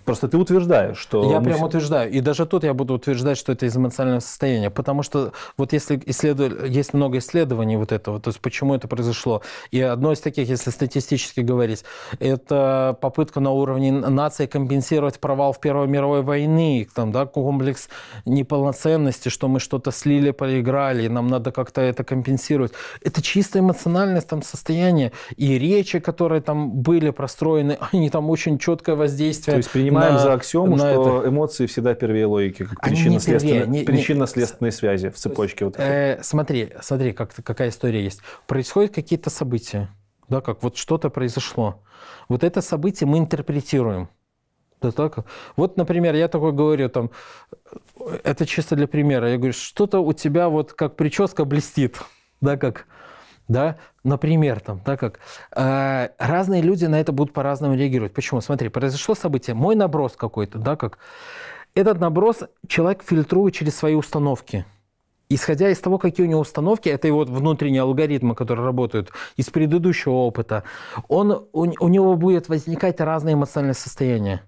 Просто ты утверждаешь, что... Я мы... прям утверждаю. И даже тут я буду утверждать, что это из эмоционального состояния. Потому что вот если исследовать, есть много исследований вот этого, то есть почему это произошло. И одно из таких, если статистически говорить, это попытка на уровне нации компенсировать провал в Первой мировой войне, там, да, комплекс неполноценности, что мы что-то слили, проиграли, и нам надо как-то это компенсировать. Это чисто эмоциональное там состояние, и речи, которые там были простроены, они там очень четкое воздействие. То есть принимаем на, за аксиому, на что это... эмоции всегда первее логики, как причинно-следственной причинно связи в цепочке. Вот э, смотри, смотри, как, какая история есть. Происходят какие-то события, да, как вот что-то произошло. Вот это событие мы интерпретируем. Да так. Вот, например, я такой говорю, там, э, это чисто для примера. Я говорю, что-то у тебя вот как прическа блестит, да, как да, например, там, так как э, разные люди на это будут по-разному реагировать. Почему? Смотри, произошло событие, мой наброс какой-то, да, как этот наброс человек фильтрует через свои установки. Исходя из того, какие у него установки, это его внутренние алгоритмы, которые работают из предыдущего опыта, он, у, у него будет возникать разные эмоциональные состояния.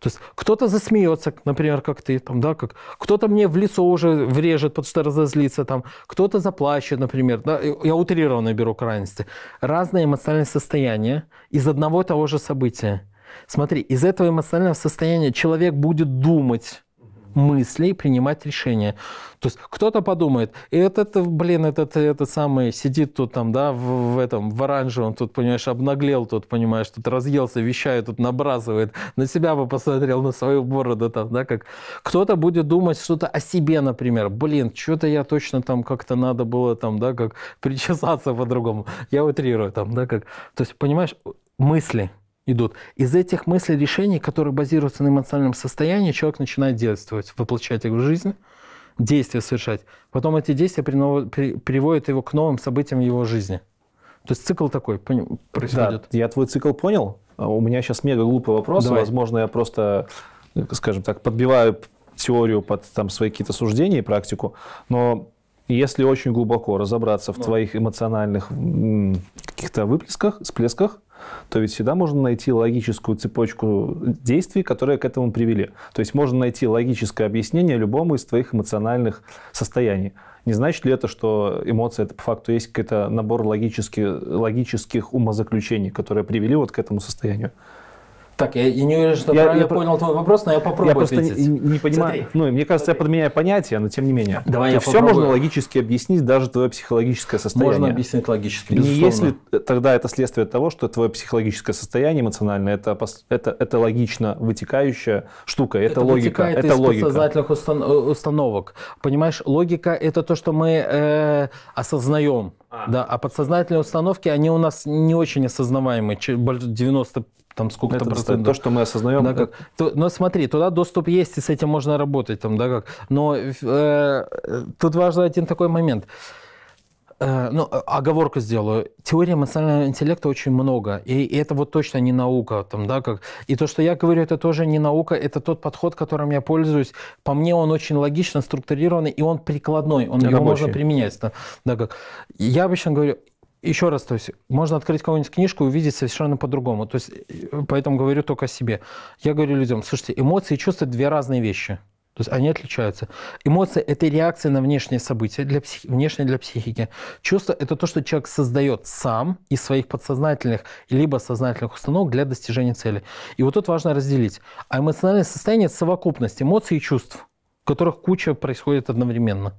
То есть кто-то засмеется, например, как ты, там, да, как кто-то мне в лицо уже врежет, потому что разозлится, там, кто-то заплачет, например. Да, я утрированно беру крайности. Разные эмоциональные состояния из одного и того же события. Смотри, из этого эмоционального состояния человек будет думать, мыслей принимать решения. То есть кто-то подумает, этот, блин, этот, этот самый сидит тут там, да, в, в этом, в оранжевом, тут, понимаешь, обнаглел тут, понимаешь, тут разъелся, вещает, тут набрасывает, на себя бы посмотрел, на свою бороду там, да, как. Кто-то будет думать что-то о себе, например, блин, что-то я точно там как-то надо было там, да, как причесаться по-другому. Я утрирую там, да, как. То есть, понимаешь, мысли – идут. Из этих мыслей, решений, которые базируются на эмоциональном состоянии, человек начинает действовать, воплощать их в жизнь, действия совершать. Потом эти действия приводят его к новым событиям в его жизни. То есть цикл такой происходит. Да, я твой цикл понял. А, у меня сейчас мега глупый вопрос. Давай. Возможно, я просто, э, скажем так, подбиваю теорию под там, свои какие-то суждения и практику. Но если очень глубоко разобраться в Но. Ну. твоих эмоциональных каких-то выплесках, всплесках, то ведь всегда можно найти логическую цепочку действий, которые к этому привели. То есть можно найти логическое объяснение любому из твоих эмоциональных состояний. Не значит ли это, что эмоция это по факту есть какой-то набор логических, логических умозаключений, которые привели вот к этому состоянию? Так, я, я не уверен, что я, правильно я понял твой вопрос, но я попробую Я просто не, не понимаю. Смотри. Ну, мне кажется, я подменяю понятия, но тем не менее. Давай я все попробую. можно логически объяснить, даже твое психологическое состояние. Можно объяснить логически, безусловно. И если тогда это следствие того, что твое психологическое состояние эмоциональное, это, это, это логично вытекающая штука, это, это логика. Это из логика. подсознательных устан э, установок. Понимаешь, логика – это то, что мы э, осознаем. А. Да, а подсознательные установки, они у нас не очень осознаваемые, 90 там сколько-то это процентов. То, что мы осознаем. Да, как... Э, то, но смотри, туда доступ есть, и с этим можно работать. Там, да, как... Но э, тут важен один такой момент. Э, ну, а, оговорку сделаю. Теории эмоционального интеллекта очень много, и, и это вот точно не наука, там, да, как. И то, что я говорю, это тоже не наука, это тот подход, которым я пользуюсь. По мне, он очень логично структурированный, и он прикладной, он его можно применять, да, да, как. Я обычно говорю, еще раз, то есть можно открыть кого-нибудь книжку и увидеть совершенно по-другому. То есть, э, поэтому говорю только о себе. Я говорю людям, слушайте, эмоции и чувства – две разные вещи. То есть они отличаются. Эмоции – это реакция на внешние события, для псих... внешние для психики. Чувство – это то, что человек создает сам из своих подсознательных либо сознательных установок для достижения цели. И вот тут важно разделить. А эмоциональное состояние – это совокупность эмоций и чувств которых куча происходит одновременно.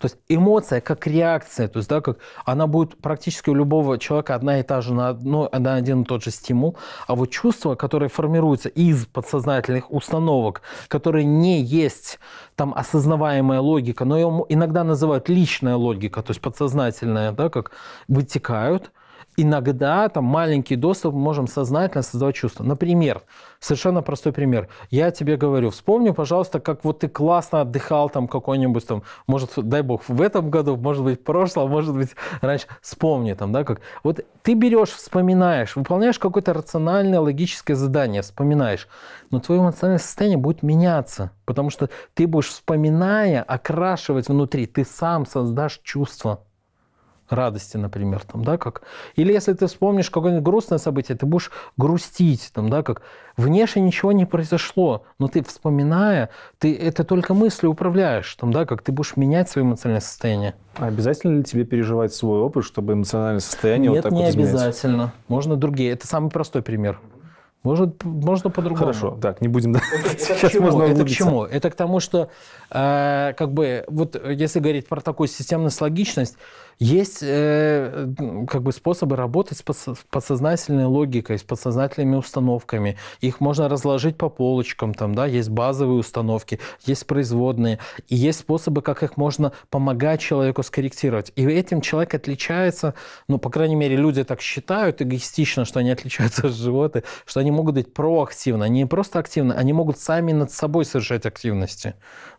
То есть эмоция как реакция, то есть, да, как она будет практически у любого человека одна и та же на, одно, на один и тот же стимул, а вот чувства, которые формируются из подсознательных установок, которые не есть там осознаваемая логика, но ее иногда называют личная логика, то есть подсознательная, да, как вытекают, иногда там маленький доступ можем сознательно создавать чувство. Например, совершенно простой пример. Я тебе говорю, вспомни, пожалуйста, как вот ты классно отдыхал там какой-нибудь там, может, дай бог, в этом году, может быть, в прошлом, может быть, раньше. Вспомни там, да, как. Вот ты берешь, вспоминаешь, выполняешь какое-то рациональное, логическое задание, вспоминаешь, но твое эмоциональное состояние будет меняться, потому что ты будешь, вспоминая, окрашивать внутри, ты сам создашь чувство радости, например, там, да, как... Или если ты вспомнишь какое-нибудь грустное событие, ты будешь грустить, там, да, как... Внешне ничего не произошло, но ты, вспоминая, ты это только мысли управляешь, там, да, как ты будешь менять свое эмоциональное состояние. А обязательно ли тебе переживать свой опыт, чтобы эмоциональное состояние Нет, вот так не вот изменять? обязательно. Можно другие. Это самый простой пример. Может, можно по-другому. Хорошо, так, не будем. Сейчас можно углубиться. Это к чему? Это к тому, что, э, как бы, вот если говорить про такую системность, логичность, есть э, как бы способы работать с подсознательной логикой, с подсознательными установками. Их можно разложить по полочкам, там, да, есть базовые установки, есть производные, и есть способы, как их можно помогать человеку скорректировать. И этим человек отличается, ну, по крайней мере, люди так считают эгоистично, что они отличаются от животных, что они могут быть проактивны, они не просто активны, они могут сами над собой совершать активности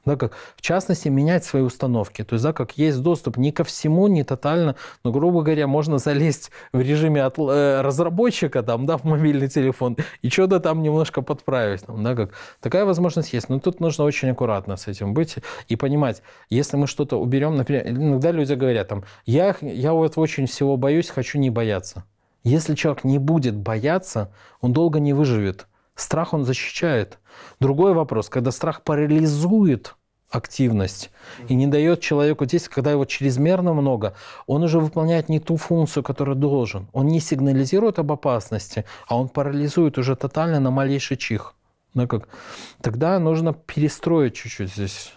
да, как, в частности, менять свои установки. То есть, да, как есть доступ не ко всему, не тотально, но, грубо говоря, можно залезть в режиме от, э, разработчика, там, да, в мобильный телефон, и что-то там немножко подправить. Там, да, как. Такая возможность есть, но тут нужно очень аккуратно с этим быть и понимать, если мы что-то уберем, например, иногда люди говорят, там, я, я вот очень всего боюсь, хочу не бояться. Если человек не будет бояться, он долго не выживет. Страх он защищает. Другой вопрос, когда страх парализует – активность и не дает человеку здесь, когда его чрезмерно много, он уже выполняет не ту функцию, которую должен. Он не сигнализирует об опасности, а он парализует уже тотально на малейший чих. Да, ну как? Тогда нужно перестроить чуть-чуть здесь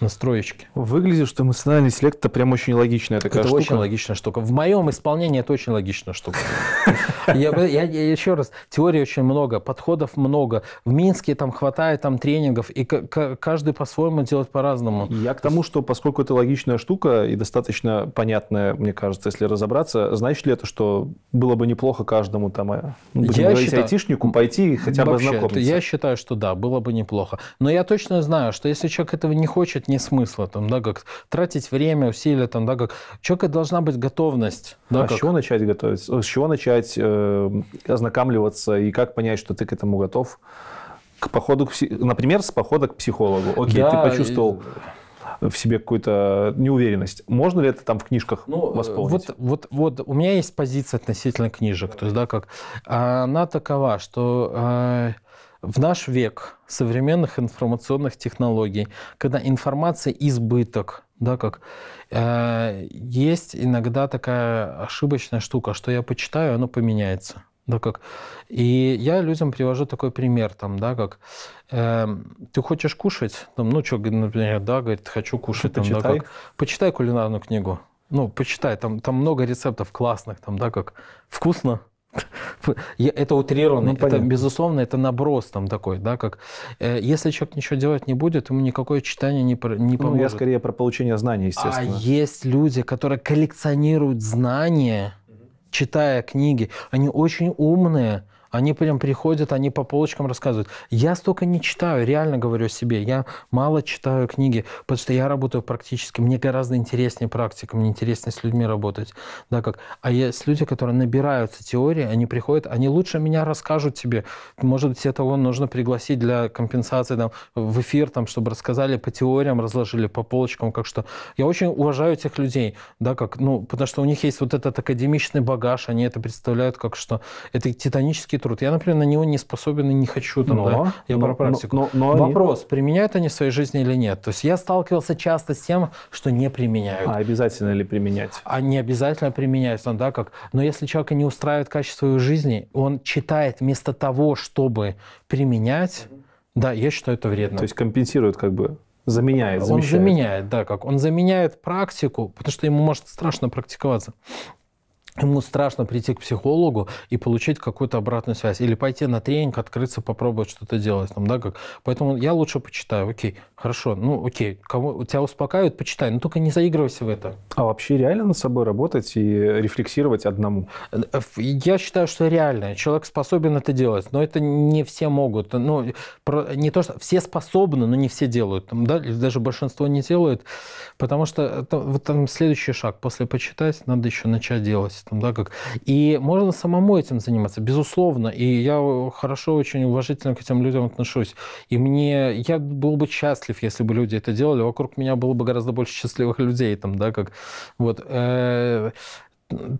настроечки. Выглядит, что эмоциональный интеллект это прям очень логичная такая это штука. Это очень логичная штука. В моем исполнении это очень логичная штука. Я, еще раз, теорий очень много, подходов много. В Минске там хватает там тренингов, и каждый по-своему делает по-разному. Я к тому, что поскольку это логичная штука и достаточно понятная, мне кажется, если разобраться, значит ли это, что было бы неплохо каждому там, э, ну, будем я говорить, считаю, айтишнику пойти хотя бы ознакомиться? Я считаю, что да, было бы неплохо. Но я точно знаю, что если человек этого не хочет, нет ни смысла, там, да, как тратить время, усилия, там, да, как... У человека должна быть готовность. Да, а как... с чего начать готовиться С чего начать э, ознакомливаться и как понять, что ты к этому готов? К походу, к например, с похода к психологу. Окей, да, ты почувствовал... И в себе какую-то неуверенность. Можно ли это там в книжках ну, э, восполнить? Вот, вот, вот у меня есть позиция относительно книжек. То есть, да, как она такова, что э, в наш век современных информационных технологий, когда информация избыток, да, как э, есть иногда такая ошибочная штука, что я почитаю, оно поменяется, да, как. И я людям привожу такой пример, там, да, как э, ты хочешь кушать, там, ну что, например, да, говорит, хочу кушать, там, почитай. да, как, почитай кулинарную книгу, ну почитай, там, там много рецептов классных, там, да, как вкусно, Это утрированно, ну, это, безусловно, это наброс там такой, да, как э, если человек ничего делать не будет, ему никакое читание не, про, не поможет. Ну, я скорее про получение знаний, естественно. А есть люди, которые коллекционируют знания, читая книги, они очень умные, они прям приходят, они по полочкам рассказывают. Я столько не читаю, реально говорю себе. Я мало читаю книги, потому что я работаю практически. Мне гораздо интереснее практика, мне интереснее с людьми работать. Да, как? А есть люди, которые набираются теории, они приходят, они лучше меня расскажут тебе. Может быть, этого нужно пригласить для компенсации там, в эфир, там, чтобы рассказали по теориям, разложили по полочкам, как что. Я очень уважаю этих людей, да, как, ну, потому что у них есть вот этот академичный багаж, они это представляют как что. Это титанический труд. Я, например, на него не способен и не хочу. Там, но, да? Я но, про практику. Но, но, но Вопрос, они... применяют они в своей жизни или нет? То есть я сталкивался часто с тем, что не применяют. А обязательно ли применять? А не обязательно применять. Там, да, как... Но если человека не устраивает качество его жизни, он читает вместо того, чтобы применять, да, я считаю это вредно. То есть компенсирует как бы заменяет, замещает. Он заменяет, да, как он заменяет практику, потому что ему может страшно практиковаться ему страшно прийти к психологу и получить какую-то обратную связь. Или пойти на тренинг, открыться, попробовать что-то делать. Там, да, как? Поэтому я лучше почитаю. Окей, хорошо. Ну, окей. Кого, тебя успокаивают, почитай. Но ну, только не заигрывайся в это. А вообще реально над собой работать и рефлексировать одному? Я считаю, что реально. Человек способен это делать. Но это не все могут. Ну, не то, что все способны, но не все делают. Там, да? Даже большинство не делают. Потому что это, вот там следующий шаг. После почитать надо еще начать делать творчеством, да, как. И можно самому этим заниматься, безусловно. И я хорошо, очень уважительно к этим людям отношусь. И мне, я был бы счастлив, если бы люди это делали. Вокруг меня было бы гораздо больше счастливых людей, там, да, как. Вот. Э,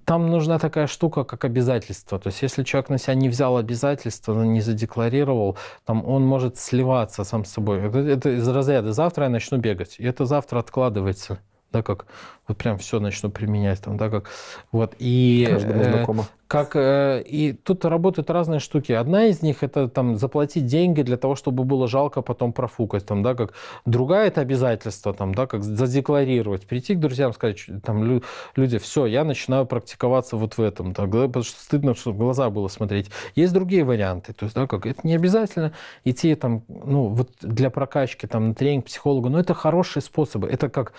там нужна такая штука, как обязательство. То есть, если человек на себя не взял обязательства, ну, не задекларировал, там он может сливаться сам с собой. Это, это из разряда «завтра я начну бегать», и это завтра откладывается да, как вот прям все начну применять там, да, как вот и э, как э, и тут работают разные штуки. Одна из них это там заплатить деньги для того, чтобы было жалко потом профукать, там, да, как другая это обязательство, там, да, как задекларировать, прийти к друзьям сказать, там, лю, люди, все, я начинаю практиковаться вот в этом, так, да, потому что стыдно, что в глаза было смотреть. Есть другие варианты, то есть, да, как это не обязательно идти там, ну, вот для прокачки там на тренинг психологу, но это хорошие способы, это как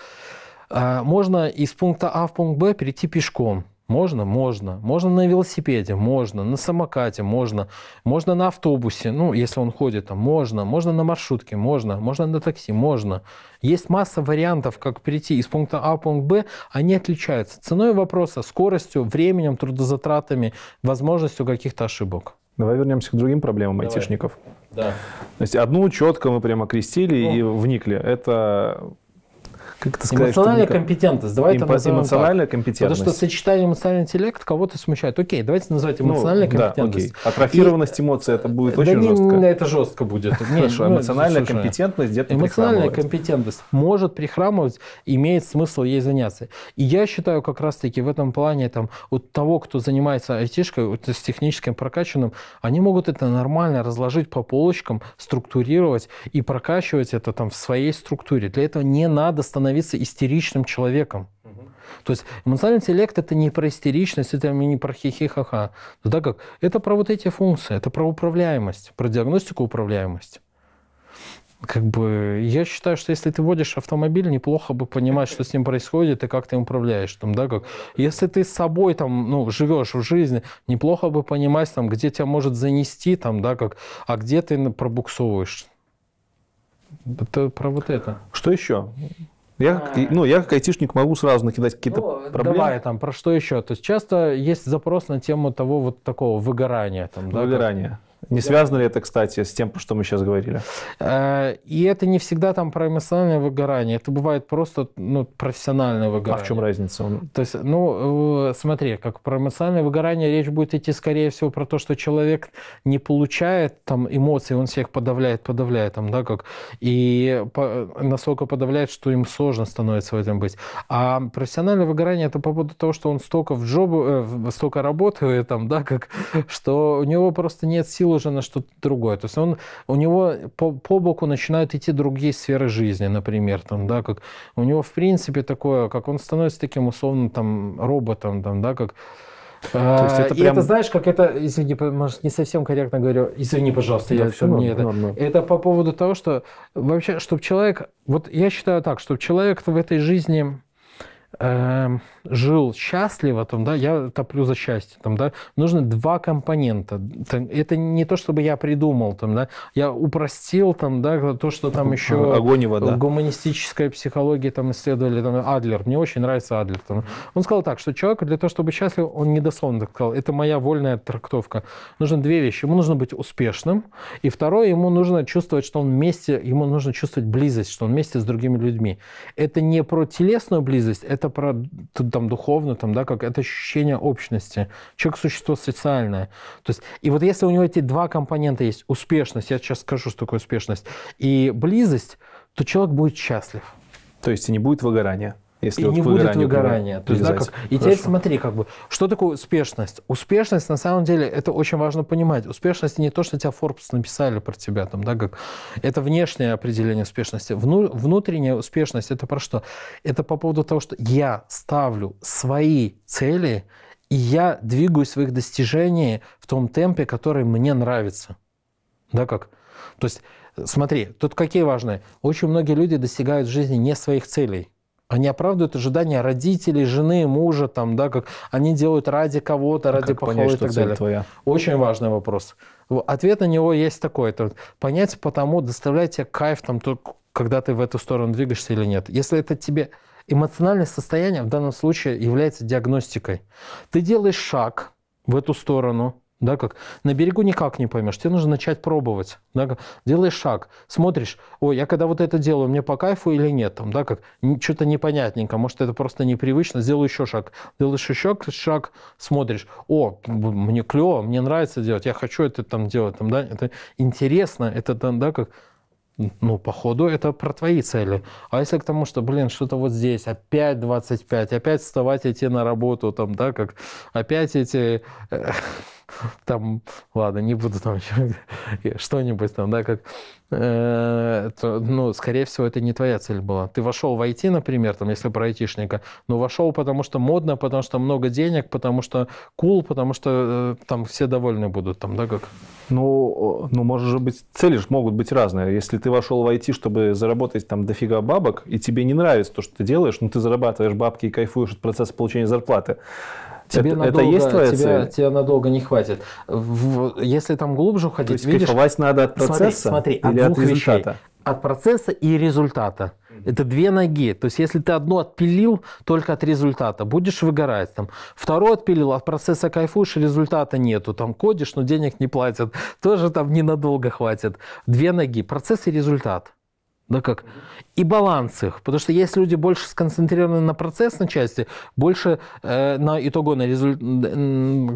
а, можно из пункта А в пункт Б перейти пешком. Можно? Можно. Можно на велосипеде? Можно. На самокате? Можно. Можно на автобусе? Ну, если он ходит там. Можно. Можно на маршрутке? Можно. Можно на такси? Можно. Есть масса вариантов, как перейти из пункта А в пункт Б. Они отличаются ценой вопроса, скоростью, временем, трудозатратами, возможностью каких-то ошибок. Давай вернемся к другим проблемам Давай. айтишников. Да. То есть одну четко мы прямо крестили ну. и вникли. Это как это сказать? Эмоциональная компетентность. Давай Эмо- это назовем эмоциональная так. компетентность. Потому что сочетание эмоциональный интеллект кого-то смущает. Окей, давайте назвать ну, эмоциональная ну, компетентность. Да, Атрофированность и... эмоций это будет да очень не, жестко. Это жестко будет. Нет, Хорошо, ну, эмоциональная компетентность где-то Эмоциональная компетентность может прихрамывать, имеет смысл ей заняться. И я считаю как раз-таки в этом плане там, от того, кто занимается айтишкой, вот, с техническим прокачанным, они могут это нормально разложить по полочкам, структурировать и прокачивать это там в своей структуре. Для этого не надо становиться становиться истеричным человеком. То есть эмоциональный интеллект – это не про истеричность, это не про хихихаха. Да ну как? Это про вот эти функции, это про управляемость, про диагностику управляемости. Как бы я считаю, что если ты водишь автомобиль, неплохо бы понимать, что с ним происходит и как ты им управляешь. Там, да, как, если ты с собой там, ну, живешь в жизни, неплохо бы понимать, там, где тебя может занести, там, да, как, а где ты пробуксовываешь. Это про вот это. Что еще? Я, как, ну, я как айтишник могу сразу накидать какие-то ну, проблемы. Давай там, про что еще? То есть часто есть запрос на тему того вот такого выгорания. Там, Выгорание. Да, не связано ли это, кстати, с тем, что мы сейчас говорили? Э, и это не всегда там про эмоциональное выгорание. Это бывает просто ну, профессиональное выгорание. А в чем разница? То есть, ну, э, смотри, как про эмоциональное выгорание речь будет идти, скорее всего, про то, что человек не получает там эмоций, он всех подавляет, подавляет, там, да, как, и по, настолько подавляет, что им сложно становится в этом быть. А профессиональное выгорание это по поводу того, что он столько в джобу, э, столько работает, там, да, как, что у него просто нет сил переходил уже на что-то другое. То есть он, у него по, по боку начинают идти другие сферы жизни, например, там, да, как у него в принципе такое, как он становится таким условно там роботом, там, да, как То есть а, это и это знаешь, как это, извини, может, не совсем корректно говорю, извини, пожалуйста, да, все мне это. Это по поводу того, что вообще, чтобы человек, вот я считаю так, чтобы человек в этой жизни э, жил счастливо, там, да, я топлю за счастье, там, да, нужно два компонента. Это не то, чтобы я придумал, там, да, я упростил, там, да, то, что там еще Огонь и вода. гуманистическая психология там исследовали, там, Адлер, мне очень нравится Адлер, там. он сказал так, что человек для того, чтобы счастлив, он недословно так сказал, это моя вольная трактовка, нужно две вещи, ему нужно быть успешным, и второе, ему нужно чувствовать, что он вместе, ему нужно чувствовать близость, что он вместе с другими людьми. Это не про телесную близость, это про там духовно, там, да, как это ощущение общности. Человек – существо социальное. То есть, и вот если у него эти два компонента есть, успешность, я сейчас скажу, что такое успешность, и близость, то человек будет счастлив. То есть и не будет выгорания? Если и не будет выгорания. То есть, да, как, и теперь смотри, как бы, что такое успешность? Успешность, на самом деле, это очень важно понимать. Успешность не то, что тебя Forbes написали про тебя, там, да, как, это внешнее определение успешности. Вну, внутренняя успешность, это про что? Это по поводу того, что я ставлю свои цели, и я двигаюсь в их достижении в том темпе, который мне нравится. Да, как? То есть, смотри, тут какие важные. Очень многие люди достигают в жизни не своих целей они оправдывают ожидания родителей, жены, мужа, там, да, как они делают ради кого-то, ради как похвалы понять, и так далее. Твоя? Очень важный вопрос. Ответ на него есть такой: это понять, потому доставляет тебе кайф, там, только когда ты в эту сторону двигаешься или нет. Если это тебе эмоциональное состояние в данном случае является диагностикой. Ты делаешь шаг в эту сторону, да, как на берегу никак не поймешь, тебе нужно начать пробовать. Да, как, делаешь шаг, смотришь, ой, я когда вот это делаю, мне по кайфу или нет, там, да, как что-то непонятненько, может, это просто непривычно, сделаю еще шаг, делаешь еще шаг, смотришь, о, мне клево, мне нравится делать, я хочу это там делать, там, да, это интересно, это там, да, как ну, походу, это про твои цели. А если к тому, что, блин, что-то вот здесь, опять 25, опять вставать, идти на работу, там, да, как, опять эти э, там, ладно, не буду там что-нибудь там, да, как, э, ну, скорее всего, это не твоя цель была. Ты вошел в IT, например, там, если про айтишника, но вошел, потому что модно, потому что много денег, потому что cool, потому что э, там все довольны будут, там, да, как? Ну, ну, может же быть, цели же могут быть разные. Если ты вошел в IT, чтобы заработать там дофига бабок, и тебе не нравится то, что ты делаешь, но ты зарабатываешь бабки и кайфуешь от процесса получения зарплаты, Тебе это, надолго, это есть твоя тебя, цель? Тебя надолго не хватит. В, если там глубже уходить, То есть видишь, кайфовать надо от процесса смотри, смотри, или от, двух от результата? Вещей. От процесса и результата. Это две ноги. То есть, если ты одно отпилил только от результата, будешь выгорать. Там, второе отпилил, от процесса кайфуешь, результата нету. Там кодишь, но денег не платят. Тоже там ненадолго хватит. Две ноги. Процесс и результат да как, и баланс их. Потому что есть люди больше сконцентрированы на процессной части, больше э, на итогу, на, резуль...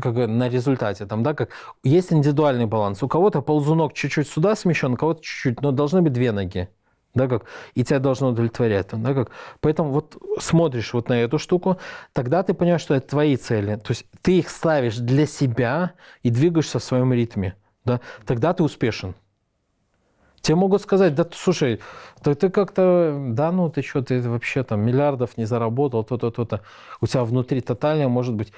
как, на результате, там, да, как есть индивидуальный баланс. У кого-то ползунок чуть-чуть сюда смещен, у кого-то чуть-чуть, но должны быть две ноги. Да, как? И тебя должно удовлетворять. Да, как? Поэтому вот смотришь вот на эту штуку, тогда ты понимаешь, что это твои цели. То есть ты их ставишь для себя и двигаешься в своем ритме. Да? Тогда ты успешен. Тебе могут сказать, да слушай, ты, ты как-то, да ну ты что, ты вообще там миллиардов не заработал, то-то, то-то. У тебя внутри тотальное, может быть.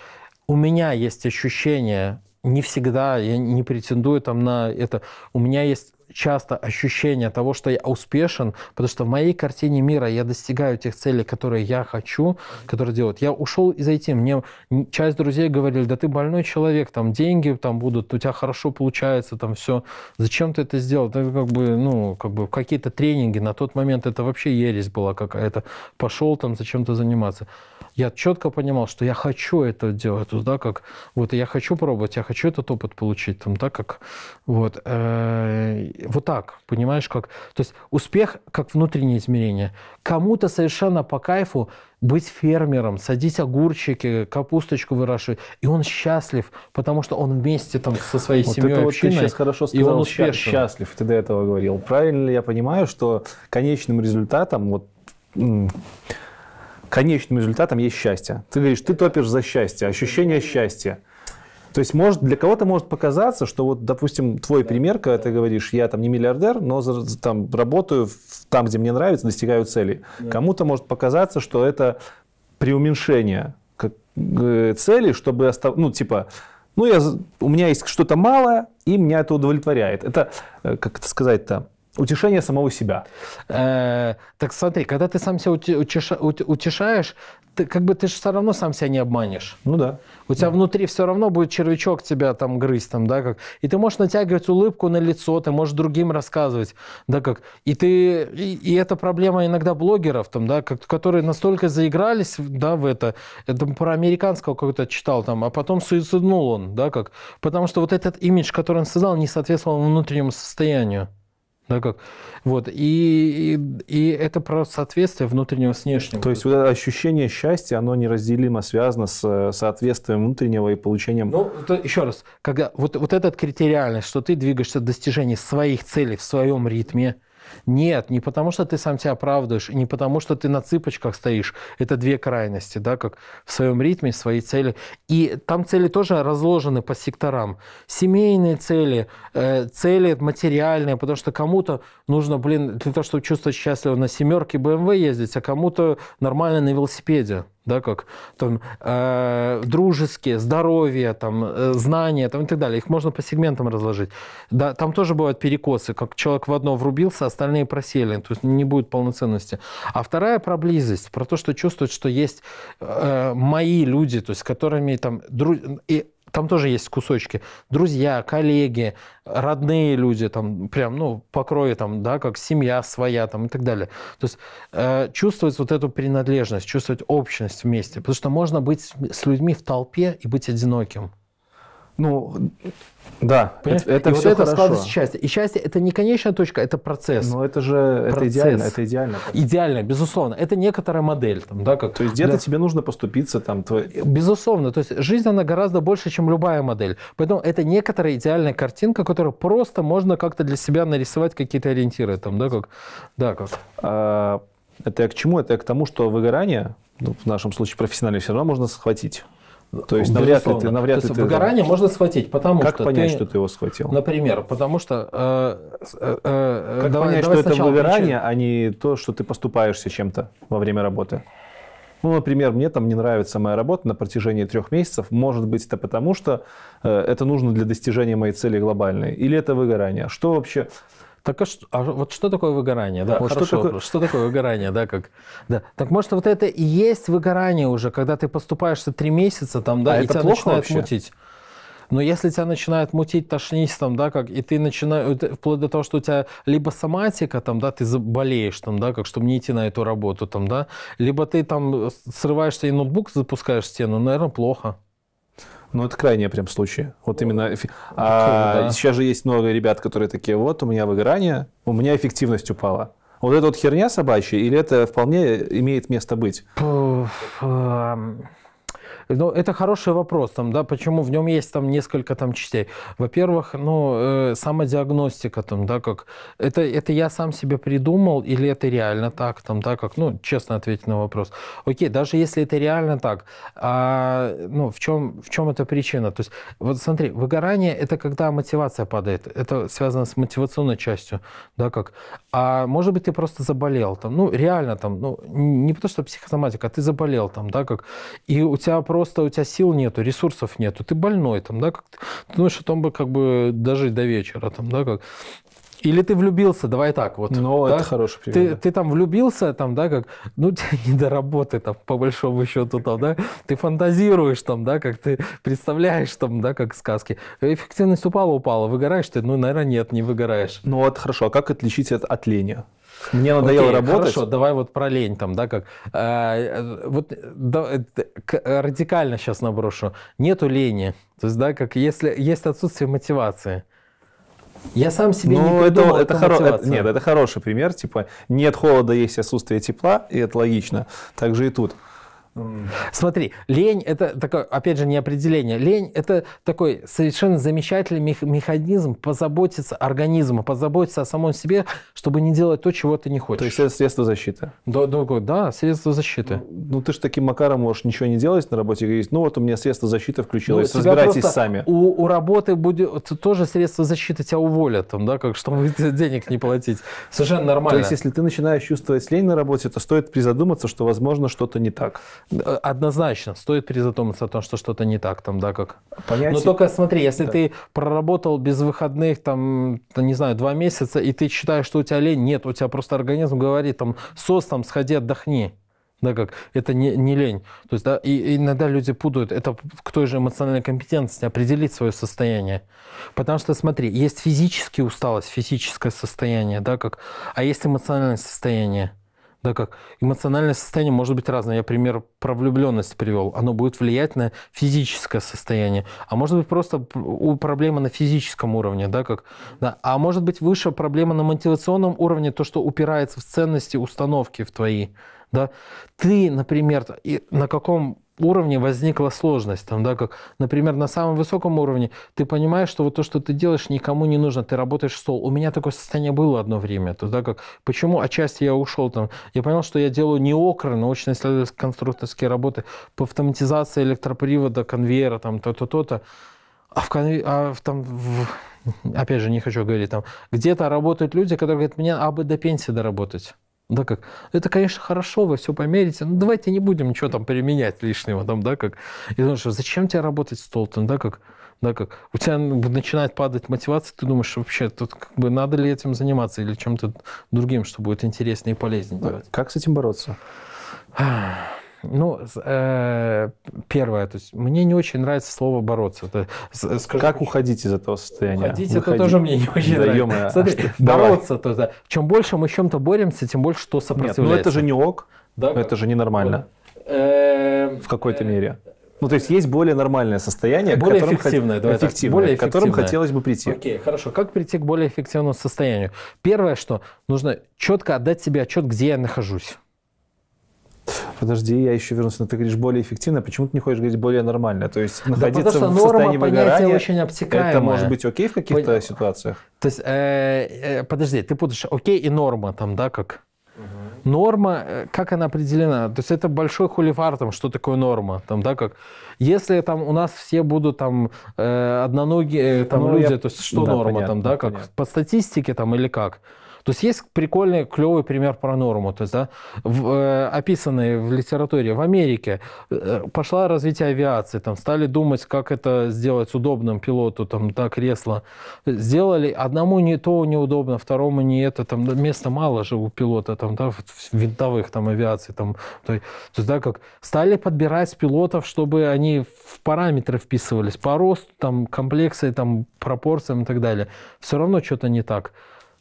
У меня есть ощущение, не всегда, я не претендую там на это, у меня есть часто ощущение того, что я успешен, потому что в моей картине мира я достигаю тех целей, которые я хочу, которые делают. Я ушел из IT, мне часть друзей говорили, да ты больной человек, там деньги там будут, у тебя хорошо получается, там все. Зачем ты это сделал? Это как бы, ну, как бы какие-то тренинги. На тот момент это вообще ересь была какая-то. Пошел там зачем-то заниматься. Я четко понимал, что я хочу это делать, да, как вот я хочу пробовать, я хочу этот опыт получить, там, да, как вот. Э, вот так, понимаешь, как... То есть успех как внутреннее измерение. Кому-то совершенно по кайфу быть фермером, садить огурчики, капусточку выращивать, и он счастлив, потому что он вместе там со своей вот семьей это общиной, ты сейчас хорошо сказал, и он успешен. счастлив, ты до этого говорил. Правильно ли я понимаю, что конечным результатом вот конечным результатом есть счастье. Ты говоришь, ты топишь за счастье, ощущение счастья. То есть может, для кого-то может показаться, что вот, допустим, твой да, пример, когда да. ты говоришь, я там не миллиардер, но там работаю там, где мне нравится, достигаю цели. Да. Кому-то может показаться, что это преуменьшение э, цели, чтобы остав... ну типа ну я у меня есть что-то малое и меня это удовлетворяет это э, как это сказать-то утешение самого себя. Э, так смотри, когда ты сам себя утеша, утешаешь, ты как бы ты же все равно сам себя не обманешь. Ну да. У тебя да. внутри все равно будет червячок тебя там грызть, там, да, как. И ты можешь натягивать улыбку на лицо, ты можешь другим рассказывать, да, как. И ты, и, и это проблема иногда блогеров, там, да, как, которые настолько заигрались, да, в это. Это про американского какой-то читал там, а потом суициднул он, да, как. Потому что вот этот имидж, который он создал, не соответствовал внутреннему состоянию. Да, как? Вот. И, и, и это про соответствие внутреннего с внешним. То есть вот это ощущение счастья, оно неразделимо связано с э, соответствием внутреннего и получением... Ну, то, еще раз, когда, вот, вот этот критериальность, что ты двигаешься к достижению своих целей в своем ритме, нет, не потому что ты сам себя оправдываешь, не потому что ты на цыпочках стоишь. Это две крайности, да, как в своем ритме, своей цели. И там цели тоже разложены по секторам. Семейные цели, э, цели материальные, потому что кому-то нужно, блин, для того, чтобы чувствовать счастливо на семерке BMW эм ездить, а кому-то нормально на велосипеде да, как там, э, дружеские, здоровье, там, э, знания там, и так далее. Их можно по сегментам разложить. Да, там тоже бывают перекосы, как человек в одно врубился, а остальные просели, то есть не будет полноценности. А вторая про близость, про то, что чувствует, что есть э, мои люди, то есть с которыми там... Дру... И там тоже есть кусочки. Друзья, коллеги, родные люди, там прям, ну, по крови, там, да, как семья своя, там, и так далее. То есть э, чувствовать вот эту принадлежность, чувствовать общность вместе. Потому что можно быть с людьми в толпе и быть одиноким. Ну, да, Понимаешь? это, это все вот это складывается счастье. И счастье это не конечная точка, это процесс. Но ну, это же процесс. это идеально, это идеально. Идеально, безусловно. Это некоторая модель, там, да, как. То есть где-то да. тебе нужно поступиться там. Твой... Безусловно, то есть жизнь она гораздо больше, чем любая модель. Поэтому это некоторая идеальная картинка, которую просто можно как-то для себя нарисовать какие-то ориентиры, там, да, как, да, как. А, это я к чему? Это я к тому, что выгорание, ну, в нашем случае профессиональное, все равно можно схватить. То есть навряд ли ты, навряд То ты выгорание ты... можно схватить, потому как что понять, ты... что ты его схватил? Например, потому что э, э, э, э, как давай, понять, давай что это выгорание, причин... а не то, что ты поступаешься чем-то во время работы? Ну, например, мне там не нравится моя работа на протяжении трех месяцев. Может быть, это потому, что э, это нужно для достижения моей цели глобальной. Или это выгорание. Что вообще... Так а, что, а вот что такое выгорание? Да, да вот хорошо, что такое... что такое выгорание, да, как, да. Так может вот это и есть выгорание уже, когда ты поступаешься три месяца там, да, а и тебя начинает вообще? мутить. Но если тебя начинает мутить, тошнить там, да, как, и ты начинаешь, вплоть до того, что у тебя либо соматика, там, да, ты заболеешь, там, да, как, чтобы не идти на эту работу, там, да, либо ты там срываешься и ноутбук запускаешь в стену, ну, наверное, плохо. Ну, это крайние прям случаи. Вот именно... Ну, ну, а да. сейчас же есть много ребят, которые такие, вот, у меня выгорание, у меня эффективность упала. Вот это вот херня собачья или это вполне имеет место быть? Эм, ну, это хороший вопрос, там, да, почему в нем есть там несколько там частей. Во-первых, ну, э, самодиагностика, там, да, как это, это я сам себе придумал или это реально так, там, да, как, ну, честно ответить на вопрос. Окей, даже если это реально так, а, ну, в чем, в чем эта причина? То есть, вот смотри, выгорание – это когда мотивация падает, это связано с мотивационной частью, да, как, а может быть, ты просто заболел, там, ну, реально, там, ну, не потому что психосоматика, а ты заболел, там, да, как, и у тебя просто просто у тебя сил нету, ресурсов нету, ты больной, там, да, как ты, ты думаешь о том бы как бы дожить до вечера, там, да, как или ты влюбился, давай так вот. Ну, да? это хороший пример. Ты, да. ты там влюбился, там, да, как, ну, тебя не до работы, там, по большому счету, там, да, ты фантазируешь, там, да, как ты представляешь, там, да, как сказки. Эффективность упала, упала, выгораешь ты, ну, наверное, нет, не выгораешь. Ну, вот хорошо, а как отличить это от лени? Мне надоело Окей, работать. Хорошо, давай вот про лень там, да, как. А, вот да, радикально сейчас наброшу. Нету лени. То есть, да, как если есть отсутствие мотивации. Я сам себе ну, не придумал это, это хоро... это, Нет, это хороший пример. Типа, нет холода, есть отсутствие тепла, и это логично. Так же и тут. Смотри, лень это такое, опять же, не определение. Лень это такой совершенно замечательный механизм позаботиться организма, позаботиться о самом себе, чтобы не делать то, чего ты не хочешь. То есть это средство защиты. Да, да, да средство защиты. Ну, ну ты же таким макаром можешь ничего не делать на работе и говорить, ну вот у меня средство защиты включилось, ну, разбирайтесь сами. У, у работы будет тоже средство защиты тебя уволят, там, да, как чтобы денег не платить. Совершенно нормально. То есть если ты начинаешь чувствовать лень на работе, то стоит призадуматься, что возможно что-то не так однозначно стоит перезадуматься о том, что что-то не так там, да, как. Понятие... Но только смотри, если да. ты проработал без выходных там, не знаю, два месяца, и ты считаешь, что у тебя лень, нет, у тебя просто организм говорит там, сос там, сходи, отдохни. Да, как это не, не лень. То есть, да, и иногда люди путают это к той же эмоциональной компетентности, определить свое состояние. Потому что, смотри, есть физическая усталость, физическое состояние, да, как, а есть эмоциональное состояние. Да как? Эмоциональное состояние может быть разное. Я пример про влюбленность привел. Оно будет влиять на физическое состояние. А может быть просто у проблема на физическом уровне, да, как? Да. А может быть выше проблема на мотивационном уровне, то, что упирается в ценности установки в твои. Да? Ты, например, и на каком уровне возникла сложность. Там, да, как, например, на самом высоком уровне ты понимаешь, что вот то, что ты делаешь, никому не нужно, ты работаешь стол У меня такое состояние было одно время. То, да, как, почему отчасти я ушел там? Я понял, что я делаю не окры, научно-исследовательские конструкторские работы по автоматизации электропривода, конвейера, там, то-то, то-то. А в, конве... а в там, в... опять же, не хочу говорить, там, где-то работают люди, которые говорят, мне абы до пенсии доработать. Да, как, это, конечно, хорошо, вы все померите, но давайте не будем ничего там применять лишнего, там, да, как. И думаешь, зачем тебе работать с Толтон, да, как, да, как. У тебя начинает падать мотивация, ты думаешь, вообще, тут как бы надо ли этим заниматься или чем-то другим, что будет интереснее и полезнее делать. Как с этим бороться? Ну, э, первое, то есть мне не очень нравится слово бороться. Это, ну, Скажи, как уходить из этого состояния? Уходить Выходи. это тоже мне не очень да, нравится. Э, Смотри, бороться то, да. Чем больше мы с чем-то боремся, тем больше что сопротивляется. Нет, ну это же не ок, да, ну, это же ненормально. Э, в какой-то э, мере. Ну, то есть есть более нормальное состояние, более к эффективное, хот... эффективное, более к которому хотелось бы прийти. Окей, хорошо. Как прийти к более эффективному состоянию? Первое, что нужно четко отдать себе отчет, где я нахожусь. Подожди, я еще вернусь. Но ты говоришь более эффективно. Почему ты не хочешь говорить более нормально? То есть находиться да, потому что в норма, состоянии выгорания, очень обтекаемое. это может быть окей в каких-то Пон... ситуациях? То есть, э, э, подожди, ты путаешь окей и норма там, да, как? Угу. Норма, э, как она определена? То есть это большой хуливар, там, что такое норма, там, да, как? Если там у нас все будут там э, одноногие э, там ну, люди, я... то есть что да, норма, понятно, там, да, как? По статистике там или как? То есть есть прикольный, клевый пример про норму. То есть, да, в, э, описанный в литературе в Америке э, пошла развитие авиации, там стали думать, как это сделать удобным пилоту, там, да, кресло. Сделали одному не то неудобно, второму не это, там да, места мало же у пилота, там, да, винтовых там авиации, там, то, то есть, да, как стали подбирать пилотов, чтобы они в параметры вписывались, по росту, там, комплексы, там, пропорциям и так далее. Все равно что-то не так.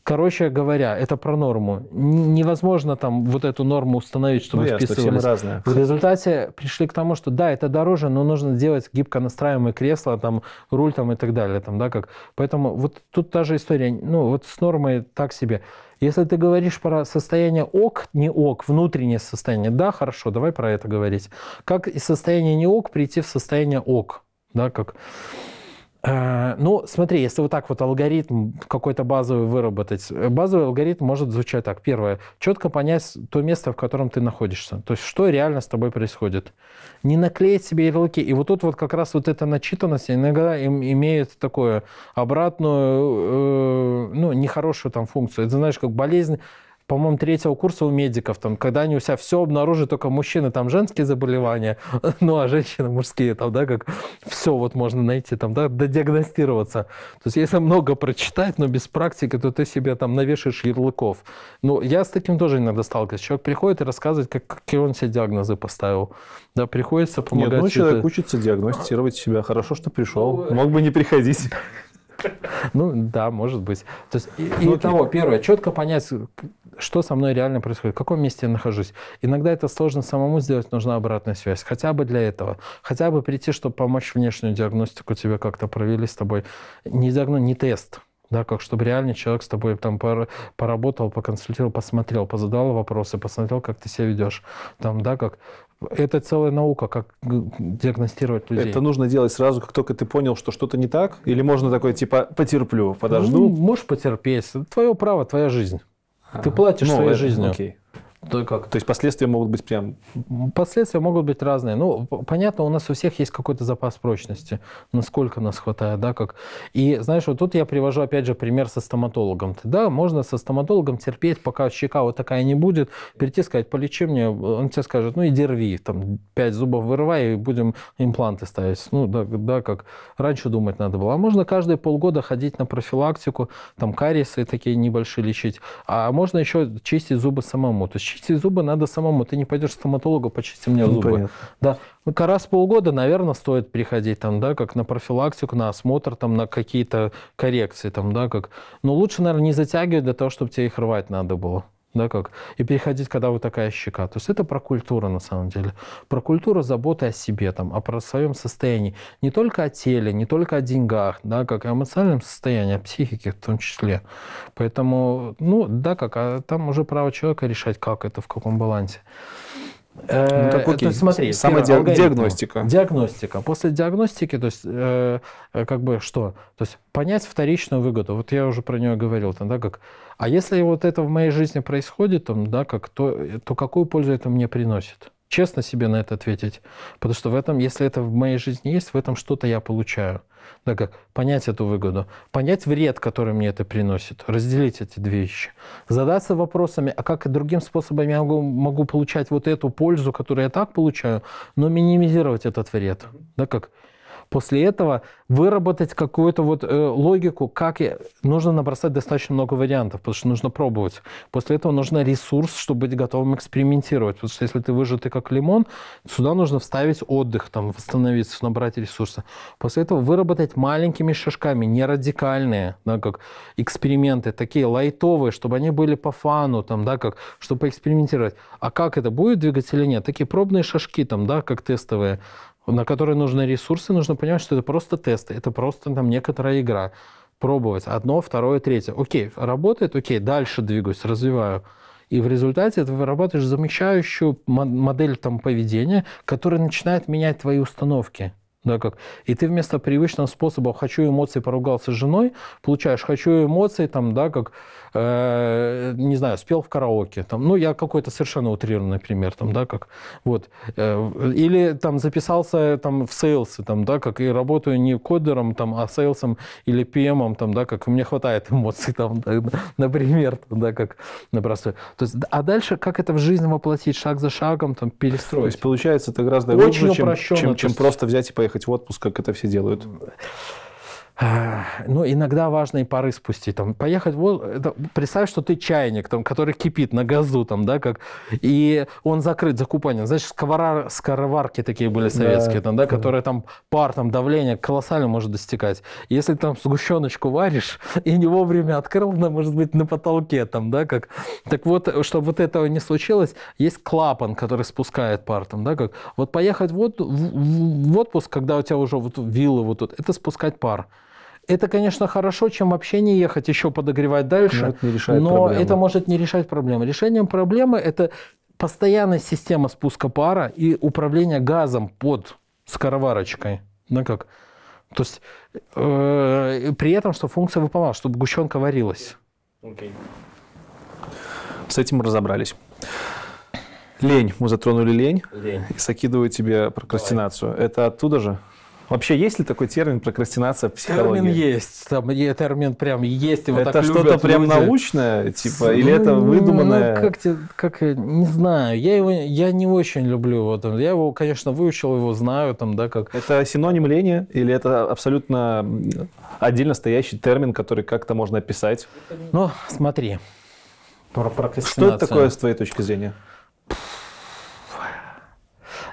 Короче говоря, это про норму. Невозможно там вот эту норму установить, чтобы ну, вписывались. Все разные. В результате пришли к тому, что да, это дороже, но нужно делать гибко настраиваемые кресла, там, руль там и так далее. Там, да, как. Поэтому вот тут та же история. Ну, вот с нормой так себе. Если ты говоришь про состояние ок, не ок, внутреннее состояние, да, хорошо, давай про это говорить. Как из состояния не ок прийти в состояние ок, да, как... Э, ну, смотри, если вот так вот алгоритм какой-то базовый выработать, э, базовый алгоритм может звучать так. Первое, четко понять то место, в котором ты находишься. То есть, что реально с тобой происходит. Не наклеить себе ярлыки. И вот тут вот как раз вот эта начитанность иногда им имеет такую обратную, э, ну, нехорошую там функцию. Это, знаешь, как болезнь по-моему, третьего курса у медиков, там, когда они у себя все обнаружили, только мужчины там женские заболевания, ну, а женщины мужские, там, да, как все вот можно найти, там, да, додиагностироваться. То есть, если много прочитать, но без практики, то ты себе там навешаешь ярлыков. Ну, я с таким тоже иногда сталкиваюсь. Человек приходит и рассказывает, как, какие он себе диагнозы поставил. Да, приходится помогать. Нет, ну, человек это... учится диагностировать себя. Хорошо, что пришел. Ну, Мог бы не приходить. Ну да, может быть. То есть, и, и ну, того, типа, первое, четко понять, что со мной реально происходит, в каком месте я нахожусь. Иногда это сложно самому сделать, нужна обратная связь, хотя бы для этого. Хотя бы прийти, чтобы помочь внешнюю диагностику тебе как-то провели с тобой. Не диагноз, не тест, да, как чтобы реальный человек с тобой там поработал, поконсультировал, посмотрел, позадал вопросы, посмотрел, как ты себя ведешь, там, да, как это целая наука, как диагностировать людей. Это нужно делать сразу, как только ты понял, что что-то не так? Или можно такой, типа, потерплю, подожду? Ну, можешь потерпеть. Твое право, твоя жизнь. А-а-а. Ты платишь ну, своей э, жизнью. Окей. Да, как? То есть последствия могут быть прям... Последствия могут быть разные. Ну, понятно, у нас у всех есть какой-то запас прочности, насколько нас хватает, да, как... И, знаешь, вот тут я привожу, опять же, пример со стоматологом. Да, можно со стоматологом терпеть, пока щека вот такая не будет, прийти сказать, полечи мне, он тебе скажет, ну, иди рви, там, пять зубов вырывай, и будем импланты ставить. Ну, да, да, как раньше думать надо было. А можно каждые полгода ходить на профилактику, там, кариесы такие небольшие лечить, а можно еще чистить зубы самому, то есть почистить зубы надо самому. Ты не пойдешь к стоматологу, почисти мне зубы. Понятно. Да. Ну, как раз полгода, наверное, стоит приходить там, да, как на профилактику, на осмотр, там, на какие-то коррекции, там, да, как. Но лучше, наверное, не затягивать для того, чтобы тебе их рвать надо было да, как, и переходить, когда вот такая щека. То есть это про культуру, на самом деле. Про культуру заботы о себе, там, а про своем состоянии. Не только о теле, не только о деньгах, да, как о эмоциональном состоянии, о психике в том числе. Поэтому, ну, да, как, а там уже право человека решать, как это, в каком балансе. Э, ну, так, окей. То есть, смотри, самодиагностика. Диагностика. После диагностики, то есть, э, э, как бы что? То есть понять вторичную выгоду. Вот я уже про нее говорил, там, да, как а если вот это в моей жизни происходит, там, да, как, то, то какую пользу это мне приносит? Честно себе на это ответить. Потому что в этом, если это в моей жизни есть, в этом что-то я получаю. Да, как понять эту выгоду, понять вред, который мне это приносит, разделить эти две вещи, задаться вопросами, а как и другим способом я могу, могу получать вот эту пользу, которую я так получаю, но минимизировать этот вред. Да, как после этого выработать какую-то вот э, логику, как я... нужно набросать достаточно много вариантов, потому что нужно пробовать. После этого нужно ресурс, чтобы быть готовым экспериментировать, потому что если ты выжатый как лимон, сюда нужно вставить отдых, там, восстановиться, набрать ресурсы. После этого выработать маленькими шажками, не радикальные, да, как эксперименты, такие лайтовые, чтобы они были по фану, там, да, как, чтобы поэкспериментировать. А как это будет двигаться или нет? Такие пробные шажки, там, да, как тестовые, на которые нужны ресурсы, нужно понимать, что это просто тесты, это просто там некоторая игра. Пробовать одно, второе, третье. Окей, работает, окей, дальше двигаюсь, развиваю. И в результате ты вырабатываешь замещающую модель там, поведения, которая начинает менять твои установки. Да, как? И ты вместо привычного способа «хочу эмоции, поругался с женой», получаешь «хочу эмоции», там, да, как э, не знаю, спел в караоке, там, ну, я какой-то совершенно утрированный пример, там, да, как, вот, э, или там записался там в сейлсы, там, да, как, и работаю не кодером, там, а сейлсом или пиемом, там, да, как, у меня хватает эмоций, там, да, например, там, да, как на То есть, а дальше, как это в жизнь воплотить, шаг за шагом, там, перестроить. То есть, получается, это гораздо Очень глубже, чем, чем, чем просто взять и поехать в отпуск, как это все делают ну, иногда важно и пары спустить. Там, поехать, вот, это, представь, что ты чайник, там, который кипит на газу, там, да, как, и он закрыт, закупанен. Знаешь, сковора, скороварки такие были советские, да, там, да, да, которые там пар, там, давление колоссально может достигать. Если там сгущеночку варишь и не вовремя открыл, она может быть на потолке, там, да, как. Так вот, чтобы вот этого не случилось, есть клапан, который спускает пар, там, да, как. Вот поехать вот в, в, в отпуск, когда у тебя уже вот вилла вот тут, это спускать пар. Это, конечно, хорошо, чем вообще не ехать, еще подогревать дальше. Но это, не решает но это может не решать проблемы. Решением проблемы это постоянная система спуска пара и управление газом под скороварочкой. Да как? То есть э, при этом, что функция выполнялась, чтобы гущенка варилась. Okay. С этим мы разобрались. Лень. Мы затронули лень. Лень. И закидываю тебе прокрастинацию. Давай. Это оттуда же? Вообще, есть ли такой термин прокрастинация в психологии? Термин есть. Там е, термин прям есть. Его это так что-то прям научное, типа, или ну, это ну, выдуманное? Ну, как, как, не знаю. Я его, я не очень люблю вот Там. Я его, конечно, выучил, его знаю, там, да, как. Это синоним лени или это абсолютно отдельно стоящий термин, который как-то можно описать? Ну, смотри. Про прокрастинацию. Что это такое с твоей точки зрения?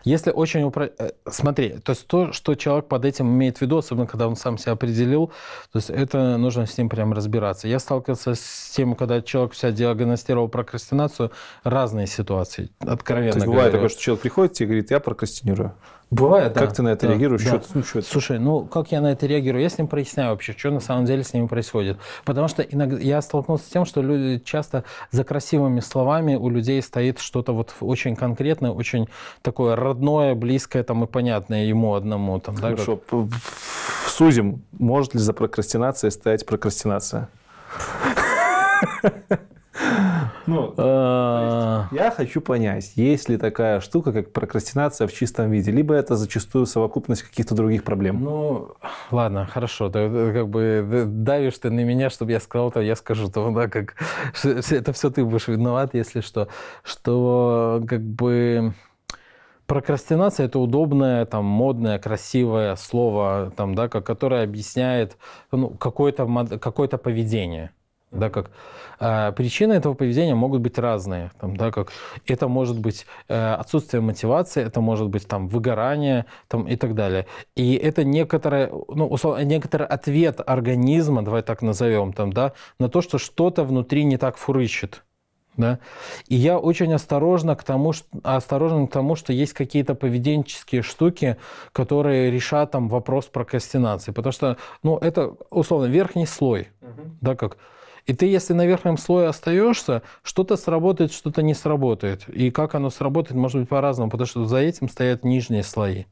Если очень... Упро... Э, смотри, то есть то, что человек под этим имеет в виду, особенно когда он сам себя определил, то есть это нужно с ним прям разбираться. Я сталкивался с тем, когда человек себя диагностировал прокрастинацию, разные ситуации, откровенно то есть, бывает такое, что человек приходит и говорит, я прокрастинирую. Бывает, да. Как ты на это да, реагируешь? Да. Что, ну, что Слушай, ну как я на это реагирую? Я с ним проясняю вообще, что на самом деле с ними происходит. Потому что иногда я столкнулся с тем, что люди часто за красивыми словами у людей стоит что-то вот очень конкретное, очень такое родное, близкое там и понятное ему одному. Там, Хорошо. Да, как... Сузим, может ли за прокрастинацией стоять прокрастинация? Ну, а. я хочу понять, есть ли такая штука, как прокрастинация в чистом виде, либо это зачастую совокупность каких-то других проблем. Ну, ладно, хорошо, ты, как бы давишь ты на меня, чтобы я сказал, то я скажу, то да, как это все ты будешь виноват, если что, что как бы прокрастинация это удобное, там, модное, красивое слово, там, да, которое объясняет ну, какое-то какое поведение да, как э, причины этого поведения могут быть разные, там, да, как это может быть э, отсутствие мотивации, это может быть там выгорание, там и так далее. И это некоторое, ну, условно, некоторый ответ организма, давай так назовем, там, да, на то, что что-то внутри не так фурычит. Да? И я очень осторожно к тому, что, осторожен к тому, что есть какие-то поведенческие штуки, которые решат там вопрос прокрастинации. Потому что ну, это, условно, верхний слой. Угу. Да, как и ты, если на верхнем слое остаешься, что-то сработает, что-то не сработает. И как оно сработает, может быть по-разному, потому что за этим стоят нижние слои.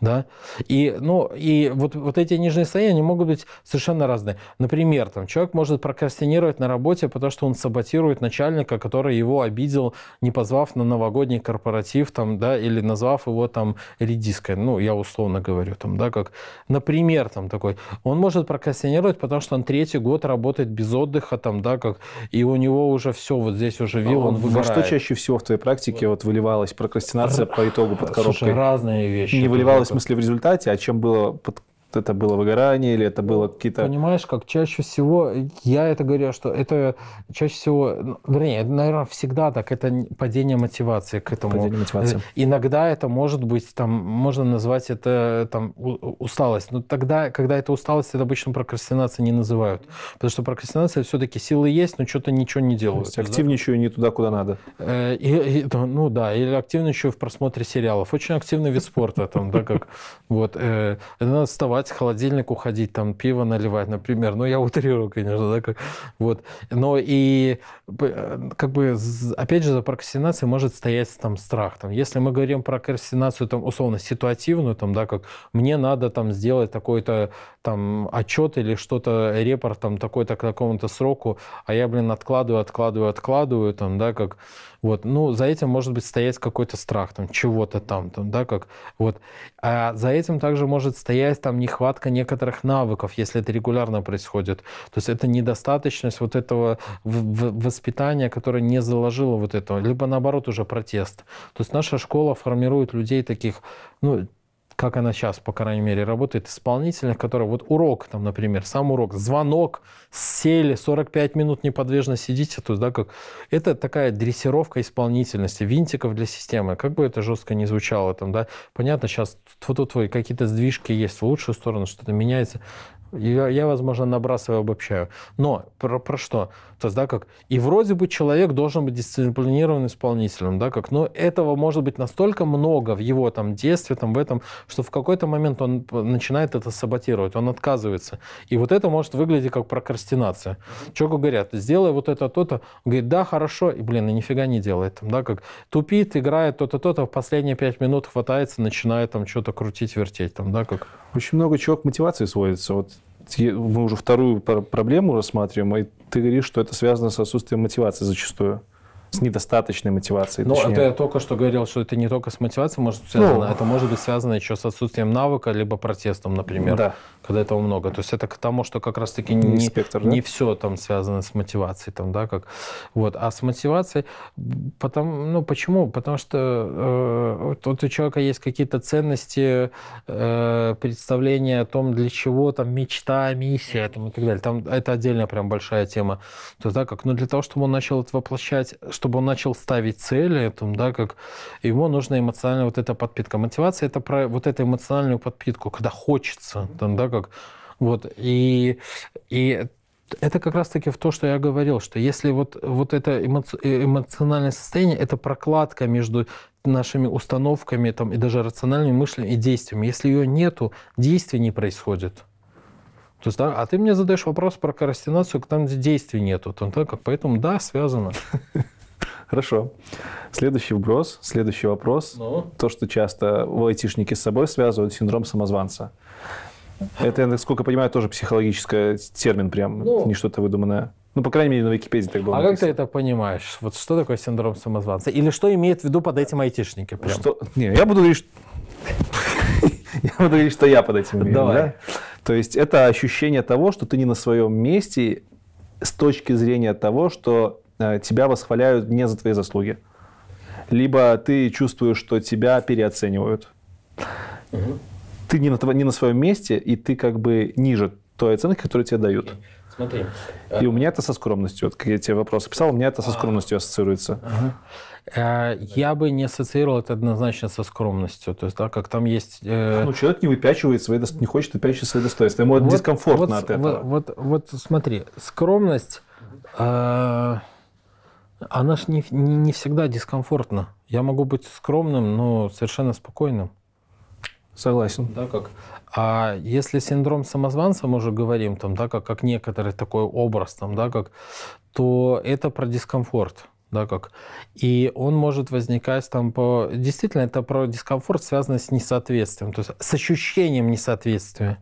Да? И, ну, и вот, вот эти нижние состояния могут быть совершенно разные. Например, там, человек может прокрастинировать на работе, потому что он саботирует начальника, который его обидел, не позвав на новогодний корпоратив там, да, или назвав его там редиской. Ну, я условно говорю, там, да, как, например, там такой. Он может прокрастинировать, потому что он третий год работает без отдыха, там, да, как, и у него уже все вот здесь уже вил, он, он а Во что чаще всего в твоей практике вот, выливалась прокрастинация по итогу под коробкой? Слушай, разные вещи. Не выливалась в смысле в результате, а чем было под, это было выгорание или это было ну, какие-то... Понимаешь, как чаще всего, я это говорю, что это чаще всего, ну, вернее, это, наверное, всегда так, это падение мотивации к этому. Падение мотивации. Э, иногда это может быть, там, можно назвать это там усталость, но тогда, когда это усталость, это обычно прокрастинация не называют, потому что прокрастинация все-таки силы есть, но что-то ничего не делают. То есть активничаю да? не туда, куда надо. Э, и, и, ну да, или активничаю в просмотре сериалов. Очень активный вид спорта там, да, как вот. Э, надо вставать открывать холодильник, уходить, там пиво наливать, например. Ну, я утрирую, конечно, да, как, вот. Но и Э, как бы, опять же, за прокрастинацией может стоять там страх. Там, если мы говорим про прокрастинацию, там, условно, ситуативную, там, да, как мне надо там сделать такой-то там отчет или что-то, репорт там такой-то к какому то сроку, а я, блин, откладываю, откладываю, откладываю, там, да, как, вот, ну, за этим может быть стоять какой-то страх, там, чего-то там, там, да, как, вот. А за этим также может стоять там нехватка некоторых навыков, если это регулярно происходит. То есть это недостаточность вот этого в, в, воспитание, которое не заложило вот этого, либо наоборот уже протест. То есть наша школа формирует людей таких, ну, как она сейчас, по крайней мере, работает, исполнительных, которые вот урок, там, например, сам урок, звонок, сели, 45 минут неподвижно сидите, то есть, да, как... Это такая дрессировка исполнительности, винтиков для системы, как бы это жестко не звучало, там, да, понятно, сейчас вот тут, тут какие-то сдвижки есть в лучшую сторону, что-то меняется, я, я возможно, набрасываю, обобщаю. Но про, про что? То есть, да, как и вроде бы человек должен быть дисциплинированным исполнителем, да, как, но этого может быть настолько много в его там действии, там в этом, что в какой-то момент он начинает это саботировать, он отказывается. И вот это может выглядеть как прокрастинация. Человеку говорят, сделай вот это, то-то. Говорит, да, хорошо, и, блин, и нифига не делает. Там, да, как тупит, играет то-то, то-то, в последние пять минут хватается, начинает там что-то крутить, вертеть. Там, да, как... Очень много чего к мотивации сводится. Вот мы уже вторую проблему рассматриваем, и ты говоришь, что это связано с отсутствием мотивации зачастую с недостаточной мотивацией. Ну, это я только что говорил, что это не только с мотивацией может быть связано, ну, а это может быть связано еще с отсутствием навыка, либо протестом, например, да. когда этого много. То есть это к тому, что как раз-таки не, не, спектр, не да? все там связано с мотивацией. Там, да, как, вот. А с мотивацией, потом, ну почему? Потому что э, вот, у человека есть какие-то ценности, э, представления о том, для чего там мечта, миссия там, и так далее. Там, это отдельная прям большая тема. То да, как, но ну, для того, чтобы он начал это воплощать, что чтобы он начал ставить цели, там, да, как ему нужна эмоциональная вот эта подпитка. Мотивация – это про вот эту эмоциональную подпитку, когда хочется, там, да, как вот. И, и это как раз-таки в то, что я говорил, что если вот, вот это э, эмоциональное состояние, это прокладка между нашими установками там, и даже рациональными мышлениями и действиями. Если ее нету, действий не происходит. То есть, да, а ты мне задаешь вопрос про прокрастинацию, там, где действий нету. Там, так, поэтому да, связано. Хорошо. Следующий вброс, следующий вопрос. Ну? То, что часто айтишники с собой связывают синдром самозванца. Это, насколько понимаю, тоже психологический термин прям, ну, не что-то выдуманное. Ну, по крайней мере, на Википедии так было. А написано. как ты это понимаешь? Вот что такое синдром самозванца? Или что имеет в виду под этим айтишники? Прям? Что? Не, я буду говорить, я буду говорить, что я под этим имею. Давай. Да? То есть это ощущение того, что ты не на своем месте с точки зрения того, что Э, тебя восхваляют не за твои заслуги. Либо ты чувствуешь, что тебя переоценивают. Угу. Ты не на, не на своем месте, и ты как бы ниже той оценки, которую тебе дают. Смотри. Э, и у меня это со скромностью, вот как я тебе вопрос писал, у меня это со скромностью ассоциируется. Ага. Э, я бы не ассоциировал это однозначно со скромностью. То есть, да, как там есть... Ну, человек не выпячивает свои, не хочет выпячивать свои достоинства. Ему вот, дискомфортно вот, от этого. Вот, вот, вот смотри, скромность... Э она ж не, не, не всегда дискомфортна. Я могу быть скромным, но совершенно спокойным. Согласен. Да, как? А если синдром самозванца мы уже говорим, там, да, как, как некоторый такой образ, там, да, как, то это про дискомфорт. Да, как. И он может возникать там по... Действительно, это про дискомфорт, связанный с несоответствием, то есть с ощущением несоответствия.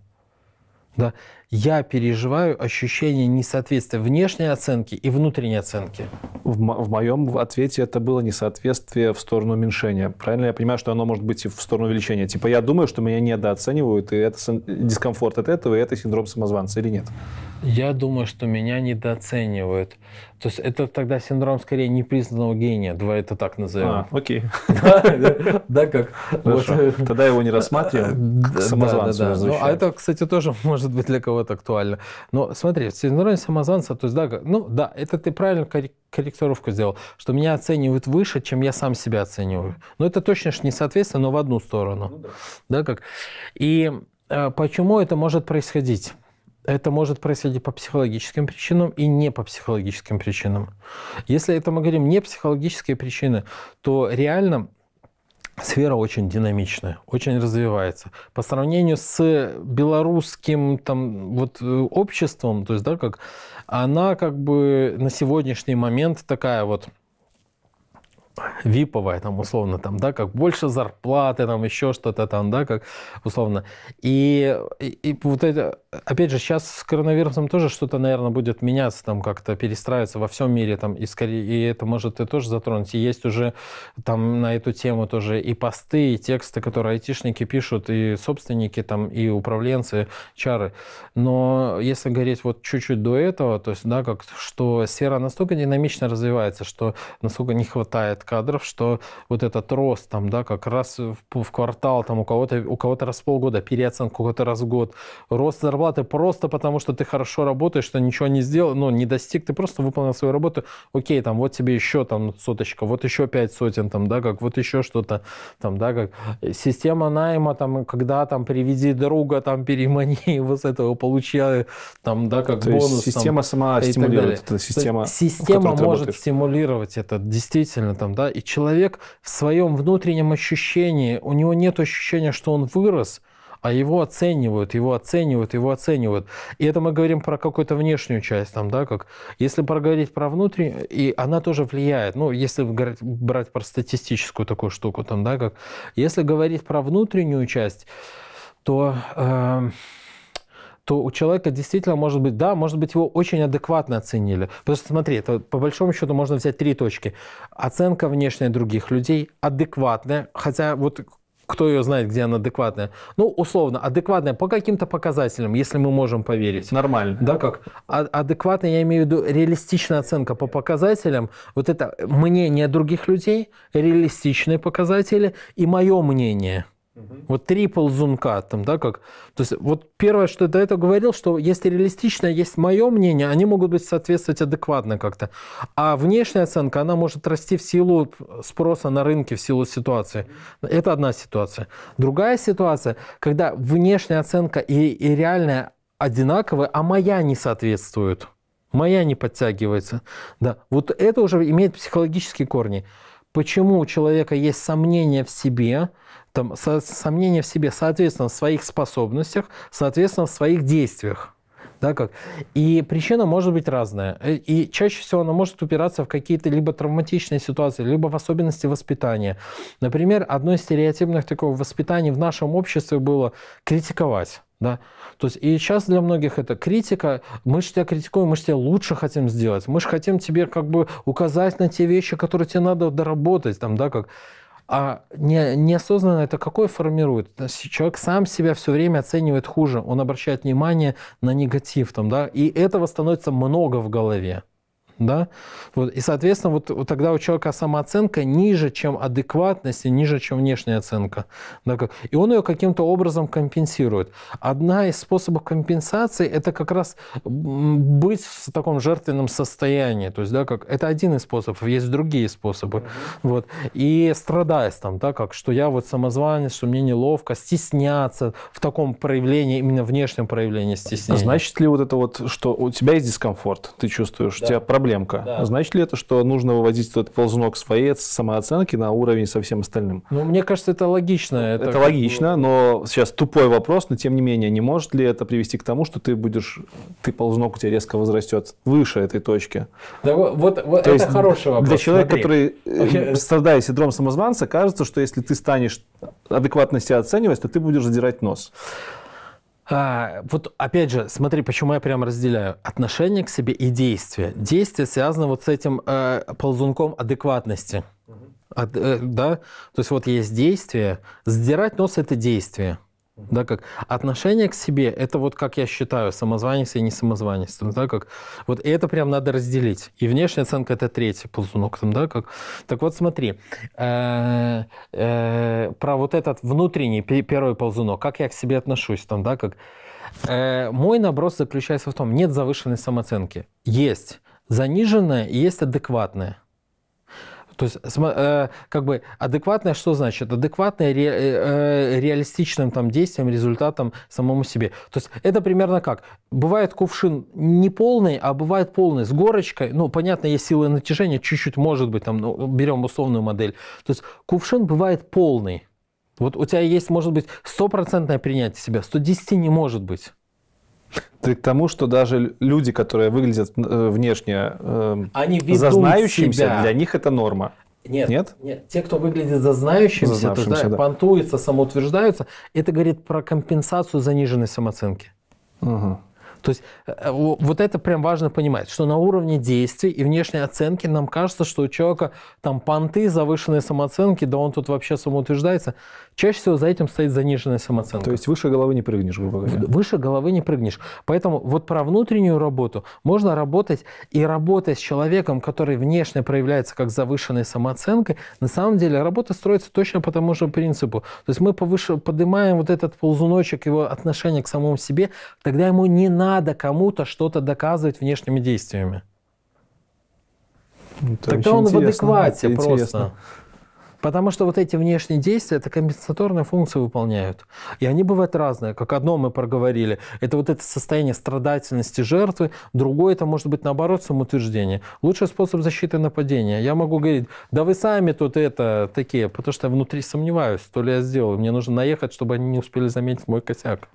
Да я переживаю ощущение несоответствия внешней оценки и внутренней оценки. В, в моем ответе это было несоответствие в сторону уменьшения. Правильно я понимаю, что оно может быть и в сторону увеличения? Типа я думаю, что меня недооценивают, и это дискомфорт от этого, и это синдром самозванца или нет? Я думаю, что меня недооценивают. То есть это тогда синдром скорее непризнанного гения, давай это так назовем. А, окей. Да, как? Тогда его не рассматриваем, э, самозванцу. Ну, а это, кстати, тоже может быть для кого-то вот актуально. Но смотри, синдром самозванца, то есть, да, ну да, это ты правильно корректировку сделал, что меня оценивают выше, чем я сам себя оцениваю. Но это точно не соответствие, но в одну сторону. Ну, да. да, как? И э, почему это может происходить? это может происходить по психологическим причинам и не по психологическим причинам. Если это мы говорим не психологические причины, то реально сфера очень динамичная, очень развивается. По сравнению с э, белорусским там, вот, э, обществом, то есть, да, как, она как бы на сегодняшний момент такая вот виповая, там, условно, там, да, как больше зарплаты, там, еще что-то там, да, как, условно. И, и, и вот это опять же, сейчас с коронавирусом тоже что-то, наверное, будет меняться, там как-то перестраиваться во всем мире, там, и, скорее, и это может и тоже затронуть. И есть уже там на эту тему тоже и посты, и тексты, которые айтишники пишут, и собственники, там, и управленцы, чары. Но если говорить вот чуть-чуть до этого, то есть, да, как, что сфера настолько динамично развивается, что насколько не хватает кадров, что вот этот рост, там, да, как раз в, в квартал, там, у кого-то, у кого-то раз в полгода переоценка, у кого-то раз в год, рост зарплаты зарплаты просто потому, что ты хорошо работаешь, что ничего не сделал, ну, не достиг, ты просто выполнил свою работу, окей, там, вот тебе еще там соточка, вот еще пять сотен, там, да, как, вот еще что-то, там, да, как, система найма, там, когда, там, приведи друга, там, перемани его с этого, получай, э, там, да, как То бонус. Есть система там, сама стимулирует, эта система, Система может работаешь. стимулировать это, действительно, там, да, и человек в своем внутреннем ощущении, у него нет ощущения, что он вырос, а его оценивают, его оценивают, его оценивают. И это мы говорим про какую-то внешнюю часть, там, да, как если проговорить про внутреннюю, и она тоже влияет. Ну, если брать про статистическую такую штуку, там, да, как если говорить про внутреннюю часть, то э, то у человека действительно может быть, да, может быть, его очень адекватно оценили. Потому что, смотри, это, по большому счету можно взять три точки. Оценка внешняя других людей, адекватная, хотя вот кто ее знает, где она адекватная. Ну, условно, адекватная по каким-то показателям, если мы можем поверить. Нормально. Да, как? А, адекватная, я имею в виду, реалистичная оценка по показателям. Вот это мнение других людей, реалистичные показатели и мое мнение. Угу. Вот трипл зумка там, да, как... То есть вот первое, что я до этого говорил, что если реалистично есть мое мнение, они могут быть соответствовать адекватно как-то. А внешняя оценка, она может расти в силу спроса на рынке, в силу ситуации. Это одна ситуация. Другая ситуация, когда внешняя оценка и, и реальная одинаковые, а моя не соответствует. Моя не подтягивается. Да. Вот это уже имеет психологические корни. Почему у человека есть сомнения в себе – там, со, сомнения в себе, соответственно, в своих способностях, соответственно, в своих действиях. Да, как? И причина может быть разная. Э, и чаще всего она может упираться в какие-то либо травматичные ситуации, либо в особенности воспитания. Например, одно из стереотипных такого воспитания в нашем обществе было критиковать. Да? То есть и сейчас для многих это критика, мы же тебя критикуем, мы же тебя лучше хотим сделать, мы же хотим тебе как бы указать на те вещи, которые тебе надо доработать, там, да, как... А не, неосознанно это какое формирует? Э, человек сам себя все время оценивает хуже, он обращает внимание на негатив там, да, и этого становится много в голове. Да? Вот, и, соответственно, вот, вот тогда у человека самооценка ниже, чем адекватность и ниже, чем внешняя оценка. Да? И он ее каким-то образом компенсирует. Одна из способов компенсации – это как раз быть в таком жертвенном состоянии. То есть, да, как, это один из способов, есть другие способы. Mm-hmm. Вот. И страдаясь там, да, как, что я вот самозванец, что мне неловко, стесняться в таком проявлении, именно внешнем проявлении стеснения. значит ли вот это вот, что у тебя есть дискомфорт, ты чувствуешь, да. у тебя проблемы проблемка. Да. Значит ли это, что нужно выводить этот ползунок своей самооценки на уровень со всем остальным? Ну, мне кажется, это логично. Это, это логично, но сейчас тупой вопрос, но тем не менее, не может ли это привести к тому, что ты будешь, ты ползунок у тебя резко возрастет выше этой точки? Да вот, вот То это есть, хороший вопрос. Для человека, Смотри. который э, э, страдает синдром самозванца, кажется, что если ты станешь адекватно себя оценивать, то ты будешь задирать нос. А, вот опять же, смотри, почему я прям разделяю отношение к себе и действия. Действие связано вот с этим э, ползунком адекватности. От, э, да? То есть вот есть действие. Сдирать нос – это действие. Да, как отношение к себе, это вот как я считаю, самозванец и не самозванец. Ну, да, как, вот и это прям надо разделить. И внешняя оценка это третий ползунок. Там, да, как. Так вот смотри, э, э, про вот этот внутренний первый ползунок, как я к себе отношусь, там, да, как. Э, мой наброс заключается в том, нет завышенной самооценки. Есть заниженная и есть адекватная. То есть, э, как бы адекватное что значит? Адекватное ре, э, э, реалистичным там действием, результатом самому себе. То есть, это примерно как? Бывает кувшин не полный, а бывает полный, с горочкой. Ну, понятно, есть сила натяжения, чуть-чуть может быть, там, ну, берем условную модель. То есть, кувшин бывает полный. Вот у тебя есть, может быть, стопроцентное принятие себя, 110 не может быть. Ты к тому, что даже люди, которые выглядят э, внешне э, Они зазнающимся, себя. для них это норма. Нет, нет, нет. Те, кто выглядит зазнающимся, то, да, да. понтуются, самоутверждаются, это говорит про компенсацию заниженной самооценки. Угу. То есть э, э, вот это прям важно понимать, что на уровне действий и внешней оценки нам кажется, что у человека там понты, завышенные самооценки, да он тут вообще самоутверждается. Чаще всего за этим стоит заниженная самооценка. То есть выше головы не прыгнешь, грубо говоря. Выше головы не прыгнешь. Поэтому вот про внутреннюю работу можно работать и работать с человеком, который внешне проявляется как завышенной самооценкой. На самом деле работа строится точно по тому же принципу. То есть мы повыше, поднимаем вот этот ползуночек его отношения к самому себе, тогда ему не надо кому-то что-то доказывать внешними действиями. Ну, это Тогда он интересно. в адеквате это просто. Интересно. Потому что вот эти внешние действия, это компенсаторные функции выполняют. И они бывают разные. Как одно мы проговорили, это вот это состояние страдательности жертвы. Другое, это может быть наоборот самоутверждение. Лучший способ защиты нападения. Я могу говорить, да вы сами тут это такие, потому что я внутри сомневаюсь, то ли я сделал. Мне нужно наехать, чтобы они не успели заметить мой косяк.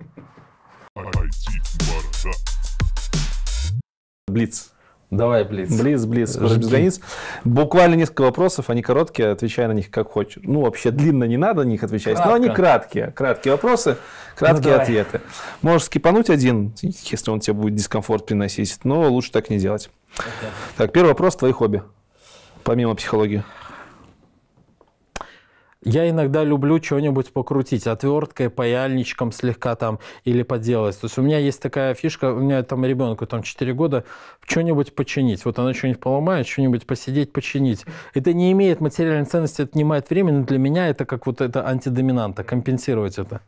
Блиц. Давай, Блиц. Блиц, Блиц, скоро без границ. Буквально несколько вопросов, они короткие, отвечай на них как хочешь. Ну, вообще длинно не надо на них отвечать, Кратко. но они краткие. Краткие вопросы, краткие ну, ответы. Можешь скипануть один, если он тебе будет дискомфорт приносить, но лучше так не делать. Okay. Так, первый вопрос, твои хобби, помимо психологии. Я иногда люблю что-нибудь покрутить отверткой, паяльничком слегка там или поделать. То есть у меня есть такая фишка, у меня там ребенку там 4 года, что-нибудь починить. Вот она что-нибудь поломает, что-нибудь посидеть, починить. Это не имеет материальной ценности, отнимает время, но для меня это как вот это антидоминанта, компенсировать это.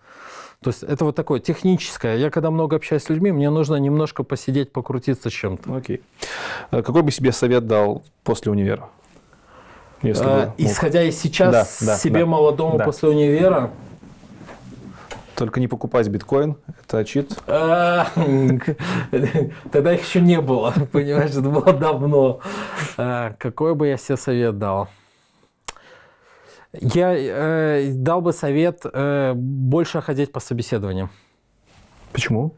То есть это вот такое техническое. Я когда много общаюсь с людьми, мне нужно немножко посидеть, покрутиться чем-то. Окей. А какой бы себе совет дал после универа? Если а, бы исходя из сейчас да, да, себе да, молодому да. после универа. Только не покупать биткоин, это чит. Э, тогда их еще не было, понимаешь, это было давно. Э, какой бы я себе совет дал? Я э, дал бы совет э, больше ходить по собеседованиям. Почему?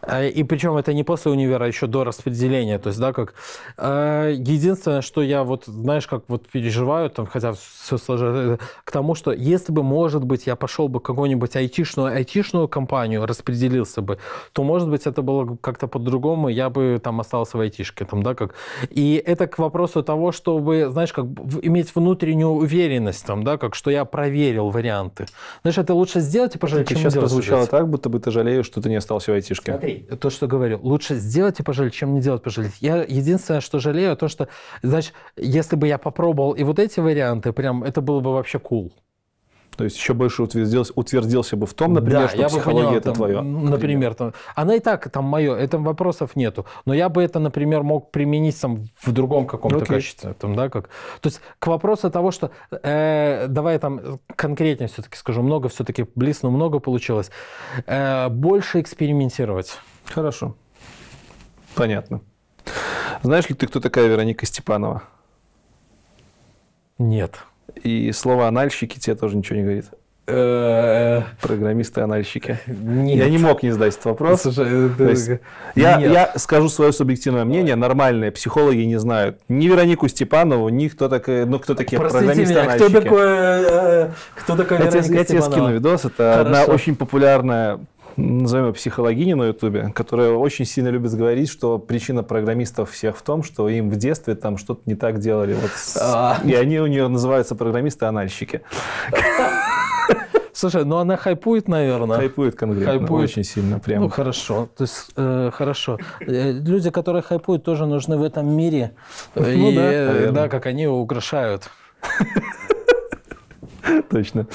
А, и причем это не после универа, а еще до распределения. То есть, да, как... А, единственное, что я вот, знаешь, как вот переживаю, там, хотя все сложилось, к тому, что если бы, может быть, я пошел бы какую-нибудь айтишную, айтишную компанию, распределился бы, то, может быть, это было как-то по-другому, я бы там остался в айтишке, там, да, как... И это к вопросу того, чтобы, знаешь, как иметь внутреннюю уверенность, там, да, как, что я проверил варианты. Знаешь, это лучше сделать и пожалеть, Сейчас прозвучало так, будто бы ты жалеешь, что ты не остался в айтишке. Смотри, смотри. То, что говорю. Лучше сделать и пожалеть, чем не делать и пожалеть. Я единственное, что жалею, то, что, значит, если бы я попробовал и вот эти варианты, прям это было бы вообще кул. Cool. То есть еще больше утвердился, утвердился бы в том, например, да, что я психология понял, это там, твое. Например, там, она и так там мое, это вопросов нету. Но я бы это, например, мог применить там в другом каком-то okay. качестве. Там, да, как... То есть к вопросу того, что э, давай там конкретнее все-таки скажу, много все-таки близко, но много получилось. Э, больше экспериментировать. Хорошо. Понятно. Знаешь ли ты, кто такая Вероника Степанова? Нет. И слово «анальщики» тебе тоже ничего не говорит? Программисты-анальщики. Я не мог не задать этот вопрос. Э, я, скажу свое субъективное мнение. Нормальные психологи не знают ни Веронику Степанову, ни кто такой, э, ну кто такие программисты-анальщики. Э, кто такой, кто такой я, Вероника тебе скину видос. Это одна очень популярная назовем ее психологини на Ютубе, которая очень сильно любит говорить, что причина программистов всех в том, что им в детстве там что-то не так делали. Вот с... А. И они у нее называются программисты-анальщики. Слушай, ну она хайпует, наверное. Хайпует конкретно. Хайпует. Очень сильно прям. Ну хорошо, то есть э, хорошо. Э, люди, которые хайпуют, тоже нужны в этом мире. Ну, И, да, э, да, как они его украшают. Точно.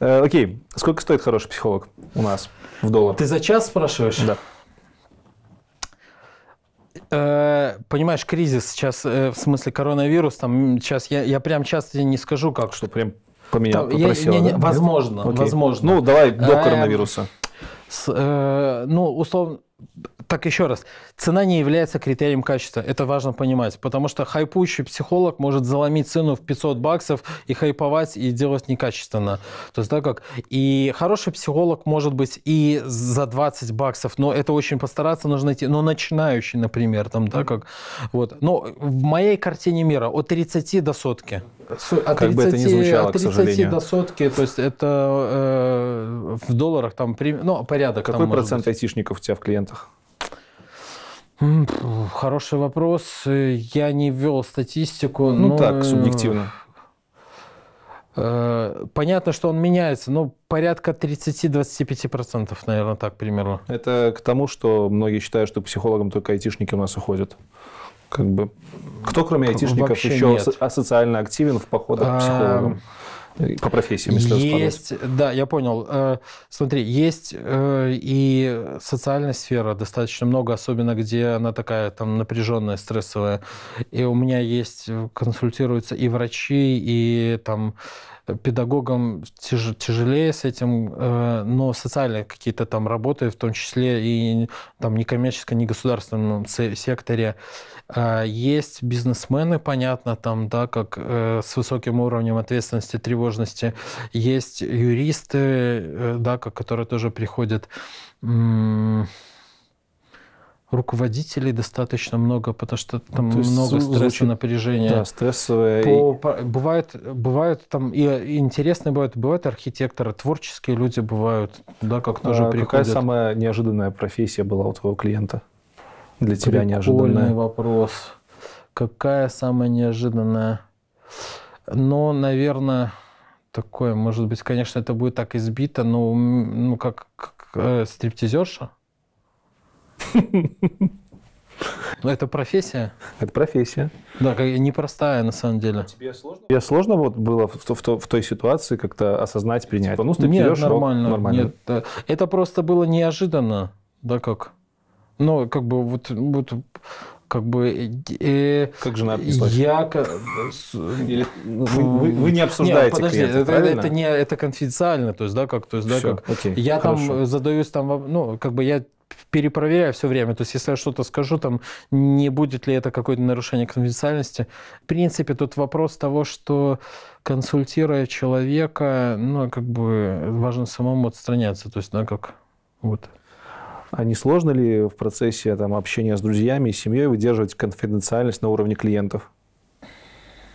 Э, окей, сколько стоит хороший психолог у нас? В доллар. Ты за час спрашиваешь? Да. Э, понимаешь, кризис сейчас, э, в смысле коронавирус, там сейчас я, я прям часто не скажу, как что прям поменял, Я, не, не, да? Возможно, Окей. возможно. Ну давай до эм, коронавируса. Э, с, ну условно так еще раз, цена не является критерием качества, это важно понимать, потому что хайпующий психолог может заломить цену в 500 баксов и хайповать, и делать некачественно. То есть, так как? И хороший психолог может быть и за 20 баксов, но это очень постараться нужно найти, но начинающий, например, там, да, как? Вот. Но в моей картине мира от 30 до сотки. От как 30, бы это ни звучало, от 30 к сожалению. до сотки, то есть это э, в долларах там ну, порядок. Какой там, процент айтишников у тебя в клиентах? Хороший вопрос. Э, я не ввел статистику. Ну но... так, э, субъективно. Э, понятно, что он меняется, но порядка 30-25%, наверное, так примерно. Это к тому, что многие считают, что психологам только айтишники у нас уходят. Как бы. Кто, кроме айтишников, Вообще еще нет. асоциально активен в походах а, к психологам? По профессиям, если Есть, да, я понял. Э, смотри, есть э, и социальная сфера достаточно много, особенно где она такая там напряженная, стрессовая. И у меня есть, э, консультируются и врачи, и там педагогам тяж, тяжелее с этим, э, но социальные какие-то там работы, в том числе и там некоммерческом, не государственном секторе, э, есть бизнесмены, понятно, там, да, как э, с высоким уровнем ответственности, тревожности, есть юристы, э, да, как, которые тоже приходят. Э, руководителей достаточно много, потому что там ну, много стресса, звучит, напряжения. Да, стрессовое. По, по, бывает, бывают там и, и интересные бывают, бывают архитекторы, творческие люди бывают, да, как тоже а приходят. Какая самая неожиданная профессия была у твоего клиента? Для тебя Прикольный неожиданная? вопрос. Какая самая неожиданная? Но, ну, наверное, такое, может быть, конечно, это будет так избито, но ну, как, как э, стриптизерша. Ну, это профессия? Это профессия. Да, непростая на самом деле. Тебе сложно? Я сложно вот было в, в, в той ситуации как-то осознать, принять. Типа, ну, ты нет, нормально, нормально. Нет, это просто было неожиданно, да, как. Ну, как бы вот, вот как бы... Э, э как жена отнеслась? Я... Или, э, вы, вы, вы не обсуждаете Нет, подожди, клиента, это, это, не, это конфиденциально, то есть, да, как, то есть, Все, да, как... Окей, я хорошо. там задаюсь там, ну, как бы я перепроверяю все время. То есть, если я что-то скажу, там, не будет ли это какое-то нарушение конфиденциальности. В принципе, тут вопрос того, что консультируя человека, ну, как бы важно самому отстраняться. То есть, да, как вот. А не сложно ли в процессе там, общения с друзьями и семьей выдерживать конфиденциальность на уровне клиентов?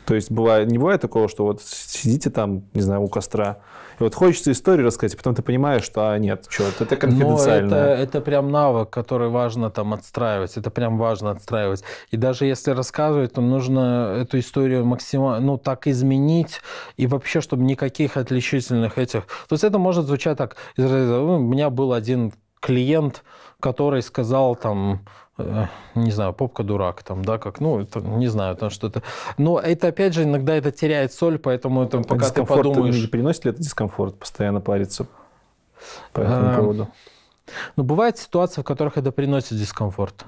То есть бывает, не бывает такого, что вот сидите там, не знаю, у костра, и вот хочется историю рассказать, а потом ты понимаешь, что а, нет, черт, это конфиденциально. Это, это прям навык, который важно там отстраивать. Это прям важно отстраивать. И даже если рассказывать, то нужно эту историю максимально, ну, так изменить, и вообще, чтобы никаких отличительных этих... То есть это может звучать так. У меня был один клиент, который сказал там Э, не знаю, попка дурак, там, да, как, ну, это, не знаю, там что-то. Но это, опять же, иногда это теряет соль, поэтому это, пока а ты подумаешь... Не приносит ли это дискомфорт постоянно париться по этому эм, поводу? Ну, бывают ситуации, в которых это приносит дискомфорт.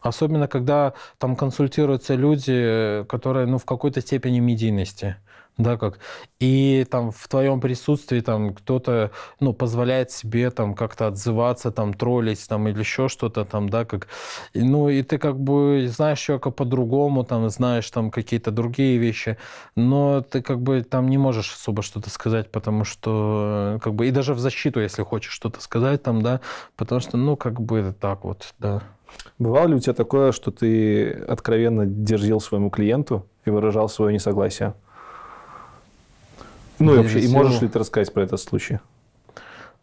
Особенно, когда там консультируются люди, э, которые, ну, в какой-то степени медийности. Да, как. И там в твоем присутствии там кто-то, ну, позволяет себе там как-то отзываться, там, троллить, там, или еще что-то там, да, как. Ну, и ты как бы знаешь человека по-другому, там, знаешь там какие-то другие вещи, но ты как бы там не можешь особо что-то сказать, потому что, как бы, и даже в защиту, если хочешь что-то сказать там, да, потому что, ну, как бы это так вот, да. Бывало ли у тебя такое, что ты откровенно дерзил своему клиенту и выражал свое несогласие? Ну и вообще, и можешь ли ты рассказать про этот случай?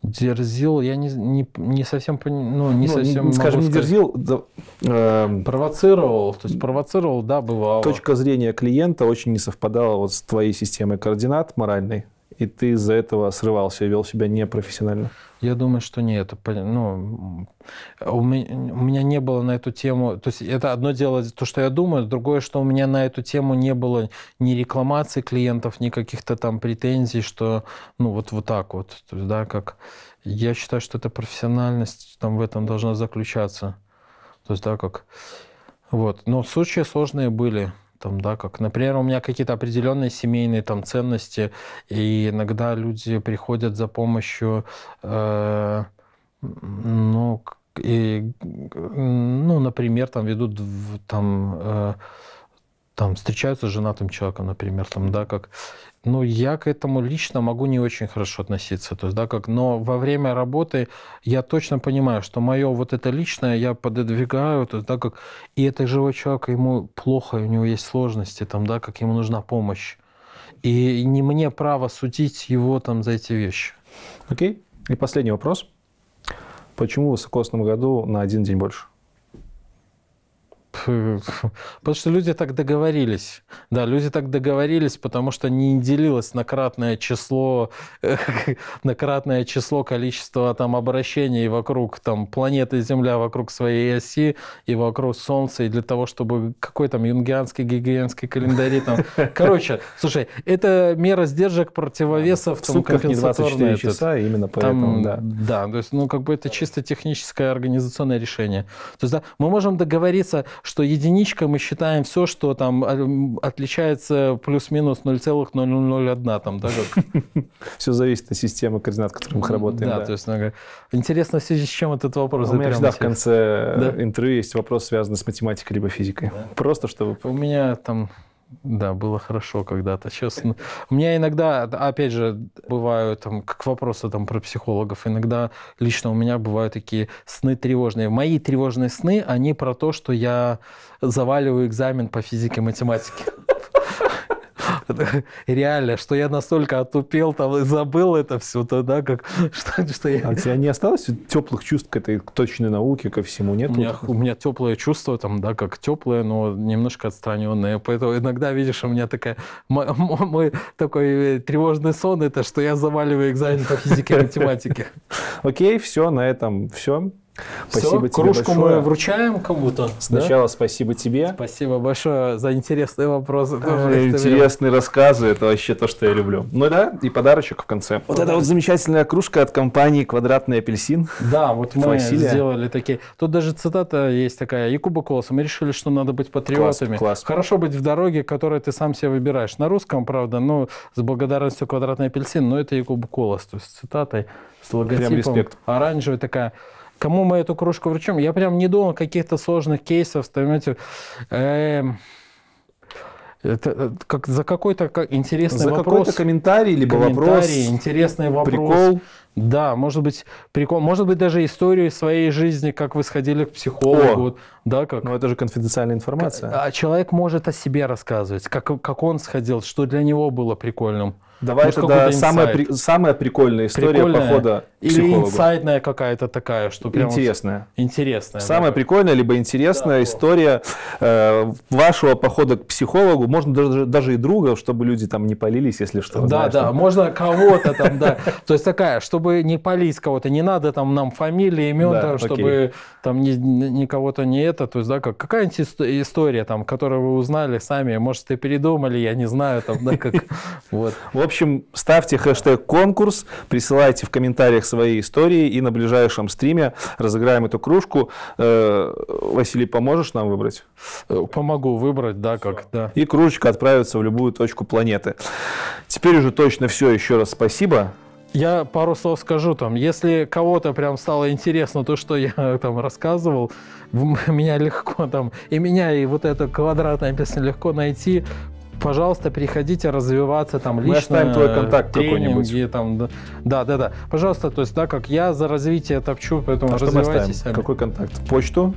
Дерзил, я не, не, не совсем ну, не ну, совсем. Скажем, не дерзил, да, э, провоцировал. То есть провоцировал, да, бывало. Точка зрения клиента очень не совпадала вот с твоей системой координат моральной и ты из-за этого срывался и вел себя непрофессионально? Я думаю, что нет. Ну, у меня не было на эту тему... То есть это одно дело, то, что я думаю, другое, что у меня на эту тему не было ни рекламации клиентов, ни каких-то там претензий, что ну вот, вот так вот. То есть, да, как... Я считаю, что это профессиональность там в этом должна заключаться. То есть, да, как... Вот. Но случаи сложные были там, да, как, например, у меня какие-то определенные семейные там ценности, и иногда люди приходят за помощью, э, ну, и, ну, например, там ведут в, там, э, там встречаются с женатым человеком, например, там, да, как ну, я к этому лично могу не очень хорошо относиться. То есть, да, как, но во время работы я точно понимаю, что мое вот это личное я пододвигаю, то есть, да, как, и это живой человек, ему плохо, у него есть сложности, там, да, как ему нужна помощь. И не мне право судить его там за эти вещи. Окей. И последний вопрос. Почему в высокосном году на один день больше? Потому что люди так договорились. Да, люди так договорились, потому что не делилось на кратное число, на кратное число количества там обращений вокруг там планеты Земля, вокруг своей оси и вокруг Солнца, и для того, чтобы какой там юнгианский, гигиенский календарь там. Короче, слушай, это мера сдержек противовесов. Да, там, сутках не 24 этот, часа, именно поэтому, там, да. Да, то есть, ну, как бы это чисто техническое организационное решение. То есть, да, мы можем договориться, что что единичка мы считаем все, что там а, отличается плюс-минус 0,0001. Там, да, как... Все зависит от системы координат, которой мы работаем. Да, да. то есть много... Ну, интересно, в связи с чем этот вопрос. У меня всегда в конце да? интервью есть вопрос, связанный с математикой либо физикой. Да. Просто чтобы... У меня там да, было хорошо когда-то, честно. У меня иногда, опять же, бывают, там, как вопросы там, про психологов, иногда лично у меня бывают такие сны тревожные. Мои тревожные сны, они про то, что я заваливаю экзамен по физике и математике. реально, что я настолько отупел там и забыл это все, тогда, как что, что я... А у тебя не осталось теплых чувств к этой точной науке, ко всему, нет? У меня, у меня теплое чувство, там, да, как теплое, но немножко отстраненное. Поэтому иногда, видишь, у меня такая, мой, мой такой э, тревожный сон, это что я заваливаю экзамен по физике и математике. Окей, все, на этом все. Спасибо Все, тебе кружку большое. мы вручаем кому-то. Сначала да? спасибо тебе. Спасибо большое за интересные вопросы. Э, тоже интересные рассказы, это вообще то, что я люблю. Ну да, и подарочек в конце. Вот эта вот замечательная кружка от компании «Квадратный апельсин». Да, вот мы Василия. сделали такие. Тут даже цитата есть такая Якуба Колоса. Мы решили, что надо быть патриотами. Класс, класс. Хорошо быть в дороге, которую ты сам себе выбираешь. На русском, правда, но ну, с благодарностью «Квадратный апельсин», но это Якуба Колос, то есть цитатой с логотипом. Прям респект. Оранжевая такая кому мы эту кружку вручим. Я прям не думал каких-то сложных кейсов, понимаете, эм, э, это как за какой-то интересный за вопрос. какой-то комментарий, либо комментарий, вопрос. интересный вопрос. Прикол. Да, может быть, прикол. Может быть, даже историю своей жизни, как вы сходили к психологу. О, да, как... Но ну, это же конфиденциальная информация. А человек может о себе рассказывать, как, как он сходил, что для него было прикольным. Давай Может, тогда самая, при, самая прикольная история прикольная похода Или психологу. инсайдная какая-то такая, что прям Интересная. Вот интересная. Самая наверное. прикольная, либо интересная да, история э, вашего похода к психологу. Можно даже, даже и друга, чтобы люди там не полились, если что. Да, знаешь, да, там. можно кого-то там, да. То есть такая, чтобы не полить кого-то. Не надо там нам фамилии, имен, да, там, чтобы там кого то не это. То есть, да, как, какая-нибудь история, там, которую вы узнали сами. Может, и передумали, я не знаю, там, да, как... Вот общем, ставьте хэштег конкурс, присылайте в комментариях свои истории, и на ближайшем стриме разыграем эту кружку. Э, Василий, поможешь нам выбрать? Э, помогу выбрать, да, как, да. И кружечка отправится в любую точку планеты. Теперь уже точно все. Еще раз спасибо. Я пару слов скажу там. Если кого-то прям стало интересно то, что я там рассказывал, меня легко там, и меня, и вот это квадратное песня легко найти пожалуйста, переходите развиваться там лично. Мы оставим твой контакт какой-нибудь. Там, да, да, да, да. Пожалуйста, то есть, да, как я за развитие топчу, поэтому а развивайтесь. Сами. Какой контакт? Почту?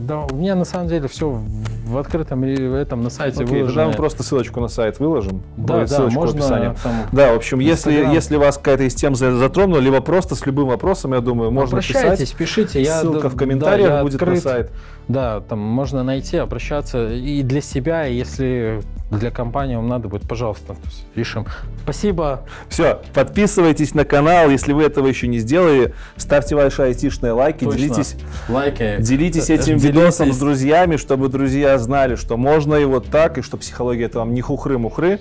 Да, у меня на самом деле все в открытом этом на сайте okay, выложено. Тогда мы просто ссылочку на сайт выложим. Да, да, ссылочку можно в описании. Там, да, в общем, если, если вас какая-то из тем затронула, либо просто с любым вопросом, я думаю, можно писать. пишите. Я, Ссылка в комментариях да, будет открыт. на сайт. Да, там можно найти, обращаться и для себя, и если для компании вам надо будет, пожалуйста, решим. Спасибо. Все, подписывайтесь на канал, если вы этого еще не сделали, ставьте ваши айтишные лайки, Точно. делитесь, лайки. делитесь этим делитесь. видосом с друзьями, чтобы друзья знали, что можно и вот так, и что психология это вам не хухры-мухры.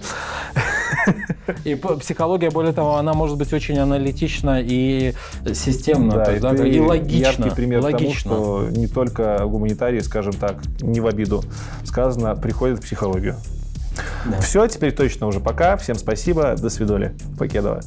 И психология, более того, она может быть очень аналитична и системна, да, тогда, и, и логична. Яркий пример логично. тому, что не только гуманитарная комментарии, скажем так, не в обиду сказано, приходит в психологию. Да. Все, теперь точно уже пока. Всем спасибо. До свидания. Покедова.